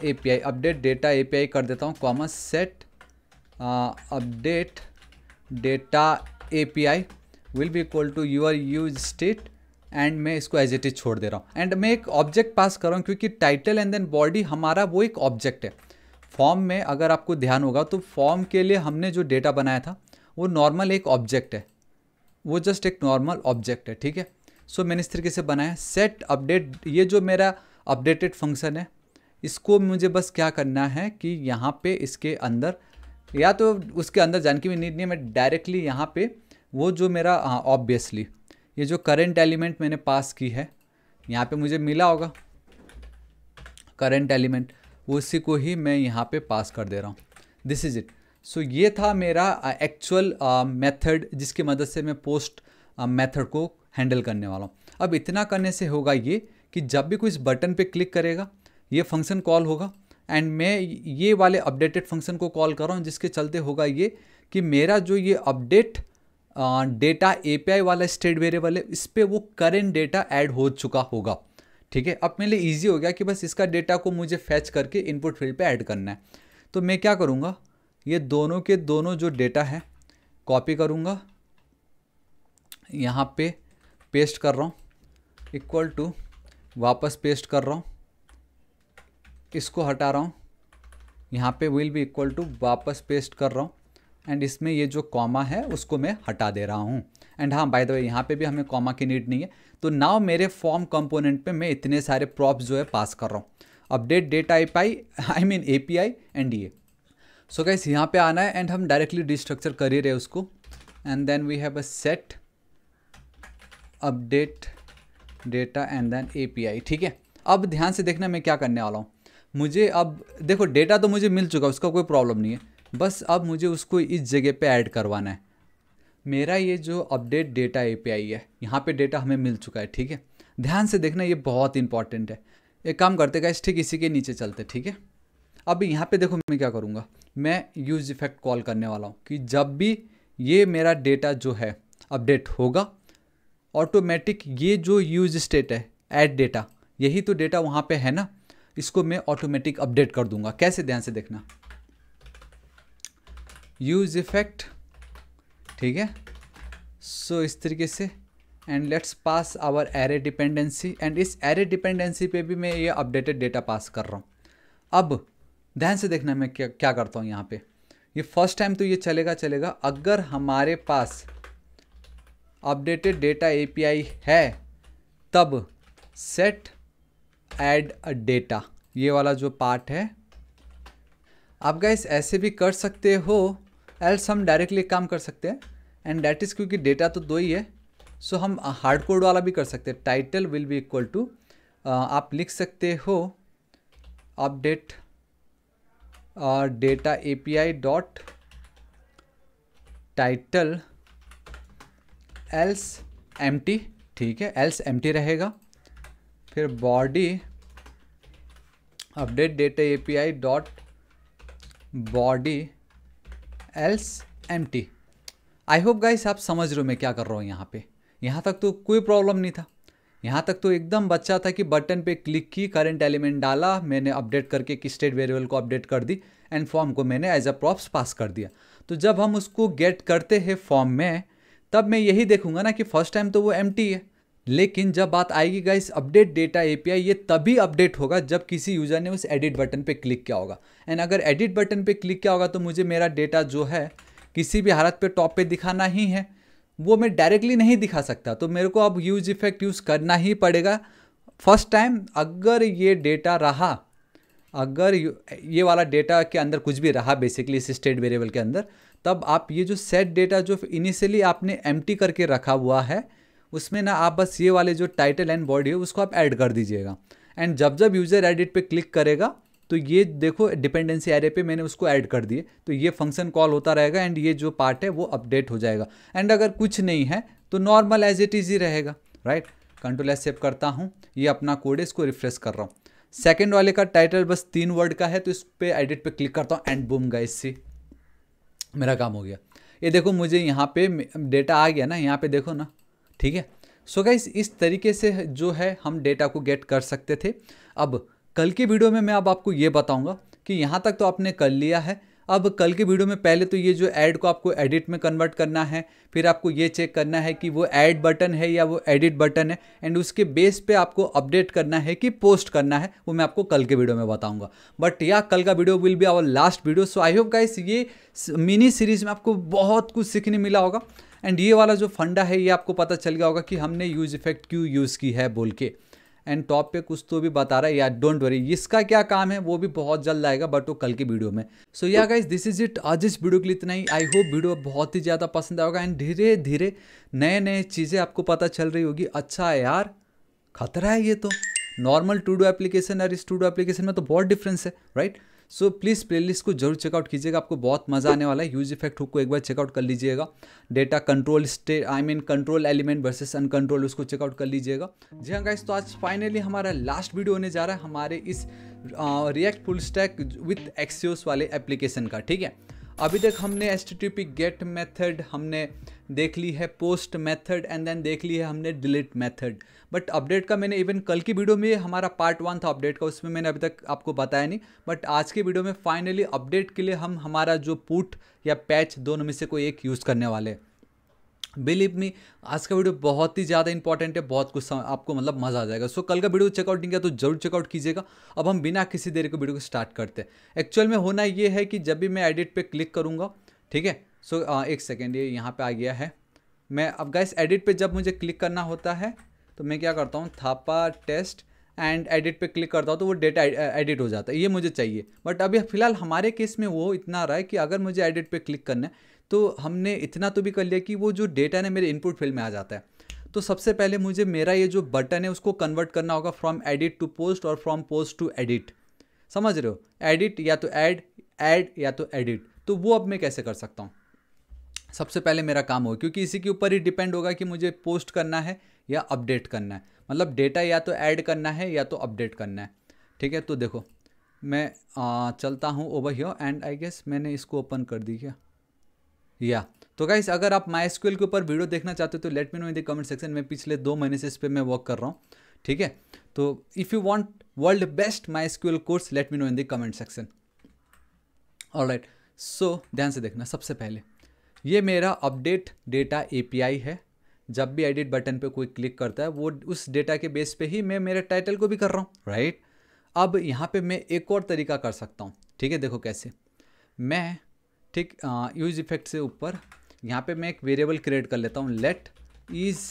A P I update data A P I कर देता हूँ comma set update data A P I will be equal to your use state and मैं इसको एज इट इज छोड़ दे रहा हूँ एंड मैं एक ऑब्जेक्ट पास कर रहा हूँ क्योंकि टाइटल एंड देन बॉडी हमारा वो एक ऑब्जेक्ट है फॉर्म में अगर आपको ध्यान होगा तो फॉर्म के लिए हमने जो डेटा बनाया था वो नॉर्मल एक ऑब्जेक्ट है वो जस्ट एक नॉर्मल ऑब्जेक्ट है ठीक है सो मैंने इस तरीके से बनाया सेट अपडेट ये जो मेरा अपडेटेड फंक्शन है इसको मुझे बस क्या करना है कि यहाँ पे इसके अंदर या तो उसके अंदर जाने की भी नीड नहीं है मैं डायरेक्टली यहाँ पे वो जो मेरा ऑब्वियसली हाँ, ये जो करेंट एलिमेंट मैंने पास की है यहाँ पे मुझे मिला होगा करेंट एलिमेंट उसी को ही मैं यहाँ पे पास कर दे रहा हूँ दिस इज़ इट सो ये था मेरा एक्चुअल मेथड जिसकी मदद से मैं पोस्ट मेथड uh, को हैंडल करने वाला हूँ अब इतना करने से होगा ये कि जब भी कोई इस बटन पे क्लिक करेगा ये फंक्शन कॉल होगा एंड मैं ये वाले अपडेटेड फंक्शन को कॉल कर रहा हूँ जिसके चलते होगा ये कि मेरा जो ये अपडेट डेटा एपीआई वाला स्टेट वेरिएबल है इस पर वो करेंट डेटा ऐड हो चुका होगा ठीक है अब मेरे लिए ईजी हो गया कि बस इसका डेटा को मुझे फैच करके इनपुट फील्ड पे ऐड करना है तो मैं क्या करूँगा ये दोनों के दोनों जो डेटा है कॉपी करूँगा यहाँ पे पेस्ट कर रहा हूँ इक्वल टू वापस पेस्ट कर रहा हूँ इसको हटा रहा हूँ यहाँ पे विल भी इक्वल टू वापस पेस्ट कर रहा हूँ एंड इसमें ये जो कॉमा है उसको मैं हटा दे रहा हूँ एंड हाँ बाय द वे यहाँ पे भी हमें कॉमा की नीड नहीं है तो नाव मेरे फॉर्म कंपोनेंट पे मैं इतने सारे प्रॉप्स जो है पास कर रहा हूँ update data API I mean A P I and A so guys यहाँ पे आना है एंड हम डायरेक्टली डिस्ट्रक्चर कर ही रहे उसको and then we have a set update data and then A P I ठीक है अब ध्यान से देखना मैं क्या करने वाला हूँ मुझे अब देखो डेटा तो मुझे मिल चुका उसका कोई प्रॉब्लम नहीं है बस अब मुझे उसको इस जगह पे ऐड करवाना है मेरा ये जो अपडेट डेटा ए है यहाँ पे डेटा हमें मिल चुका है ठीक है ध्यान से देखना ये बहुत इंपॉर्टेंट है एक काम करते गए ठीक इसी के नीचे चलते ठीक है अब यहाँ पे देखो मैं क्या करूँगा मैं यूज इफेक्ट कॉल करने वाला हूँ कि जब भी ये मेरा डेटा जो है अपडेट होगा ऑटोमेटिक ये जो यूज स्टेट है ऐड डेटा यही तो डेटा वहाँ पे है ना इसको मैं ऑटोमेटिक अपडेट कर दूंगा कैसे ध्यान से देखना यूज इफेक्ट ठीक है सो so, इस तरीके से and let's pass our array dependency and इस एरे डिपेंडेंसी पे भी मैं ये अपडेटेड डेटा पास कर रहा हूँ अब ध्यान से देखना मैं क्या क्या करता हूँ यहाँ पे ये फर्स्ट टाइम तो ये चलेगा चलेगा अगर हमारे पास अपडेटेड डेटा एपीआई है तब सेट एड डेटा ये वाला जो पार्ट है आप गाइस ऐसे भी कर सकते हो एल्स हम डायरेक्टली काम कर सकते हैं एंड डैट इज़ क्योंकि डेटा तो दो ही है सो so हम हार्ड uh, कोड वाला भी कर सकते हैं title will be equal to आप लिख सकते हो update data A P I dot title else empty ठीक है एल्स एम टी रहेगा फिर body update data A P I dot body else empty I hope guys आप समझ रहे हो मैं क्या कर रहा हूँ यहाँ पे यहाँ तक तो कोई प्रॉब्लम नहीं था यहाँ तक तो एकदम बच्चा था कि बटन पे क्लिक की करंट एलिमेंट डाला मैंने अपडेट करके कि स्टेट वेरिएबल को अपडेट कर दी एंड फॉर्म को मैंने एज अ प्रॉप्स पास कर दिया तो जब हम उसको गेट करते हैं फॉर्म में तब मैं यही देखूंगा ना कि फर्स्ट टाइम तो वो एम है लेकिन जब बात आएगी गाइस अपडेट डेटा एपीआई ये तभी अपडेट होगा जब किसी यूज़र ने उस एडिट बटन पे क्लिक किया होगा एंड अगर एडिट बटन पे क्लिक किया होगा तो मुझे मेरा डेटा जो है किसी भी हालत पे टॉप पे दिखाना ही है वो मैं डायरेक्टली नहीं दिखा सकता तो मेरे को अब यूज इफेक्ट यूज़ करना ही पड़ेगा फर्स्ट टाइम अगर ये डेटा रहा अगर ये वाला डेटा के अंदर कुछ भी रहा बेसिकली इस स्टेट वेरिएबल के अंदर तब आप ये जो सेट डेटा जो इनिशियली आपने एम करके रखा हुआ है उसमें ना आप बस ये वाले जो टाइटल एंड बॉडी है उसको आप ऐड कर दीजिएगा एंड जब जब यूज़र एडिट पे क्लिक करेगा तो ये देखो डिपेंडेंसी एरे पे मैंने उसको ऐड कर दिए तो ये फंक्शन कॉल होता रहेगा एंड ये जो पार्ट है वो अपडेट हो जाएगा एंड अगर कुछ नहीं है तो नॉर्मल एज इट इज़ ही रहेगा राइट कंट्रोल एस सेव करता हूँ ये अपना कोड है इसको रिफ्रेश कर रहा हूँ सेकेंड वाले का टाइटल बस तीन वर्ड का है तो इस पर एडिट पर क्लिक करता हूँ एंड बूम गए इससे मेरा काम हो गया ये देखो मुझे यहाँ पे डेटा आ गया ना यहाँ पे देखो ना ठीक है सो गाइस इस तरीके से जो है हम डेटा को गेट कर सकते थे अब कल की वीडियो में मैं अब आपको ये बताऊंगा कि यहाँ तक तो आपने कर लिया है अब कल की वीडियो में पहले तो ये जो ऐड को आपको एडिट में कन्वर्ट करना है फिर आपको ये चेक करना है कि वो ऐड बटन है या वो एडिट बटन है एंड उसके बेस पे आपको अपडेट करना है कि पोस्ट करना है वो मैं आपको कल के वीडियो में बताऊंगा बट या कल का video will be our last video so I hope guys ये मिनी सीरीज में आपको बहुत कुछ सीखने मिला होगा एंड ये वाला जो फंडा है ये आपको पता चल गया होगा कि हमने यूज इफेक्ट क्यों यूज़ की है बोल के एंड टॉप पे कुछ तो भी बता रहा है यार डोंट वरी इसका क्या काम है वो भी बहुत जल्द आएगा बट वो कल की वीडियो में सो yeah guys this is it आज इस वीडियो के लिए इतना ही आई होप वीडियो बहुत ही ज़्यादा पसंद आएगा एंड धीरे धीरे नए नए चीज़ें आपको पता चल रही होगी अच्छा है यार खतरा है ये तो नॉर्मल टूडो एप्लीकेशन और इस टूडो एप्लीकेशन में तो बहुत डिफरेंस है right right? So so, please playlist को जरूर चेकआउट कीजिएगा आपको बहुत मज़ा आने वाला है यूज इफेक्ट हुक को एक बार चेकआउट कर लीजिएगा data control stay I mean control element versus uncontrol उसको चेकआउट कर लीजिएगा जी हाँ गाइस तो आज फाइनली हमारा लास्ट वीडियो होने जा रहा है हमारे इस React full stack with Axios वाले एप्लीकेशन का ठीक है अभी तक हमने एस टी गेट मेथड हमने देख ली है पोस्ट मेथड एंड देन देख ली है हमने डिलीट मेथड बट अपडेट का मैंने इवन कल की वीडियो में हमारा पार्ट वन था अपडेट का उसमें मैंने अभी तक आपको बताया नहीं बट आज की वीडियो में फाइनली अपडेट के लिए हम हमारा जो पुट या पैच दोनों में से कोई एक यूज़ करने वाले हैं बिलीव मी आज का वीडियो बहुत ही ज़्यादा इंपॉर्टेंट है बहुत कुछ आपको मतलब मज़ा आ जाएगा सो so, कल का वीडियो चेकआउट नहीं किया तो जरूर चेकआउट कीजिएगा अब हम बिना किसी देरी को वीडियो को स्टार्ट करते हैं एक्चुअल में होना ये है कि जब भी मैं एडिट पे क्लिक करूँगा ठीक है सो so, uh, एक सेकेंड ये यहाँ पे आ गया है मैं अब गाइस एडिट पे जब मुझे क्लिक करना होता है तो मैं क्या करता हूँ थापा टेस्ट एंड एडिट पे क्लिक करता हूँ तो वो डेटा एडिट uh, हो जाता है ये मुझे चाहिए बट अभी फिलहाल हमारे केस में वो इतना आ रहा है कि अगर मुझे एडिट पे क्लिक करना है तो हमने इतना तो भी कर लिया कि वो जो डेटा ने मेरे इनपुट फील्ड में आ जाता है तो सबसे पहले मुझे मेरा ये जो बटन है उसको कन्वर्ट करना होगा फ्रॉम एडिट टू पोस्ट और फ्रॉम पोस्ट टू एडिट समझ रहे हो एडिट या तो एड एड या तो एडिट तो वो अब मैं कैसे कर सकता हूँ सबसे पहले मेरा काम हो क्योंकि इसी के ऊपर ही डिपेंड होगा कि मुझे पोस्ट करना है या अपडेट करना है मतलब डेटा या तो ऐड करना है या तो अपडेट करना है ठीक है तो देखो मैं आ, चलता हूँ over here and I guess मैंने इसको ओपन कर दी क्या या तो गाइस अगर आप माई के ऊपर वीडियो देखना चाहते हो तो let me know in the comment section में पिछले दो महीने से इस पर मैं वर्क कर रहा हूँ ठीक है तो if you want world best my course let me know in the comment section all right so ध्यान से देखना सबसे पहले ये मेरा अपडेट डेटा एपीआई है जब भी एडिट बटन पे कोई क्लिक करता है वो उस डेटा के बेस पे ही मैं मेरे टाइटल को भी कर रहा हूँ राइट अब यहाँ पे मैं एक और तरीका कर सकता हूँ ठीक है देखो कैसे मैं ठीक यूज इफेक्ट से ऊपर यहाँ पे मैं एक वेरिएबल क्रिएट कर लेता हूँ लेट इज़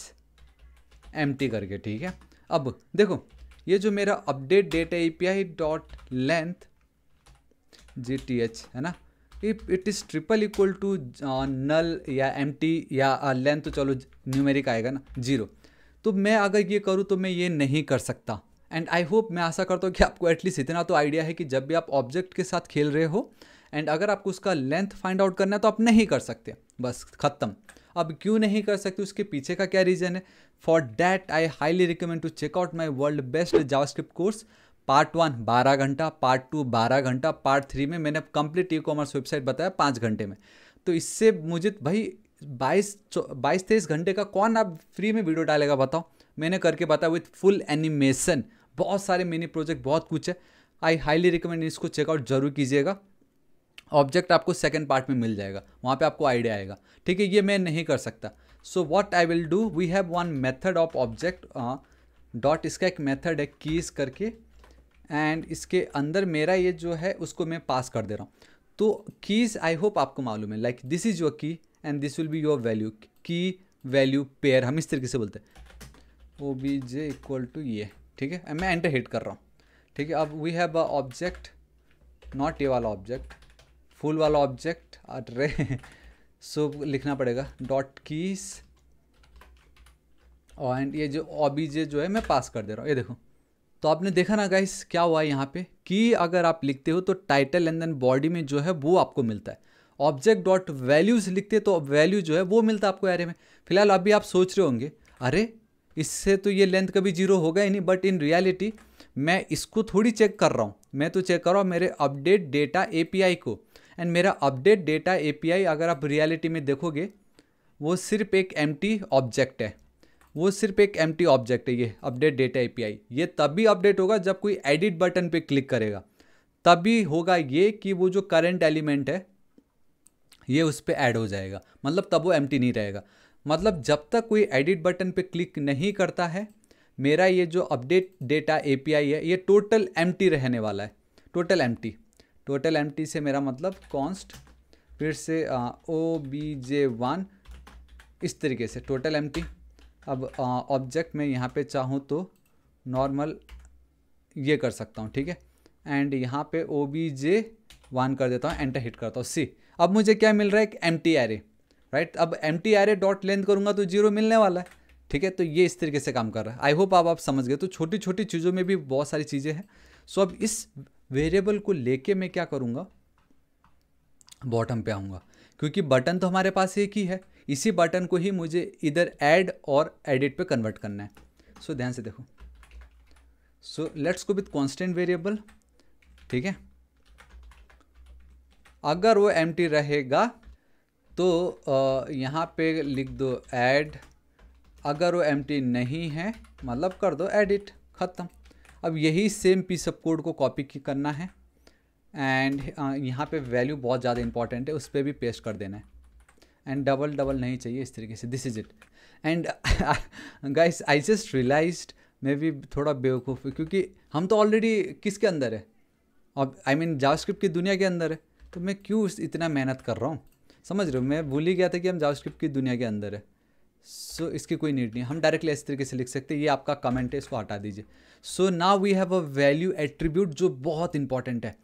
एम करके ठीक है अब देखो ये जो मेरा update data A P I dot length G T H है ना if it is triple equal to null या एम या लेंथ uh, तो चलो न्यूमेरिक आएगा ना जीरो तो मैं अगर ये करूँ तो मैं ये नहीं कर सकता एंड आई होप मैं आशा करता हूँ कि आपको एटलीस्ट इतना तो आइडिया है कि जब भी आप ऑब्जेक्ट के साथ खेल रहे हो एंड अगर आपको उसका लेंथ फाइंड आउट करना है तो आप नहीं कर सकते बस ख़त्म अब क्यों नहीं कर सकते उसके पीछे का क्या रीज़न है for that I highly recommend to check out my world best JavaScript course part one बारह घंटा पार्ट टू बारह घंटा पार्ट थ्री में मैंने कंप्लीट ई कॉमर्स वेबसाइट बताया पाँच घंटे में तो इससे मुझे भाई बाईस बाईस तेईस घंटे का कौन आप फ्री में वीडियो डालेगा बताओ मैंने करके बताया विथ फुल एनिमेशन बहुत सारे मिनी प्रोजेक्ट बहुत कुछ है आई हाईली रिकमेंड इसको चेकआउट जरूर कीजिएगा ऑब्जेक्ट आपको सेकेंड पार्ट में मिल जाएगा वहाँ पे आपको आइडिया आएगा ठीक है ये मैं नहीं कर सकता so what I will do we have one method of object dot इसका एक मेथड है कीज करके एंड इसके अंदर मेरा ये जो है उसको मैं पास कर दे रहा हूँ तो कीज़ आई होप आपको मालूम है like this is your key and this will be your value key value pair हम इस तरीके से बोलते हैं O B J equal to ये ठीक है मैं एंटर हिट कर रहा हूँ ठीक है अब we have a object not A वाला ऑब्जेक्ट फुल वाला ऑब्जेक्ट अरे सो लिखना पड़ेगा डॉट कीस एंड ये जो जे जो है मैं पास कर दे रहा हूँ ये देखो तो आपने देखा ना गाइस क्या हुआ यहाँ पे कि अगर आप लिखते हो तो टाइटल एंड देन बॉडी में जो है वो आपको मिलता है ऑब्जेक्ट डॉट वैल्यूज़ लिखते तो वैल्यू जो है वो मिलता है आपको एरे में फिलहाल अभी आप सोच रहे होंगे अरे इससे तो ये लेंथ कभी जीरो होगा ही नहीं बट इन रियलिटी मैं इसको थोड़ी चेक कर रहा हूँ मैं तो चेक कर रहा हूँ मेरे अपडेट डेटा ए को एंड मेरा अपडेट डेटा ए अगर आप रियलिटी में देखोगे वो सिर्फ एक एम ऑब्जेक्ट है वो सिर्फ एक एम ऑब्जेक्ट है ये अपडेट डेटा ए ये तभी अपडेट होगा जब कोई एडिट बटन पर क्लिक करेगा तभी होगा ये कि वो जो करेंट एलिमेंट है ये उस पर ऐड हो जाएगा मतलब तब वो एम नहीं रहेगा मतलब जब तक कोई एडिट बटन पे क्लिक नहीं करता है मेरा ये जो अपडेट डेटा ए है ये टोटल एम रहने वाला है टोटल एम टोटल एम से मेरा मतलब कॉन्स्ट फिर से ओ बी जे वन इस तरीके से टोटल एम अब ऑब्जेक्ट में यहाँ पे चाहूँ तो नॉर्मल ये कर सकता हूँ ठीक है एंड यहाँ पे ओ बी जे वन कर देता हूँ एंटर हिट करता हूँ सी अब मुझे क्या मिल रहा है एक empty array right अब empty array dot length करूँगा तो जीरो मिलने वाला है ठीक है तो ये इस तरीके से काम कर रहा है आई होप अब आप समझ गए तो छोटी छोटी चीज़ों में भी बहुत सारी चीज़ें हैं सो अब इस वेरिएबल को लेके मैं क्या करूँगा बॉटम पे आऊँगा क्योंकि बटन तो हमारे पास एक ही है इसी बटन को ही मुझे इधर ऐड और एडिट पे कन्वर्ट करना है सो so, ध्यान से देखो so let's go with constant variable ठीक है अगर वो एम रहेगा तो यहाँ पे लिख दो ऐड अगर वो एम नहीं है मतलब कर दो एडिट ख़त्म अब यही सेम पीस ऑफ कोड को कॉपी करना है एंड यहाँ पे वैल्यू बहुत ज़्यादा इंपॉर्टेंट है उस पर भी पेस्ट कर देना है एंड डबल डबल नहीं चाहिए इस तरीके से this is it and guys I just realize maybe थोड़ा बेवकूफ़ क्योंकि हम तो ऑलरेडी किसके अंदर है और आई मीन जावास्क्रिप्ट की दुनिया के अंदर है तो मैं क्यों इतना मेहनत कर रहा हूँ समझ रहे हो मैं भूल ही गया था कि हम जावस्क्रिप्ट की दुनिया के अंदर है सो so, इसकी कोई नीड नहीं हम डायरेक्टली इस तरीके से लिख सकते हैं ये आपका कमेंट है इसको हटा दीजिए so now we have a value attribute जो बहुत इंपॉर्टेंट है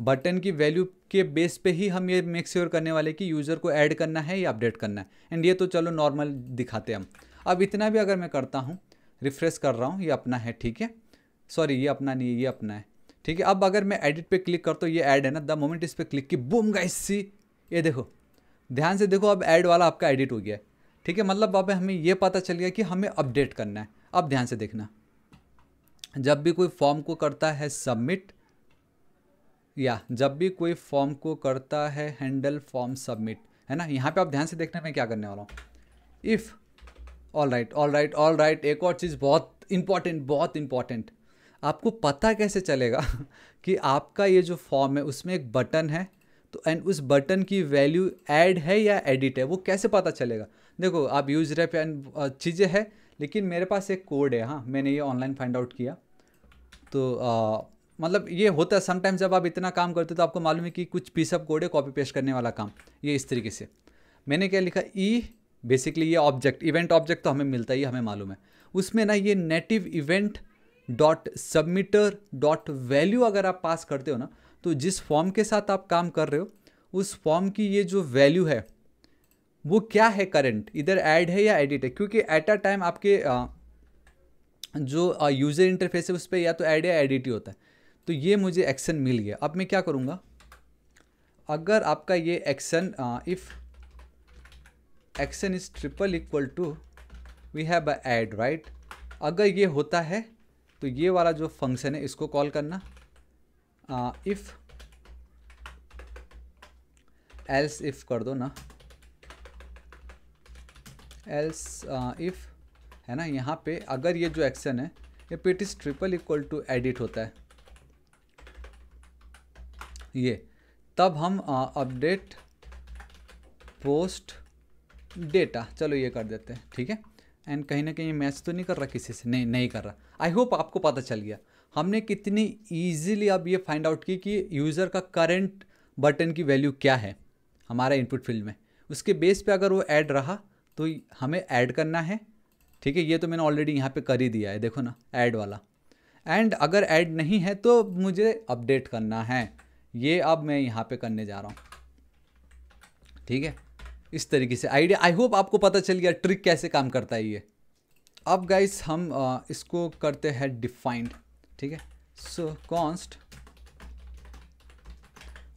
बटन की वैल्यू के बेस पे ही हम ये मेक श्योर करने वाले कि यूज़र को ऐड करना है या अपडेट करना है एंड ये तो चलो नॉर्मल दिखाते हम अब इतना भी अगर मैं करता हूँ रिफ्रेश कर रहा हूँ ये अपना है ठीक है सॉरी ये अपना नहीं है ये अपना है ठीक है अब अगर मैं एडिट पे क्लिक करता हूँ ये ऐड है ना द मोमेंट इस पर क्लिक की बूम गाइस सी ये देखो ध्यान से देखो अब ऐड वाला आपका एडिट हो गया है ठीक है मतलब अब हमें ये पता चल गया कि हमें अपडेट करना है अब ध्यान से देखना जब भी कोई फॉर्म को करता है सबमिट या जब भी कोई फॉर्म को करता है हैंडल फॉर्म सबमिट है ना यहाँ पे आप ध्यान से देखना मैं क्या करने वाला हूँ if all right all right all right एक और चीज़ बहुत इंपॉर्टेंट बहुत इंपॉर्टेंट आपको पता कैसे चलेगा कि आपका ये जो फॉर्म है उसमें एक बटन है तो एंड उस बटन की वैल्यू एड है या एडिट है वो कैसे पता चलेगा देखो आप यूज रेप एंड चीज़ें हैं लेकिन मेरे पास एक कोड है हाँ मैंने ये ऑनलाइन फाइंड आउट किया तो मतलब ये होता है समटाइम्स जब आप इतना काम करते हो तो आपको मालूम है कि कुछ पीसअप कोड है कॉपी पेस्ट करने वाला काम ये इस तरीके से मैंने क्या लिखा ई e, बेसिकली ये ऑब्जेक्ट इवेंट ऑब्जेक्ट तो हमें मिलता ही हमें मालूम है उसमें ना ये native event dot submitter dot value अगर आप पास करते हो ना तो जिस फॉर्म के साथ आप काम कर रहे हो उस फॉर्म की ये जो वैल्यू है वो क्या है करंट इधर ऐड है या एडिट है क्योंकि एट अ टाइम आपके जो यूज़र इंटरफेस है उस पर या तो ऐड या एडिट ही होता है तो ये मुझे एक्शन मिल गया अब मैं क्या करूँगा अगर आपका ये action if action is triple equal to we have add right अगर ये होता है तो ये वाला जो फंक्शन है इसको कॉल करना इफ़ एल्स इफ़ कर दो ना एल्स इफ़ है ना यहाँ पे अगर ये जो एक्शन है ये पेट is triple equal to edit होता है ये तब हम अपडेट पोस्ट डेटा चलो ये कर देते हैं ठीक है एंड कहीं ना कहीं मैच तो नहीं कर रहा किसी से नहीं नहीं कर रहा आई होप आपको पता चल गया हमने कितनी ईजिली अब ये फाइंड आउट की कि यूज़र का करेंट बटन की वैल्यू क्या है हमारा इनपुट फील्ड में उसके बेस पे अगर वो ऐड रहा तो हमें ऐड करना है ठीक है ये तो मैंने ऑलरेडी यहाँ पे कर ही दिया है देखो ना ऐड वाला एंड अगर ऐड नहीं है तो मुझे अपडेट करना है ये अब मैं यहाँ पे करने जा रहा हूँ ठीक है इस तरीके से आइडिया आई होप आपको पता चल गया ट्रिक कैसे काम करता है ये अब गाइस हम आ, इसको करते हैं डिफाइंड ठीक है सो कॉन्स्ट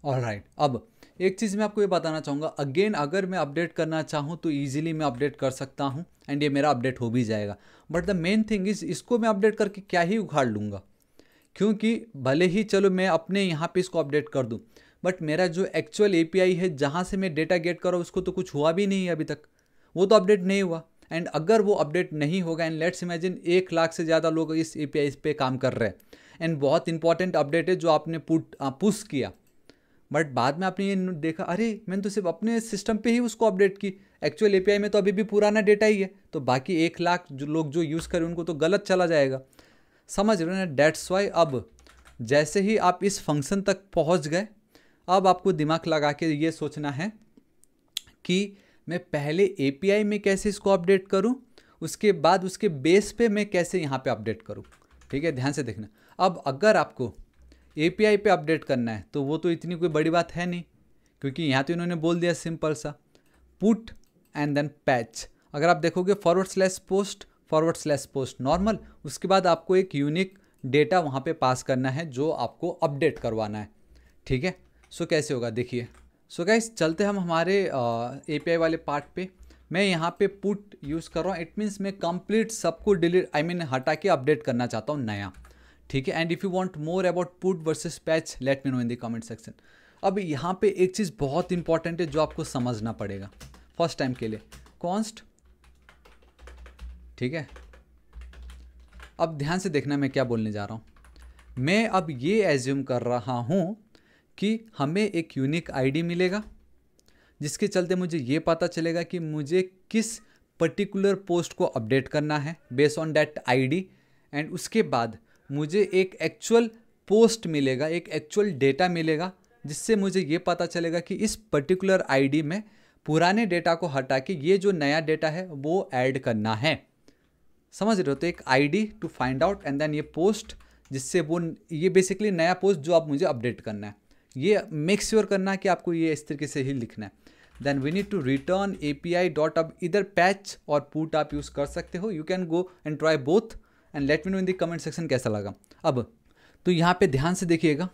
ऑल राइट अब एक चीज़ मैं आपको ये बताना चाहूँगा अगेन अगर मैं अपडेट करना चाहूँ तो ईजिली मैं अपडेट कर सकता हूँ एंड ये मेरा अपडेट हो भी जाएगा but the main thing is इसको मैं अपडेट करके क्या ही उखाड़ लूँगा क्योंकि भले ही चलो मैं अपने यहाँ पे इसको अपडेट कर दूँ बट मेरा जो एक्चुअल ए है जहाँ से मैं डेटा गेट कर रहा हूँ उसको तो कुछ हुआ भी नहीं है अभी तक वो तो अपडेट नहीं हुआ एंड अगर वो अपडेट नहीं होगा एंड लेट्स इमेजिन एक लाख से ज़्यादा लोग इस ए पी काम कर रहे हैं एंड बहुत इंपॉर्टेंट अपडेट है जो आपने पुट पुश किया बट बाद में आपने ये देखा अरे मैंने तो सिर्फ अपने सिस्टम पे ही उसको अपडेट की एक्चुअल ए में तो अभी भी पुराना डेटा ही है तो बाकी एक लाख जो लोग जो यूज़ करें उनको तो गलत चला जाएगा समझ रहे हो ना डेट्स वाई अब जैसे ही आप इस फंक्शन तक पहुंच गए अब आपको दिमाग लगा के ये सोचना है कि मैं पहले ए में कैसे इसको अपडेट करूँ उसके बाद उसके बेस पे मैं कैसे यहाँ पे अपडेट करूँ ठीक है ध्यान से देखना अब अगर आपको ए पे अपडेट करना है तो वो तो इतनी कोई बड़ी बात है नहीं क्योंकि यहाँ तो इन्होंने बोल दिया सिंपल सा पुट एंड देन पैच अगर आप देखोगे forward slash post forward slash post normal उसके बाद आपको एक यूनिक डेटा वहाँ पे पास करना है जो आपको अपडेट करवाना है ठीक है सो कैसे होगा देखिए सो गाइस चलते हम हमारे ए वाले पार्ट पे मैं यहाँ पे पुट यूज़ कर रहा हूँ इट मीन्स मैं कंप्लीट सबको डिलीट आई मीन हटा के अपडेट करना चाहता हूँ नया ठीक है and if you want more about put versus patch let me know in the comment section अब यहाँ पे एक चीज़ बहुत इंपॉर्टेंट है जो आपको समझना पड़ेगा फर्स्ट टाइम के लिए कॉन्स्ट ठीक है अब ध्यान से देखना मैं क्या बोलने जा रहा हूँ मैं अब ये एज्यूम कर रहा हूँ कि हमें एक यूनिक आईडी मिलेगा जिसके चलते मुझे ये पता चलेगा कि मुझे किस पर्टिकुलर पोस्ट को अपडेट करना है based on that ID and उसके बाद मुझे एक एक्चुअल पोस्ट मिलेगा एक एक्चुअल डेटा मिलेगा जिससे मुझे ये पता चलेगा कि इस पर्टिकुलर आईडी में पुराने डेटा को हटा के ये जो नया डेटा है वो ऐड करना है समझ रहे हो तो एक ID to find out and then ये पोस्ट जिससे वो ये बेसिकली नया पोस्ट जो आप मुझे अपडेट करना है ये मेक श्योर sure करना है कि आपको ये इस तरीके से ही लिखना है then we need to return A P I dot अब इधर पैच और पुट आप यूज़ कर सकते हो you can go and try both and let me know in the comment section कैसा लगा अब तो यहाँ पे ध्यान से देखिएगा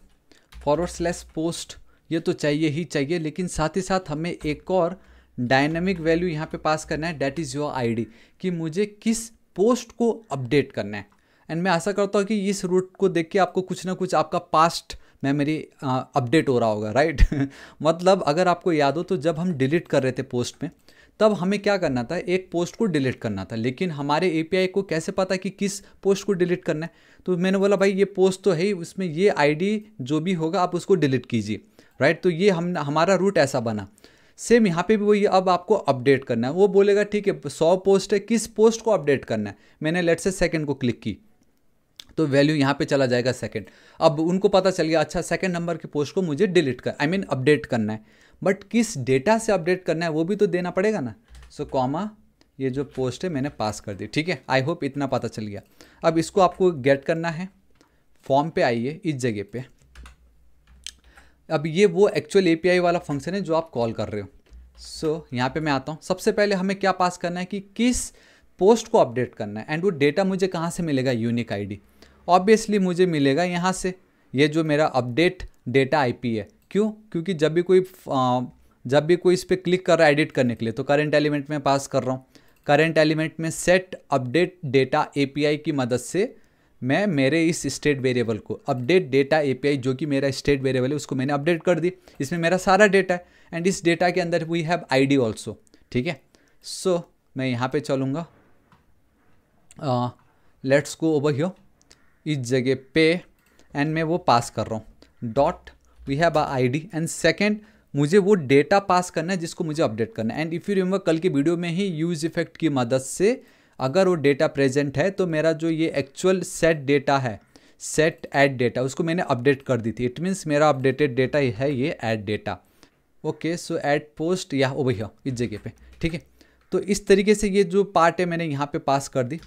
फॉरवर्ड स्लैस पोस्ट ये तो चाहिए ही चाहिए लेकिन साथ ही साथ हमें एक और डायनेमिक वैल्यू यहाँ पे पास करना है डैट इज़ योर आईडी कि मुझे किस पोस्ट को अपडेट करना है एंड मैं आशा करता हूँ कि इस रूट को देख के आपको कुछ ना कुछ आपका पास्ट मेमोरी अपडेट हो रहा होगा राइट मतलब अगर आपको याद हो तो जब हम डिलीट कर रहे थे पोस्ट में तब हमें क्या करना था एक पोस्ट को डिलीट करना था लेकिन हमारे ए को कैसे पता कि किस पोस्ट को डिलीट करना है तो मैंने बोला भाई ये पोस्ट तो है ही उसमें ये आईडी जो भी होगा आप उसको डिलीट कीजिए राइट तो ये हम हमारा रूट ऐसा बना सेम यहाँ पे भी वही अब आपको अपडेट करना है वो बोलेगा ठीक है सौ पोस्ट है किस पोस्ट को अपडेट करना है मैंने लेट से सेकेंड को क्लिक की तो वैल्यू यहाँ पे चला जाएगा सेकंड अब उनको पता चल गया अच्छा सेकंड नंबर की पोस्ट को मुझे डिलीट कर आई मीन अपडेट करना है बट किस डेटा से अपडेट करना है वो भी तो देना पड़ेगा ना सो so, कॉमा ये जो पोस्ट है मैंने पास कर दी ठीक है आई होप इतना पता चल गया अब इसको आपको गेट करना है फॉर्म पे आइए इस जगह पे अब ये वो एक्चुअल ए वाला फंक्शन है जो आप कॉल कर रहे हो सो so, यहाँ पे मैं आता हूँ सबसे पहले हमें क्या पास करना है कि किस पोस्ट को अपडेट करना है एंड वो डेटा मुझे कहाँ से मिलेगा यूनिक आईडी ऑब्वियसली मुझे मिलेगा यहाँ से ये जो मेरा अपडेट डेटा आईपी है क्यों क्योंकि जब भी कोई जब भी कोई इस पर क्लिक कर रहा है एडिट करने के लिए तो करेंट एलिमेंट में पास कर रहा हूँ करेंट एलिमेंट में सेट अपडेट डेटा ए की मदद से मैं मेरे इस स्टेट वेरिएबल को अपडेट डेटा एपीआई जो कि मेरा स्टेट वेरिएबल है उसको मैंने अपडेट कर दी इसमें मेरा सारा डेटा है एंड इस डेटा के अंदर वी हैव आईडी आल्सो ठीक है सो मैं यहाँ पे चलूँगा लेट्स गो ओवर हियर इस जगह पे एंड मैं वो पास कर रहा हूँ dot we have I D and second मुझे वो डेटा पास करना है जिसको मुझे अपडेट करना है एंड इफ़ यू रिमेम्बर कल की वीडियो में ही यूज इफेक्ट की मदद से अगर वो डेटा प्रेजेंट है तो मेरा जो ये एक्चुअल सेट डेटा है सेट ऐड डेटा उसको मैंने अपडेट कर दी थी इट मीन्स मेरा अपडेटेड डेटा है ये add data okay so add post या ओ भैया इस जगह पे ठीक है तो इस तरीके से ये जो पार्ट है मैंने यहाँ पे पास कर दी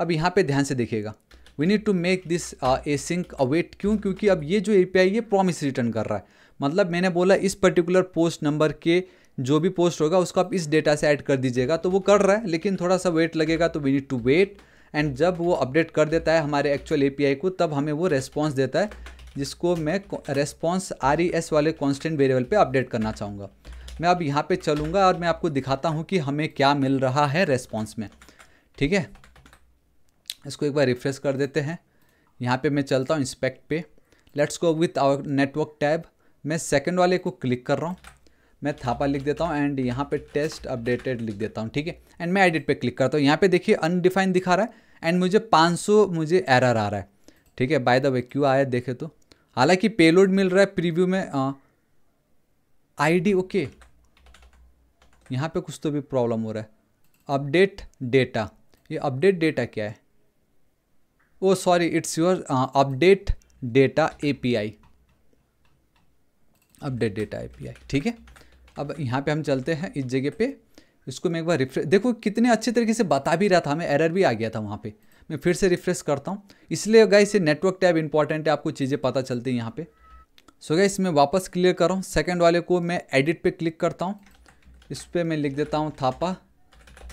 अब यहाँ पे ध्यान से देखिएगा we need to make this async await क्यों क्योंकि अब ये जो ए पी आई ये प्रॉमिस रिटर्न कर रहा है मतलब मैंने बोला इस पर्टिकुलर पोस्ट नंबर के जो भी पोस्ट होगा उसको आप इस डेटा से ऐड कर दीजिएगा तो वो कर रहा है लेकिन थोड़ा सा वेट लगेगा तो we need to wait and जब वो अपडेट कर देता है हमारे एक्चुअल ए को तब हमें वो रेस्पॉन्स देता है जिसको मैं रेस्पॉन्स आर e वाले कॉन्स्टेंट वेरिएबल पर अपडेट करना चाहूँगा मैं अब यहाँ पे चलूँगा और मैं आपको दिखाता हूँ कि हमें क्या मिल रहा है रेस्पॉन्स में ठीक है इसको एक बार रिफ्रेश कर देते हैं यहाँ पे मैं चलता हूँ इंस्पेक्ट पे let's go with our network tab मैं सेकेंड वाले को क्लिक कर रहा हूँ मैं थापा लिख देता हूँ एंड यहाँ पे टेस्ट अपडेटेड लिख देता हूँ ठीक है एंड मैं एडिट पे क्लिक करता हूँ यहाँ पे देखिए अनडिफाइन दिखा रहा है एंड मुझे 500 मुझे एरर आ रहा है ठीक है बाय द वे क्यों आया देखे तो हालांकि पेलोड मिल रहा है प्रीव्यू में आईडी हाँ। ओके यहाँ पे कुछ तो भी प्रॉब्लम हो रहा है अपडेट डेटा ये अपडेट डेटा क्या है oh sorry it's your update data a update data a ठीक है अब यहाँ पे हम चलते हैं इस जगह पे इसको मैं एक बार रिफ्रेश देखो कितने अच्छे तरीके से बता भी रहा था हमें एरर भी आ गया था वहाँ पे मैं फिर से रिफ्रेश करता हूँ इसलिए गाइस ये नेटवर्क टैब इंपॉर्टेंट है आपको चीज़ें पता चलती हैं यहाँ पर सो गए गाइस मैं वापस क्लियर कर रहा हूँ सेकेंड वाले को मैं एडिट पर क्लिक करता हूँ इस पर मैं लिख देता हूँ थापा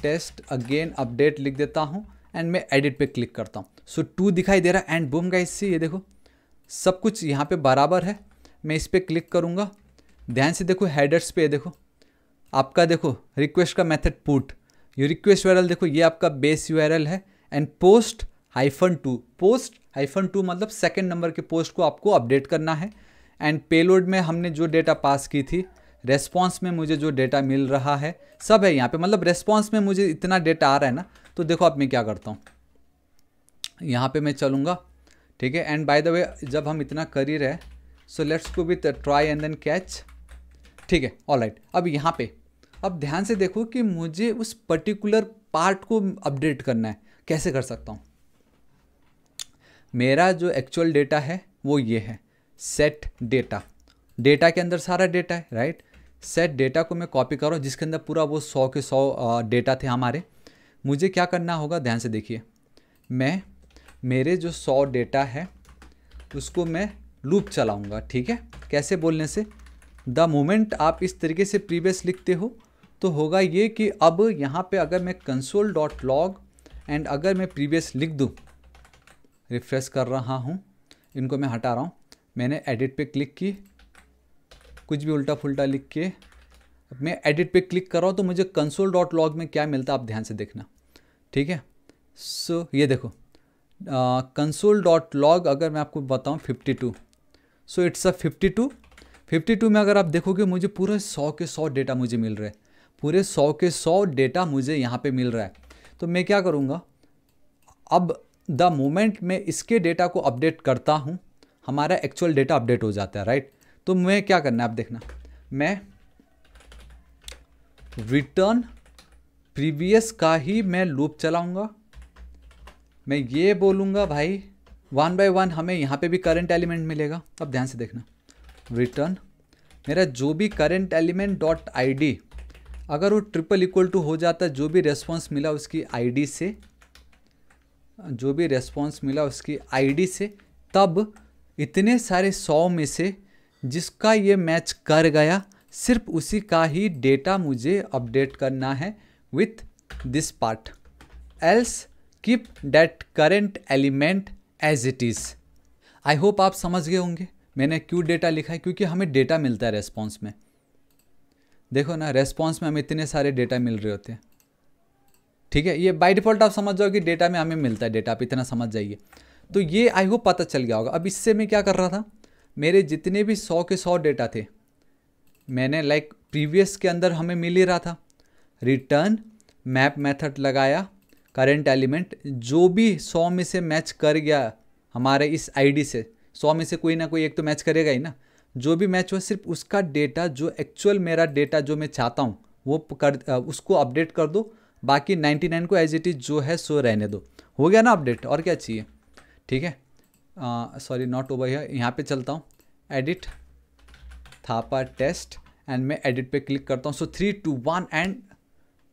टेस्ट अगेन अपडेट लिख देता हूँ एंड मैं एडिट पर क्लिक करता हूँ सो टू दिखाई दे रहा है एंड बूम गाइस इससे ये देखो सब कुछ यहाँ पे बराबर है मैं इस पर क्लिक करूँगा ध्यान से देखो हेडर्स पे देखो आपका देखो रिक्वेस्ट का मेथड पुट ये रिक्वेस्ट यूआरएल देखो ये आपका बेस यूआरएल है and post hyphen two post hyphen two मतलब सेकेंड नंबर के पोस्ट को आपको अपडेट करना है एंड पेलोड में हमने जो डेटा पास की थी रेस्पॉन्स में मुझे जो डेटा मिल रहा है सब है यहाँ पे मतलब रेस्पॉन्स में मुझे इतना डेटा आ रहा है ना तो देखो आप मैं क्या करता हूँ यहाँ पे मैं चलूँगा ठीक है एंड बाय द वे जब हम इतना कर ही रहे सो लेट्स को भी ट्राई एंड देन कैच ठीक है ऑल राइट अब यहाँ पे अब ध्यान से देखो कि मुझे उस पर्टिकुलर पार्ट को अपडेट करना है कैसे कर सकता हूँ मेरा जो एक्चुअल डेटा है वो ये है सेट डेटा डेटा के अंदर सारा डेटा है राइट सेट डेटा को मैं कॉपी करो जिसके अंदर पूरा वो सौ के सौ डेटा थे हमारे मुझे क्या करना होगा ध्यान से देखिए मैं मेरे जो सौ डेटा है उसको मैं लूप चलाऊँगा ठीक है कैसे बोलने से द मोमेंट आप इस तरीके से प्रीवियस लिखते हो तो होगा ये कि अब यहाँ पे अगर मैं कंसोल डॉट लॉग एंड अगर मैं प्रीवियस लिख दूँ रिफ्रेश कर रहा हूँ इनको मैं हटा रहा हूँ मैंने एडिट पे क्लिक की कुछ भी उल्टा फुल्टा लिख के मैं एडिट पे क्लिक कर रहा हूँ तो मुझे कंसोल डॉट लॉग में क्या मिलता है आप ध्यान से देखना ठीक है सो so, ये देखो कंसोल डॉट लॉग अगर मैं आपको बताऊँ fifty two so it's a fifty two 52 में अगर आप देखोगे मुझे पूरे 100 के 100 डेटा मुझे मिल रहा है पूरे 100 के 100 डेटा मुझे यहाँ पे मिल रहा है तो मैं क्या करूँगा अब द मोमेंट मैं इसके डेटा को अपडेट करता हूँ हमारा एक्चुअल डेटा अपडेट हो जाता है राइट तो मैं क्या करना है आप देखना मैं रिटर्न प्रीवियस का ही मैं लूप चलाऊँगा मैं ये बोलूँगा भाई वन बाय वन हमें यहाँ पे भी करंट एलिमेंट मिलेगा अब ध्यान से देखना रिटर्न मेरा जो भी करेंट एलिमेंट डॉट आई अगर वो ट्रिपल इक्वल टू हो जाता जो भी रेस्पॉन्स मिला उसकी आई से जो भी रेस्पॉन्स मिला उसकी आई से तब इतने सारे सौ में से जिसका ये मैच कर गया सिर्फ उसी का ही डेटा मुझे अपडेट करना है with this part else keep that current element as it is I hope आप समझ गए होंगे मैंने क्यों डेटा लिखा है क्योंकि हमें डेटा मिलता है रेस्पॉन्स में देखो ना रेस्पॉन्स में हमें इतने सारे डेटा मिल रहे होते हैं ठीक है ये बाई डिफ़ॉल्ट आप समझ जाओ कि डेटा में हमें मिलता है डेटा आप इतना समझ जाइए तो ये आई होप पता चल गया होगा अब इससे मैं क्या कर रहा था मेरे जितने भी सौ के सौ डेटा थे मैंने लाइक like, प्रीवियस के अंदर हमें मिल ही रहा था रिटर्न मैप मेथड लगाया करेंट एलिमेंट जो भी सौ में से मैच कर गया हमारे इस आईडी से सौ में से कोई ना कोई एक तो मैच करेगा ही ना जो भी मैच हो सिर्फ उसका डेटा जो एक्चुअल मेरा डेटा जो मैं चाहता हूँ वो कर उसको अपडेट कर दो बाकी 99 को एज इट इज़ जो है सो रहने दो हो गया ना अपडेट और क्या चाहिए ठीक है सॉरी नॉट ओवर हियर यहाँ पे चलता हूँ एडिट थापा टेस्ट एंड मैं एडिट पे क्लिक करता हूँ so three two one and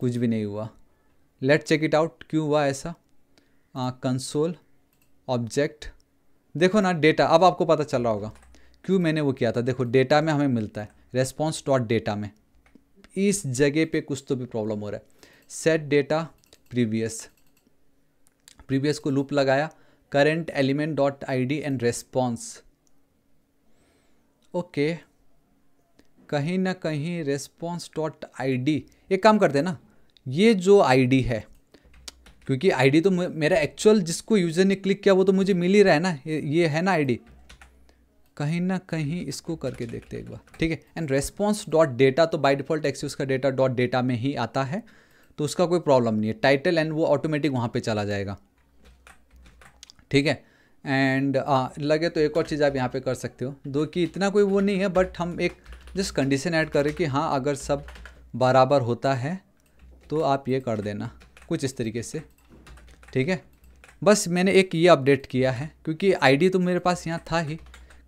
कुछ भी नहीं हुआ लेट चेक इट आउट क्यों हुआ ऐसा कंसोल ऑब्जेक्ट देखो ना डेटा अब आपको पता चल रहा होगा क्यों मैंने वो किया था देखो डेटा में हमें मिलता है रेस्पॉन्स डॉट डेटा में इस जगह पे कुछ तो भी प्रॉब्लम हो रहा है सेट डेटा प्रीवियस प्रीवियस को लूप लगाया current element dot I D and response okay कहीं ना कहीं रेस्पॉन्स डॉट आई डी एक काम करते हैं ना ये जो आई डी है क्योंकि आईडी तो मेरा एक्चुअल जिसको यूज़र ने क्लिक किया वो तो मुझे मिल ही रहा है ना ये है ना आईडी कहीं ना कहीं इसको करके देखते एक बार ठीक है एंड रेस्पॉन्स डॉट डेटा तो बाई डिफॉल्ट एक्सयूज का डेटा डॉट डेटा में ही आता है तो उसका कोई प्रॉब्लम नहीं है टाइटल एंड वो ऑटोमेटिक वहाँ पर चला जाएगा ठीक है एंड लगे तो एक और चीज़ आप यहाँ पर कर सकते हो दो कि इतना कोई वो नहीं है बट हम एक जस्ट कंडीशन ऐड करें कि हाँ अगर सब बराबर होता है तो आप ये कर देना कुछ इस तरीके से ठीक है बस मैंने एक ये अपडेट किया है क्योंकि आईडी तो मेरे पास यहाँ था ही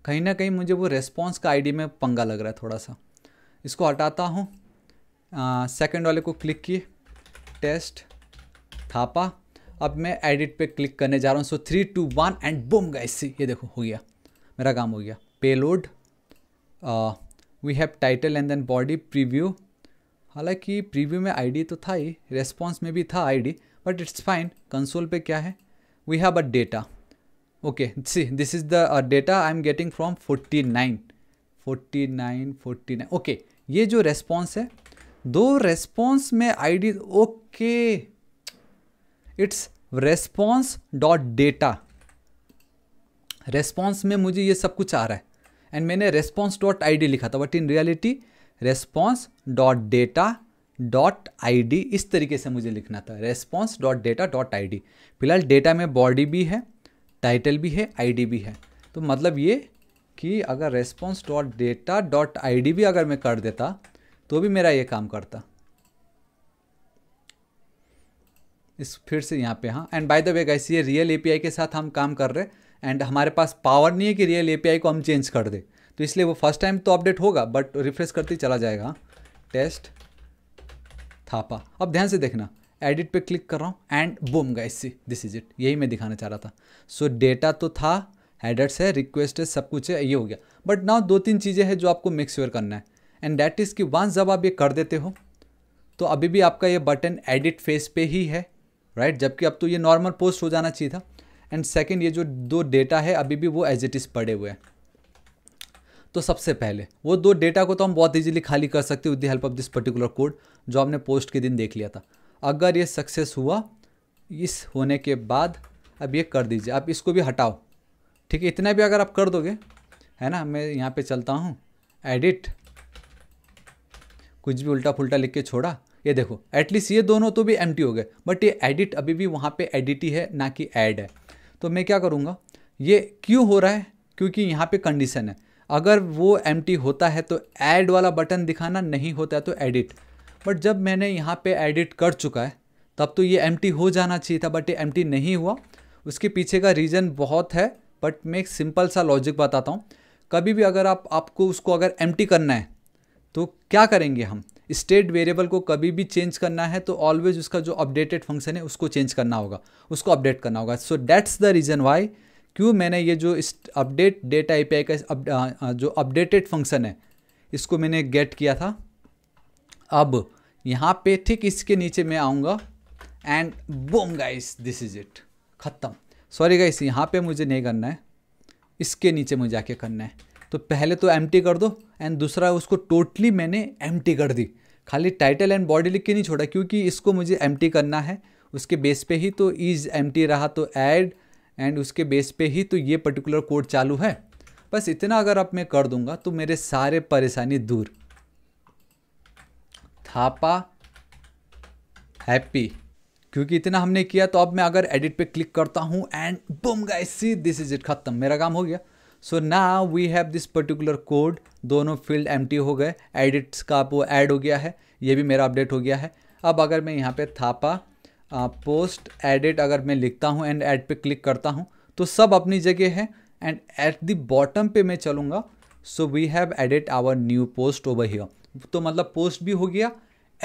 कहीं ना कहीं मुझे वो रेस्पॉन्स का आईडी में पंगा लग रहा है थोड़ा सा इसको हटाता हूँ सेकंड वाले को क्लिक किए टेस्ट थापा अब मैं एडिट पे क्लिक करने जा रहा हूँ so three two one and गए गाइस ये देखो हो गया मेरा काम हो गया पे load we have title and then body preview हालांकि प्रीव्यू में आईडी तो था ही रेस्पॉन्स में भी था ID but it's fine console पे क्या है we have a data okay see this is the data I am getting from forty nine forty nine forty nine okay ये जो रेस्पॉन्स है दो रेस्पॉन्स में ID okay it's response dot data response में मुझे ये सब कुछ आ रहा है एंड मैंने रेस्पॉन्स डॉट आई लिखा था but in reality response dot data dot I इस तरीके से मुझे लिखना था response dot data dot I फिलहाल डेटा में बॉडी भी है टाइटल भी है आई भी है तो मतलब ये कि अगर response dot data dot I भी अगर मैं कर देता तो भी मेरा ये काम करता इस फिर से यहाँ पे हाँ and by the way guys ये रियल एपीआई के साथ हम काम कर रहे हैं एंड हमारे पास पावर नहीं है कि रियल एपीआई को हम चेंज कर दें तो इसलिए वो फर्स्ट टाइम तो अपडेट होगा बट रिफ्रेश करते ही चला जाएगा टेस्ट थापा अब ध्यान से देखना एडिट पे क्लिक कर रहा हूँ एंड बूम गए सी दिस इज इट यही मैं दिखाना चाह रहा था सो so, डेटा तो था हेडर्स है रिक्वेस्ट है सब कुछ है ये हो गया बट नाउ दो तीन चीज़ें हैं जो आपको मिक्स श्योर करना है एंड डैट इज़ कि वंस जब आप ये कर देते हो तो अभी भी आपका ये बटन एडिट फेस पे ही है राइट जबकि अब तो ये नॉर्मल पोस्ट हो जाना चाहिए था एंड सेकेंड ये जो दो डेटा है अभी भी वो एज इट इज़ पड़े हुए हैं तो सबसे पहले वो दो डेटा को तो हम बहुत ईजिली खाली कर सकते with the help of this particular code जो हमने पोस्ट के दिन देख लिया था अगर ये सक्सेस हुआ इस होने के बाद अब ये कर दीजिए आप इसको भी हटाओ ठीक है इतना भी अगर आप कर दोगे है ना मैं यहाँ पे चलता हूँ एडिट कुछ भी उल्टा फुल्टा लिख के छोड़ा ये देखो एटलीस्ट ये दोनों तो भी एम हो गए बट ये एडिट अभी भी वहाँ पे एडिट ही है ना कि ऐड है तो मैं क्या करूँगा ये क्यों हो रहा है क्योंकि यहाँ पे कंडीशन है अगर वो एम होता है तो ऐड वाला बटन दिखाना नहीं होता है तो एडिट बट जब मैंने यहाँ पे एडिट कर चुका है तब तो ये एम हो जाना चाहिए था बट ये एम नहीं हुआ उसके पीछे का रीज़न बहुत है बट मैं एक सिंपल सा लॉजिक बताता हूँ कभी भी अगर आप आपको उसको अगर एम करना है तो क्या करेंगे हम स्टेट वेरिएबल को कभी भी चेंज करना है तो ऑलवेज उसका जो अपडेटेड फंक्शन है उसको चेंज करना होगा उसको अपडेट करना होगा so that's the reason why क्यों मैंने ये जो इस अपडेट डेटा आई का जो अपडेटेड फंक्शन है इसको मैंने गेट किया था अब यहाँ पे ठीक इसके नीचे मैं आऊँगा and boom guys this is it ख़त्म सॉरी गाइस यहाँ पे मुझे नहीं करना है इसके नीचे मुझे आके करना है तो पहले तो एम कर दो एंड दूसरा उसको टोटली मैंने एम कर दी खाली टाइटल एंड बॉडी लिख के नहीं छोड़ा क्योंकि इसको मुझे एम करना है उसके बेस पे ही तो ईज एम रहा तो ऐड एंड उसके बेस पे ही तो ये पर्टिकुलर कोड चालू है बस इतना अगर आप मैं कर दूंगा तो मेरे सारे परेशानी दूर थापा हैप्पी क्योंकि इतना हमने किया तो अब मैं अगर एडिट पे क्लिक करता हूँ and boom guys see this is it खत्म मेरा काम हो गया सो ना we have this particular code दोनों फील्ड एम हो गए एडिट्स का आप वो ऐड हो गया है ये भी मेरा अपडेट हो गया है अब अगर मैं यहाँ पे थापा पोस्ट एडिट अगर मैं लिखता हूँ एंड एड पे क्लिक करता हूँ तो सब अपनी जगह है एंड एट द बॉटम पे मैं चलूँगा so we have edit our new post over here तो मतलब पोस्ट भी हो गया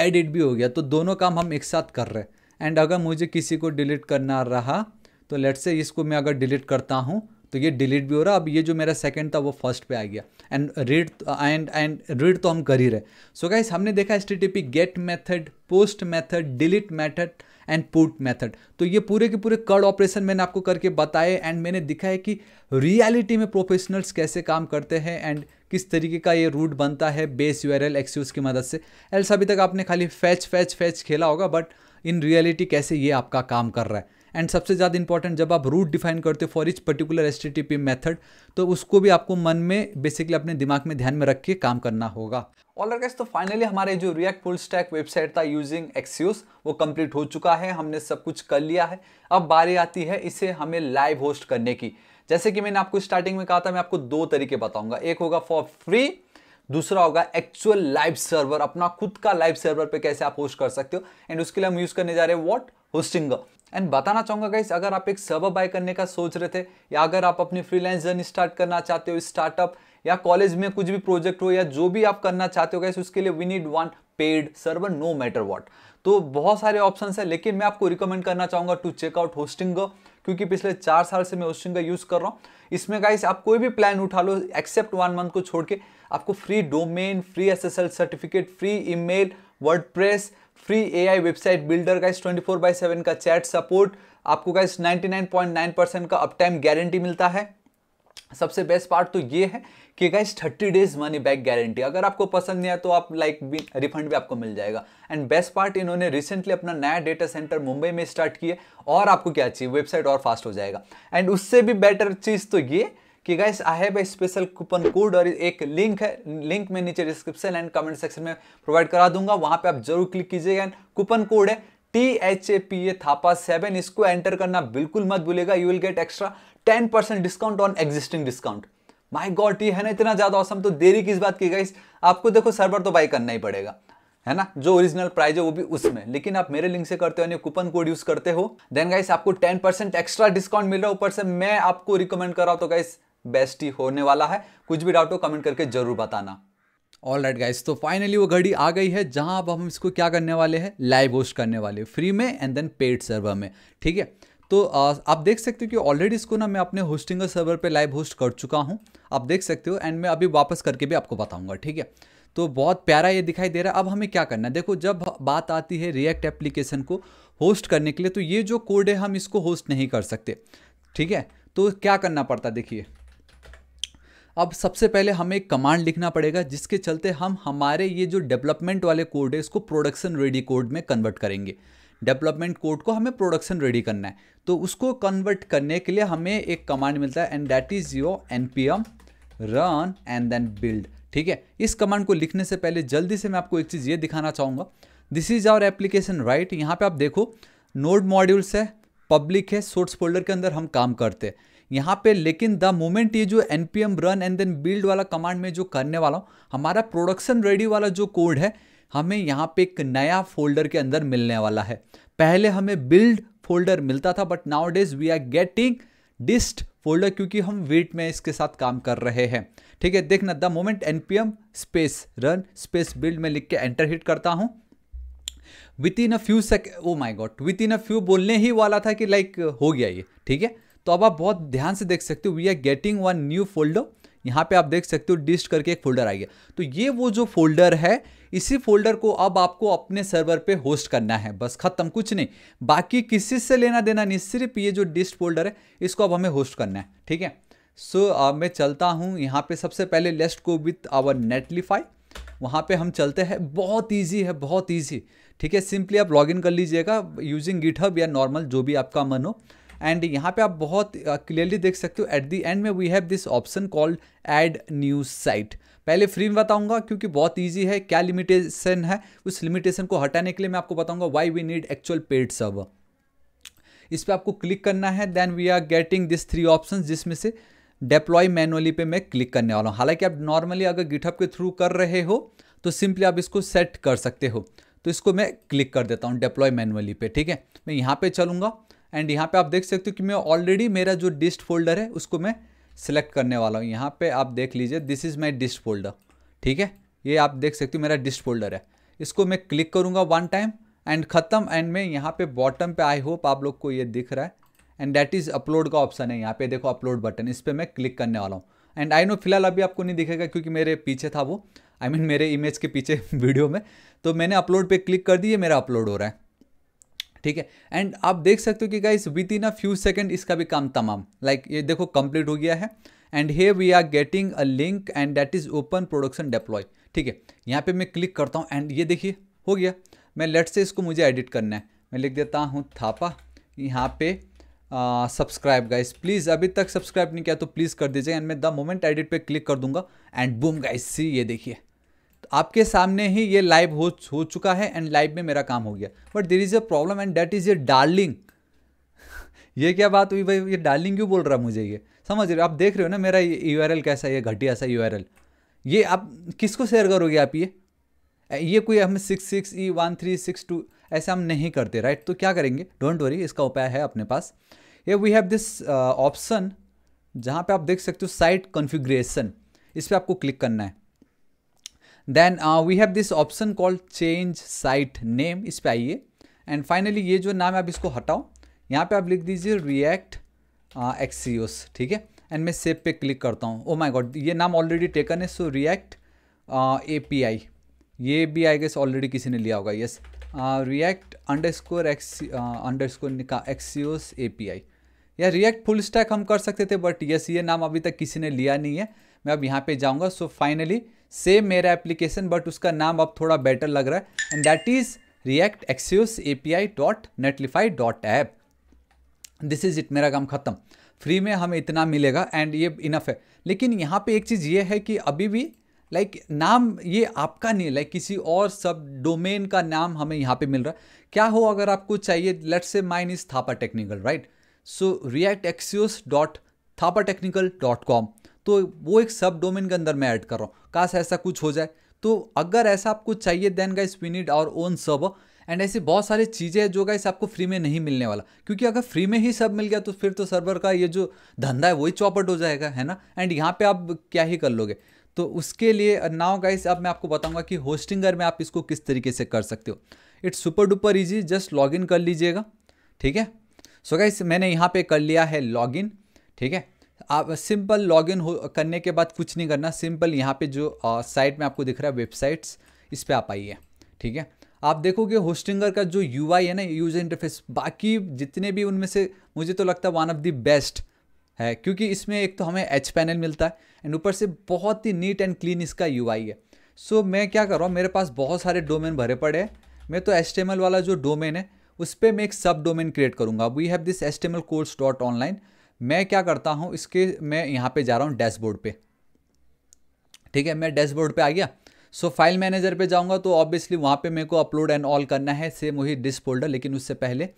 एडिट भी हो गया तो दोनों काम हम एक साथ कर रहे हैं एंड अगर मुझे किसी को डिलीट करना रहा तो लेट से इसको मैं अगर डिलीट करता हूँ तो ये डिलीट भी हो रहा अब ये जो मेरा सेकंड था वो फर्स्ट पे आ गया and read and and read तो हम कर ही रहे सो so गाइस हमने देखा S T T P get method post method delete method and put method तो ये पूरे के पूरे कर्ड ऑपरेशन मैंने आपको करके बताए एंड मैंने दिखा है कि रियलिटी में प्रोफेशनल्स कैसे काम करते हैं एंड किस तरीके का ये रूट बनता है बेस यू आर एल की मदद से एल्स अभी तक आपने खाली फैच फैच फैच खेला होगा बट इन रियलिटी कैसे ये आपका काम कर रहा है एंड सबसे ज़्यादा इंपॉर्टेंट जब आप रूट डिफाइन करते हो for each particular S T method तो उसको भी आपको मन में बेसिकली अपने दिमाग में ध्यान में रख के काम करना होगा ऑलर गैस तो फाइनली हमारे जो रिएक्ट फुल स्टैक वेबसाइट था यूजिंग एक्सियोस वो कंप्लीट हो चुका है हमने सब कुछ कर लिया है अब बारी आती है इसे हमें लाइव होस्ट करने की जैसे कि मैंने आपको स्टार्टिंग में कहा था मैं आपको दो तरीके बताऊंगा एक होगा फॉर फ्री दूसरा होगा एक्चुअल लाइव सर्वर अपना खुद का लाइव सर्वर पर कैसे आप होस्ट कर सकते हो एंड उसके लिए हम यूज़ करने जा रहे हैं वॉट होस्टिंग एंड बताना चाहूंगा गाइस अगर आप एक सर्वर बाय करने का सोच रहे थे या अगर आप अपनी फ्रीलांस जर्नी स्टार्ट करना चाहते हो स्टार्टअप या कॉलेज में कुछ भी प्रोजेक्ट हो या जो भी आप करना चाहते हो गैस उसके लिए we need one paid server no matter what तो बहुत सारे ऑप्शन है लेकिन मैं आपको रिकमेंड करना चाहूंगा टू चेकआउट होस्टिंग क्योंकि पिछले चार साल से मैं होस्टिंग का यूज़ कर रहा हूँ इसमें गाइस आप कोई भी प्लान उठा लो एक्सेप्ट वन मंथ को छोड़ के आपको free domain free SSL certificate free email WordPress free AI website builder guys 24 four by seven का चैट सपोर्ट आपको गाइस 99.9 परसेंट का अपटाइम गारंटी मिलता है सबसे बेस्ट पार्ट तो ये है कि guys thirty days money back guarantee अगर आपको पसंद नहीं आया तो आप लाइक भी रिफंड भी आपको मिल जाएगा एंड बेस्ट पार्ट इन्होंने रिसेंटली अपना नया डेटा सेंटर मुंबई में स्टार्ट किया और आपको क्या चाहिए वेबसाइट और फास्ट हो जाएगा एंड उससे भी बेटर चीज़ तो ये कि guys I have a special coupon code और एक लिंक है लिंक मैं नीचे डिस्क्रिप्शन एंड कमेंट सेक्शन में प्रोवाइड करा दूंगा वहां पर आप जरूर क्लिक कीजिएगा एंड कूपन कोड है T H A P A Thapa seven इसको एंटर करना बिल्कुल मत भूलेगा you will get extra ten percent discount on existing discount my god ये है ना इतना ज़्यादा औसम तो देरी किस बात की गाइस आपको देखो सर्वर तो बाई करना ही पड़ेगा है ना जो ओरिजिनल प्राइस है वो भी उसमें लेकिन आप मेरे लिंक से करते हो यानी कूपन कोड यूज करते हो देन गाइस आपको टेन परसेंट एक्स्ट्रा डिस्काउंट मिल रहा है ऊपर से मैं आपको रिकमेंड कर रहा हूं तो गाइस बेस्ट ही होने वाला है कुछ भी डाउट हो कमेंट करके जरूर बताना ऑल राइट गाइस तो फाइनली वो घड़ी आ गई है जहां अब हम इसको क्या करने वाले हैं लाइव होस्ट करने वाले फ्री में एंड देन पेड सर्वर में ठीक है तो आप देख सकते हो कि ऑलरेडी इसको ना मैं अपने होस्टिंग सर्वर पे लाइव होस्ट कर चुका हूँ आप देख सकते हो एंड मैं अभी वापस करके भी आपको बताऊँगा ठीक है तो बहुत प्यारा ये दिखाई दे रहा है अब हमें क्या करना है देखो जब बात आती है रिएक्ट एप्लीकेशन को होस्ट करने के लिए तो ये जो कोड है हम इसको होस्ट नहीं कर सकते ठीक है तो क्या करना पड़ता देखिए अब सबसे पहले हमें एक कमांड लिखना पड़ेगा जिसके चलते हम हमारे ये जो डेवलपमेंट वाले कोड है इसको प्रोडक्शन रेडी कोड में कन्वर्ट करेंगे डेवलपमेंट कोड को हमें प्रोडक्शन रेडी करना है तो उसको कन्वर्ट करने के लिए हमें एक कमांड मिलता है and that is your N P M run and then build ठीक है इस कमांड को लिखने से पहले जल्दी से मैं आपको एक चीज़ ये दिखाना चाहूँगा this is our application right यहाँ पे आप देखो नोड मॉड्यूल्स है पब्लिक है सोर्स फोल्डर के अंदर हम काम करते हैं यहाँ पे लेकिन द मोमेंट ये जो N P M run and then build वाला कमांड में जो करने वाला हूँ हमारा प्रोडक्शन रेडी वाला जो कोड है हमें यहाँ पे एक नया फोल्डर के अंदर मिलने वाला है पहले हमें बिल्ड फोल्डर मिलता था but nowadays we are getting dist folder क्योंकि हम वेट में इसके साथ काम कर रहे हैं ठीक है देखना the moment NPM space run space build में लिख के एंटर हिट करता हूँ within a few sec oh my god within a few बोलने ही वाला था कि लाइक like, हो गया ये ठीक है तो अब आप बहुत ध्यान से देख सकते हो we are getting one new folder यहाँ पे आप देख सकते हो डिस्ट करके एक फोल्डर आएगा तो ये वो जो फोल्डर है इसी फोल्डर को अब आपको अपने सर्वर पे होस्ट करना है बस खत्म कुछ नहीं बाकी किसी से लेना देना नहीं सिर्फ ये जो डिस्ट फोल्डर है इसको अब हमें होस्ट करना है ठीक है सो so, अब मैं चलता हूँ यहाँ पे सबसे पहले लेस्ट को विथ आवर नेटलीफाई वहाँ पे हम चलते हैं बहुत इजी है बहुत इजी ठीक है सिंपली आप लॉगिन कर लीजिएगा यूजिंग गिटहब या नॉर्मल जो भी आपका मन हो एंड यहाँ पे आप बहुत क्लियरली देख सकते हो एट दी एंड में we have this option called add new site पहले फ्री में बताऊंगा क्योंकि बहुत ईजी है क्या लिमिटेशन है उस लिमिटेशन को हटाने के लिए मैं आपको बताऊंगा why we need actual paid server इस पर आपको क्लिक करना है then we are getting this three option जिसमें से डेप्लॉय मैनुअली पे मैं क्लिक करने वाला हूँ हालांकि आप नॉर्मली अगर गिटअप के थ्रू कर रहे हो तो सिंपली आप इसको सेट कर सकते हो तो इसको मैं क्लिक कर देता हूँ डेप्लॉय मैनुअली पे ठीक है मैं यहाँ पे चलूंगा एंड यहाँ पे आप देख सकते हो कि मैं ऑलरेडी मेरा जो डिस्ट फोल्डर है उसको मैं सिलेक्ट करने वाला हूँ यहाँ पे आप देख लीजिए this is my dist folder ठीक है ये आप देख सकते हो मेरा डिस्ट फोल्डर है इसको मैं क्लिक करूँगा वन टाइम एंड ख़त्म एंड मैं यहाँ पे बॉटम पे आई होप आप लोग को ये दिख रहा है एंड डैट इज़ अपलोड का ऑप्शन है यहाँ पे देखो अपलोड बटन इस पर मैं क्लिक करने वाला हूँ एंड आई नो फिलहाल अभी आपको नहीं दिखेगा क्योंकि मेरे पीछे था वो आई I मीन mean, मेरे इमेज के पीछे वीडियो में तो मैंने अपलोड पे क्लिक कर दी मेरा अपलोड हो रहा है ठीक है एंड आप देख सकते हो कि guys within a few second इसका भी काम तमाम लाइक like, ये देखो कंप्लीट हो गया है and hey we are getting a link and that is open production deploy ठीक है यहाँ पे मैं क्लिक करता हूँ एंड ये देखिए हो गया मैं लेट से इसको मुझे एडिट करना है मैं लिख देता हूँ थापा यहाँ पे सब्सक्राइब गाइस प्लीज़ अभी तक सब्सक्राइब नहीं किया तो प्लीज़ कर दीजिए एंड मैं द मोमेंट एडिट पे क्लिक कर दूंगा एंड बूम गाइस सी ये देखिए आपके सामने ही ये लाइव हो हो चुका है एंड लाइव में मेरा काम हो गया but there is a problem and that is a darling ये क्या बात हुई भाई ये डार्लिंग क्यों बोल रहा मुझे ये समझ रहे हो आप देख रहे हो ना मेरा यू आर कैसा ये घटिया सा यू ये आप किसको शेयर करोगे आप ये ये कोई हम six six E one three six two ऐसा हम नहीं करते राइट तो क्या करेंगे डोंट वरी इसका उपाय है अपने पास ये वी हैव दिस ऑप्शन जहाँ पे आप देख सकते हो साइट कॉन्फ़िगरेशन इस पर आपको क्लिक करना है then we have this option called change site name इस पर आइए एंड फाइनली ये जो नाम है आप इसको हटाओ यहाँ पे आप लिख दीजिए रिएक्ट एक्सीस uh, ठीक है एंड मैं सेव पे क्लिक करता हूँ ओ माई गॉड ये नाम ऑलरेडी टेकन है सो रिएक्ट ए पी आई ये भी आई गेस ऑलरेडी किसी ने लिया होगा yes react underscore X underscore निका एक्सीस ए पी आई या रिएक्ट फुल स्टैक हम कर सकते थे बट यस ये नाम अभी तक किसी ने लिया नहीं है मैं अब यहाँ पे जाऊँगा सो फाइनली सेम मेरा एप्लीकेशन बट उसका नाम अब थोड़ा बेटर लग रहा है and that is react axios A P I dot Netlify dot app this is it मेरा काम खत्म फ्री में हमें इतना मिलेगा एंड ये इनफ है लेकिन यहाँ पे एक चीज़ ये है कि अभी भी लाइक like, नाम ये आपका नहीं लाइक like, किसी और सब डोमेन का नाम हमें यहाँ पे मिल रहा है क्या हो अगर आपको चाहिए लेट से mine is Thapa technical right so react axios dot Thapa technical dot com तो वो एक सब डोमेन के अंदर मैं ऐड कर रहा हूँ काश ऐसा कुछ हो जाए तो अगर ऐसा आपको चाहिए then guys we need our own sub and ऐसी बहुत सारी चीज़ें हैं जो गाइस आपको फ्री में नहीं मिलने वाला क्योंकि अगर फ्री में ही सब मिल गया तो फिर तो सर्वर का ये जो धंधा है वही चौपट हो जाएगा है ना एंड यहाँ पे आप क्या ही कर लोगे तो उसके लिए नाउ गाइस अब मैं आपको बताऊंगा कि होस्टिंगर में आप इसको किस तरीके से कर सकते हो it's super duper easy just in कर लीजिएगा ठीक है सो so गाइस मैंने यहाँ पे कर लिया है इन ठीक है आप सिंपल लॉगिन हो करने के बाद कुछ नहीं करना सिंपल यहाँ पे जो साइट में आपको दिख रहा है वेबसाइट्स इस पर आप आइए ठीक है आप देखोगे होस्टिंगर का जो यू है ना यूजर इंटरफेस बाकी जितने भी उनमें से मुझे तो लगता है वन ऑफ दी बेस्ट है क्योंकि इसमें एक तो हमें एच पैनल मिलता है एंड ऊपर से बहुत ही नीट एंड क्लीन इसका यू है सो so, मैं क्या कर रहा हूँ मेरे पास बहुत सारे डोमेन भरे पड़े हैं मैं तो एस वाला जो डोमेन है उस पर मैं एक सब डोमेन क्रिएट करूँगा we have this HTML L course dot online मैं क्या करता हूँ इसके मैं यहाँ पे जा रहा हूँ डैशबोर्ड पे ठीक है मैं डैशबोर्ड पे आ गया सो फाइल मैनेजर पे जाऊँगा तो ऑब्वियसली वहाँ पे मेरे को अपलोड एंड ऑल करना है सेम वही डिस्क फोल्डर लेकिन उससे पहले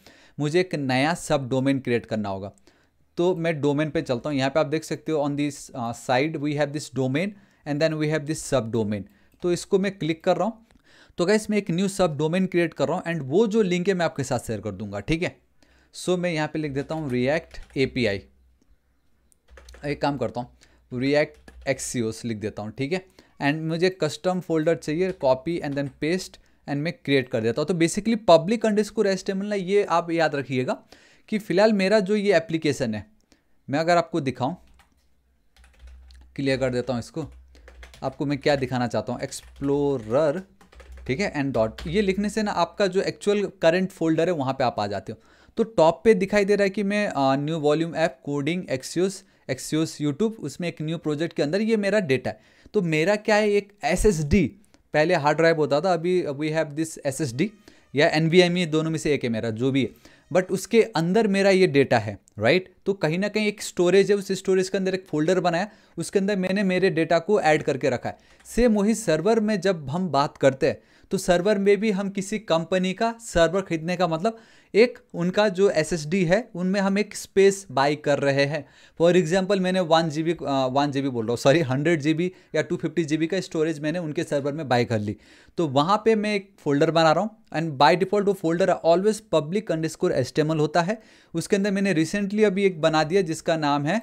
मुझे एक नया सब डोमेन क्रिएट करना होगा तो मैं डोमेन पे चलता हूँ यहाँ पे आप देख सकते हो on this side we have this domain and then we have this sub domain तो इसको मैं क्लिक कर रहा हूँ तो क्या मैं एक न्यू सब डोमेन क्रिएट कर रहा हूँ एंड वो जो लिंक है मैं आपके साथ शेयर कर दूंगा ठीक है सो so, मैं यहाँ पे लिख देता हूँ रिएक्ट ए एक काम करता हूँ रिएक्ट एक्सियोस लिख देता हूँ ठीक है एंड मुझे कस्टम फोल्डर चाहिए copy and then paste and मैं क्रिएट कर देता हूँ तो बेसिकली पब्लिक अंडरस्कोर एस्टेमल ये आप याद रखिएगा कि फ़िलहाल मेरा जो ये एप्लीकेशन है मैं अगर आपको दिखाऊँ क्लियर कर देता हूँ इसको आपको मैं क्या दिखाना चाहता हूँ एक्सप्लोरर ठीक है एंड डॉट ये लिखने से ना आपका जो एक्चुअल करंट फोल्डर है वहाँ पे आप आ जाते हो तो टॉप पे दिखाई दे रहा है कि मैं new volume app coding axios axios YouTube उसमें एक न्यू प्रोजेक्ट के अंदर ये मेरा डेटा है तो मेरा क्या है एक एस पहले हार्ड ड्राइव होता था अभी वी हैव दिस एस या एन e, दोनों में से एक है मेरा जो भी है बट उसके अंदर मेरा ये डेटा है राइट तो कहीं ना कहीं एक स्टोरेज है उस स्टोरेज के अंदर एक फोल्डर बनाया उसके अंदर मैंने मेरे डेटा को ऐड करके रखा है सेम वही सर्वर में जब हम बात करते हैं तो सर्वर में भी हम किसी कंपनी का सर्वर खरीदने का मतलब एक उनका जो एस है उनमें हम एक स्पेस बाई कर रहे हैं फॉर एग्जाम्पल मैंने वन जी बी वन जी बी बोल रहा हूँ सॉरी हंड्रेड जी बी या टू फिफ्टी जी बी का स्टोरेज मैंने उनके सर्वर में बाई कर ली तो वहाँ पे मैं एक फोल्डर बना रहा हूँ एंड बाई डिफॉल्ट वो folder always public underscore HTML होता है उसके अंदर मैंने रिसेंटली अभी एक बना दिया जिसका नाम है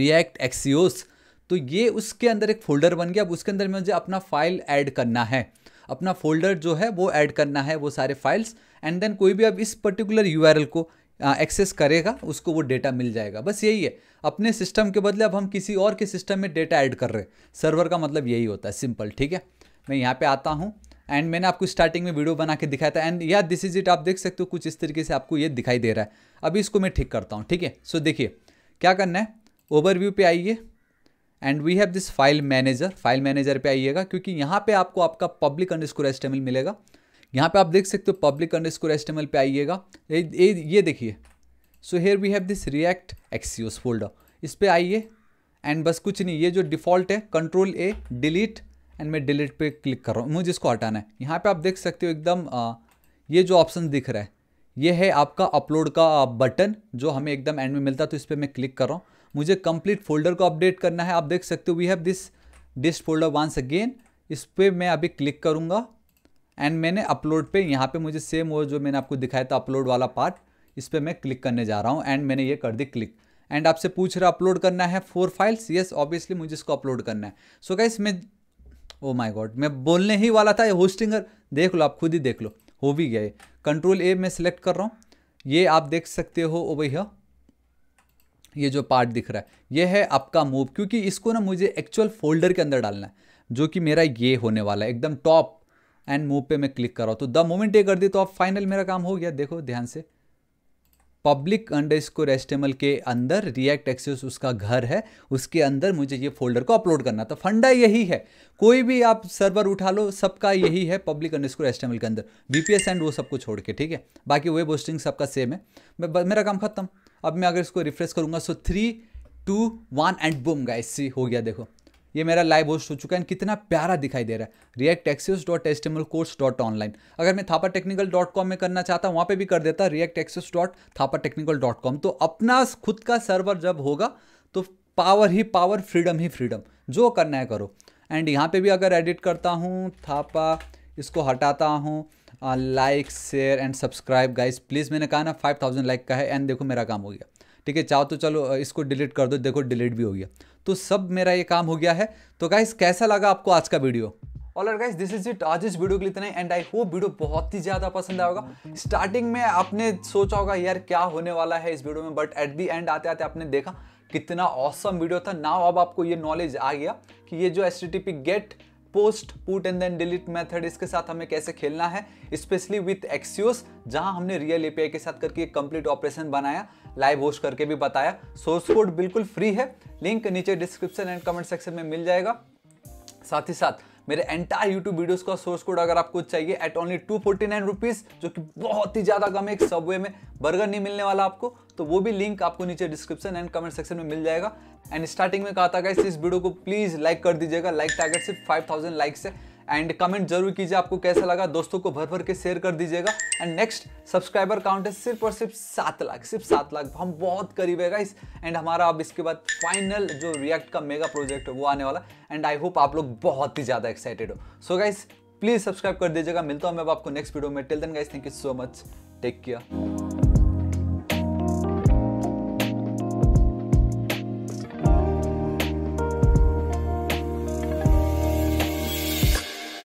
रिएक्ट एक्सियोस तो ये उसके अंदर एक फोल्डर बन गया अब उसके अंदर मुझे अपना फाइल ऐड करना है अपना फोल्डर जो है वो ऐड करना है वो सारे फाइल्स एंड देन कोई भी अब इस पर्टिकुलर यू को एक्सेस करेगा उसको वो डेटा मिल जाएगा बस यही है अपने सिस्टम के बदले अब हम किसी और के सिस्टम में डेटा ऐड कर रहे हैं सर्वर का मतलब यही होता है सिंपल ठीक है मैं यहाँ पे आता हूँ एंड मैंने आपको स्टार्टिंग में वीडियो बना के दिखाया था and yeah this is it आप देख सकते हो कुछ इस तरीके से आपको ये दिखाई दे रहा है अभी इसको मैं ठीक करता हूँ ठीक है सो देखिए क्या करना है ओवरव्यू पे आइए and we have this file manager file manager पर आइएगा क्योंकि यहाँ पर आपको आपका पब्लिक अंडर एस्टेमल मिलेगा यहाँ पे आप देख सकते हो पब्लिक अंडर स्कोर एस पे आइएगा ये ये देखिए so here we have this react axios folder इस पर आइए एंड बस कुछ नहीं ये जो डिफ़ॉल्ट है कंट्रोल ए डिलीट एंड मैं डिलीट पे क्लिक कर रहा हूँ मुझे इसको हटाना है यहाँ पे आप देख सकते हो एकदम आ, ये जो ऑप्शन दिख रहा है ये है आपका अपलोड का बटन जो हमें एकदम एंड में मिलता है तो इस पर मैं क्लिक कर रहा हूँ मुझे कंप्लीट फोल्डर को अपडेट करना है आप देख सकते हो we have this dist folder once again इस पर मैं अभी क्लिक करूँगा एंड मैंने अपलोड पे यहाँ पे मुझे सेम वो जो मैंने आपको दिखाया था अपलोड वाला पार्ट इस पर मैं क्लिक करने जा रहा हूँ एंड मैंने ये कर दी क्लिक एंड आपसे पूछ रहा अपलोड करना है फोर फाइल्स येस ऑब्वियसली मुझे इसको अपलोड करना है सो क्या इसमें ओ माई गॉड मैं बोलने ही वाला था ये होस्टिंगर देख लो आप खुद ही देख लो हो भी गया कंट्रोल ए मैं सिलेक्ट कर रहा हूँ ये आप देख सकते हो ओ भैया ये जो पार्ट दिख रहा है ये है आपका मूव क्योंकि इसको ना मुझे एक्चुअल फोल्डर के अंदर डालना है जो कि मेरा ये होने वाला है एकदम टॉप एंड मूव पे मैं क्लिक कर रहा हूँ तो द मोमेंट ये कर दी तो अब फाइनल मेरा काम हो गया देखो ध्यान से पब्लिक अंडर एस्टेमल के अंदर रिएक्ट एक्सेस उसका घर है उसके अंदर मुझे ये फोल्डर को अपलोड करना था तो फंडा यही है कोई भी आप सर्वर उठा लो सबका यही है पब्लिक अंडर एस्टेमल के अंदर बीपीएस एंड वो सबको छोड़ के ठीक है बाकी वेब होस्टिंग सबका सेम है मैं, मेरा काम खत्म अब मैं अगर इसको रिफ्रेश करूंगा so three two one and boom guys see हो गया देखो ये मेरा लाइव होस्ट हो चुका है कितना प्यारा दिखाई दे रहा है react axios dot HTML course dot online अगर मैं थापा टेक्निकल डॉट कॉम में करना चाहता हूँ वहाँ पे भी कर देता react axios dot Thapa technical dot com तो अपना खुद का सर्वर जब होगा तो पावर ही पावर फ्रीडम ही फ्रीडम जो करना है करो एंड यहाँ पे भी अगर एडिट करता हूँ थापा इसको हटाता हूँ like share and subscribe guys please मैंने कहा ना फाइव थाउजेंड लाइक का है एंड देखो मेरा काम हो गया ठीक है चाहो तो चलो इसको डिलीट कर दो देखो डिलीट भी हो गया तो सब मेरा ये काम हो गया है तो गाइस कैसा लगा आपको आज का video all guys this is it आज इस वीडियो के लिए इतना एंड आई होप वीडियो बहुत ही ज्यादा पसंद आएगा स्टार्टिंग में आपने सोचा होगा यार क्या होने वाला है इस वीडियो में बट एट दी एंड आते आते आपने देखा कितना औसम वीडियो था नाउ अब आपको ये नॉलेज आ गया कि ये जो एस get post put and then delete method इसके साथ हमें कैसे खेलना है स्पेशली विथ एक्सियोस जहां हमने रियल एपीआई के साथ करके एक कंप्लीट ऑपरेशन बनाया लाइव होस्ट करके भी बताया सोर्स कोड बिल्कुल फ्री है लिंक नीचे डिस्क्रिप्शन एंड कमेंट सेक्शन में मिल जाएगा साथ ही साथ मेरे एंटायर यूट्यूब वीडियोस का सोर्स कोड अगर आपको चाहिए at only two forty nine rupees जो कि बहुत ही ज़्यादा कम है एक सबवे में बर्गर नहीं मिलने वाला आपको तो वो भी लिंक आपको नीचे डिस्क्रिप्शन एंड कमेंट सेक्शन में मिल जाएगा एंड स्टार्टिंग में कहा था इस वीडियो को प्लीज़ लाइक कर दीजिएगा लाइक टारगेट सिर्फ फाइव लाइक्स है एंड कमेंट जरूर कीजिए आपको कैसा लगा दोस्तों को भर भर के शेयर कर दीजिएगा एंड नेक्स्ट सब्सक्राइबर काउंट है सिर्फ और सिर्फ सात लाख सिर्फ सात लाख हम बहुत करीब है गाइस एंड हमारा अब इसके बाद फाइनल जो रिएक्ट का मेगा प्रोजेक्ट है वो आने वाला एंड आई होप आप लोग बहुत ही ज़्यादा एक्साइटेड हो सो गाइस प्लीज़ सब्सक्राइब कर दीजिएगा मिलता हूँ मैं आपको नेक्स्ट वीडियो में till then guys thank you so much take care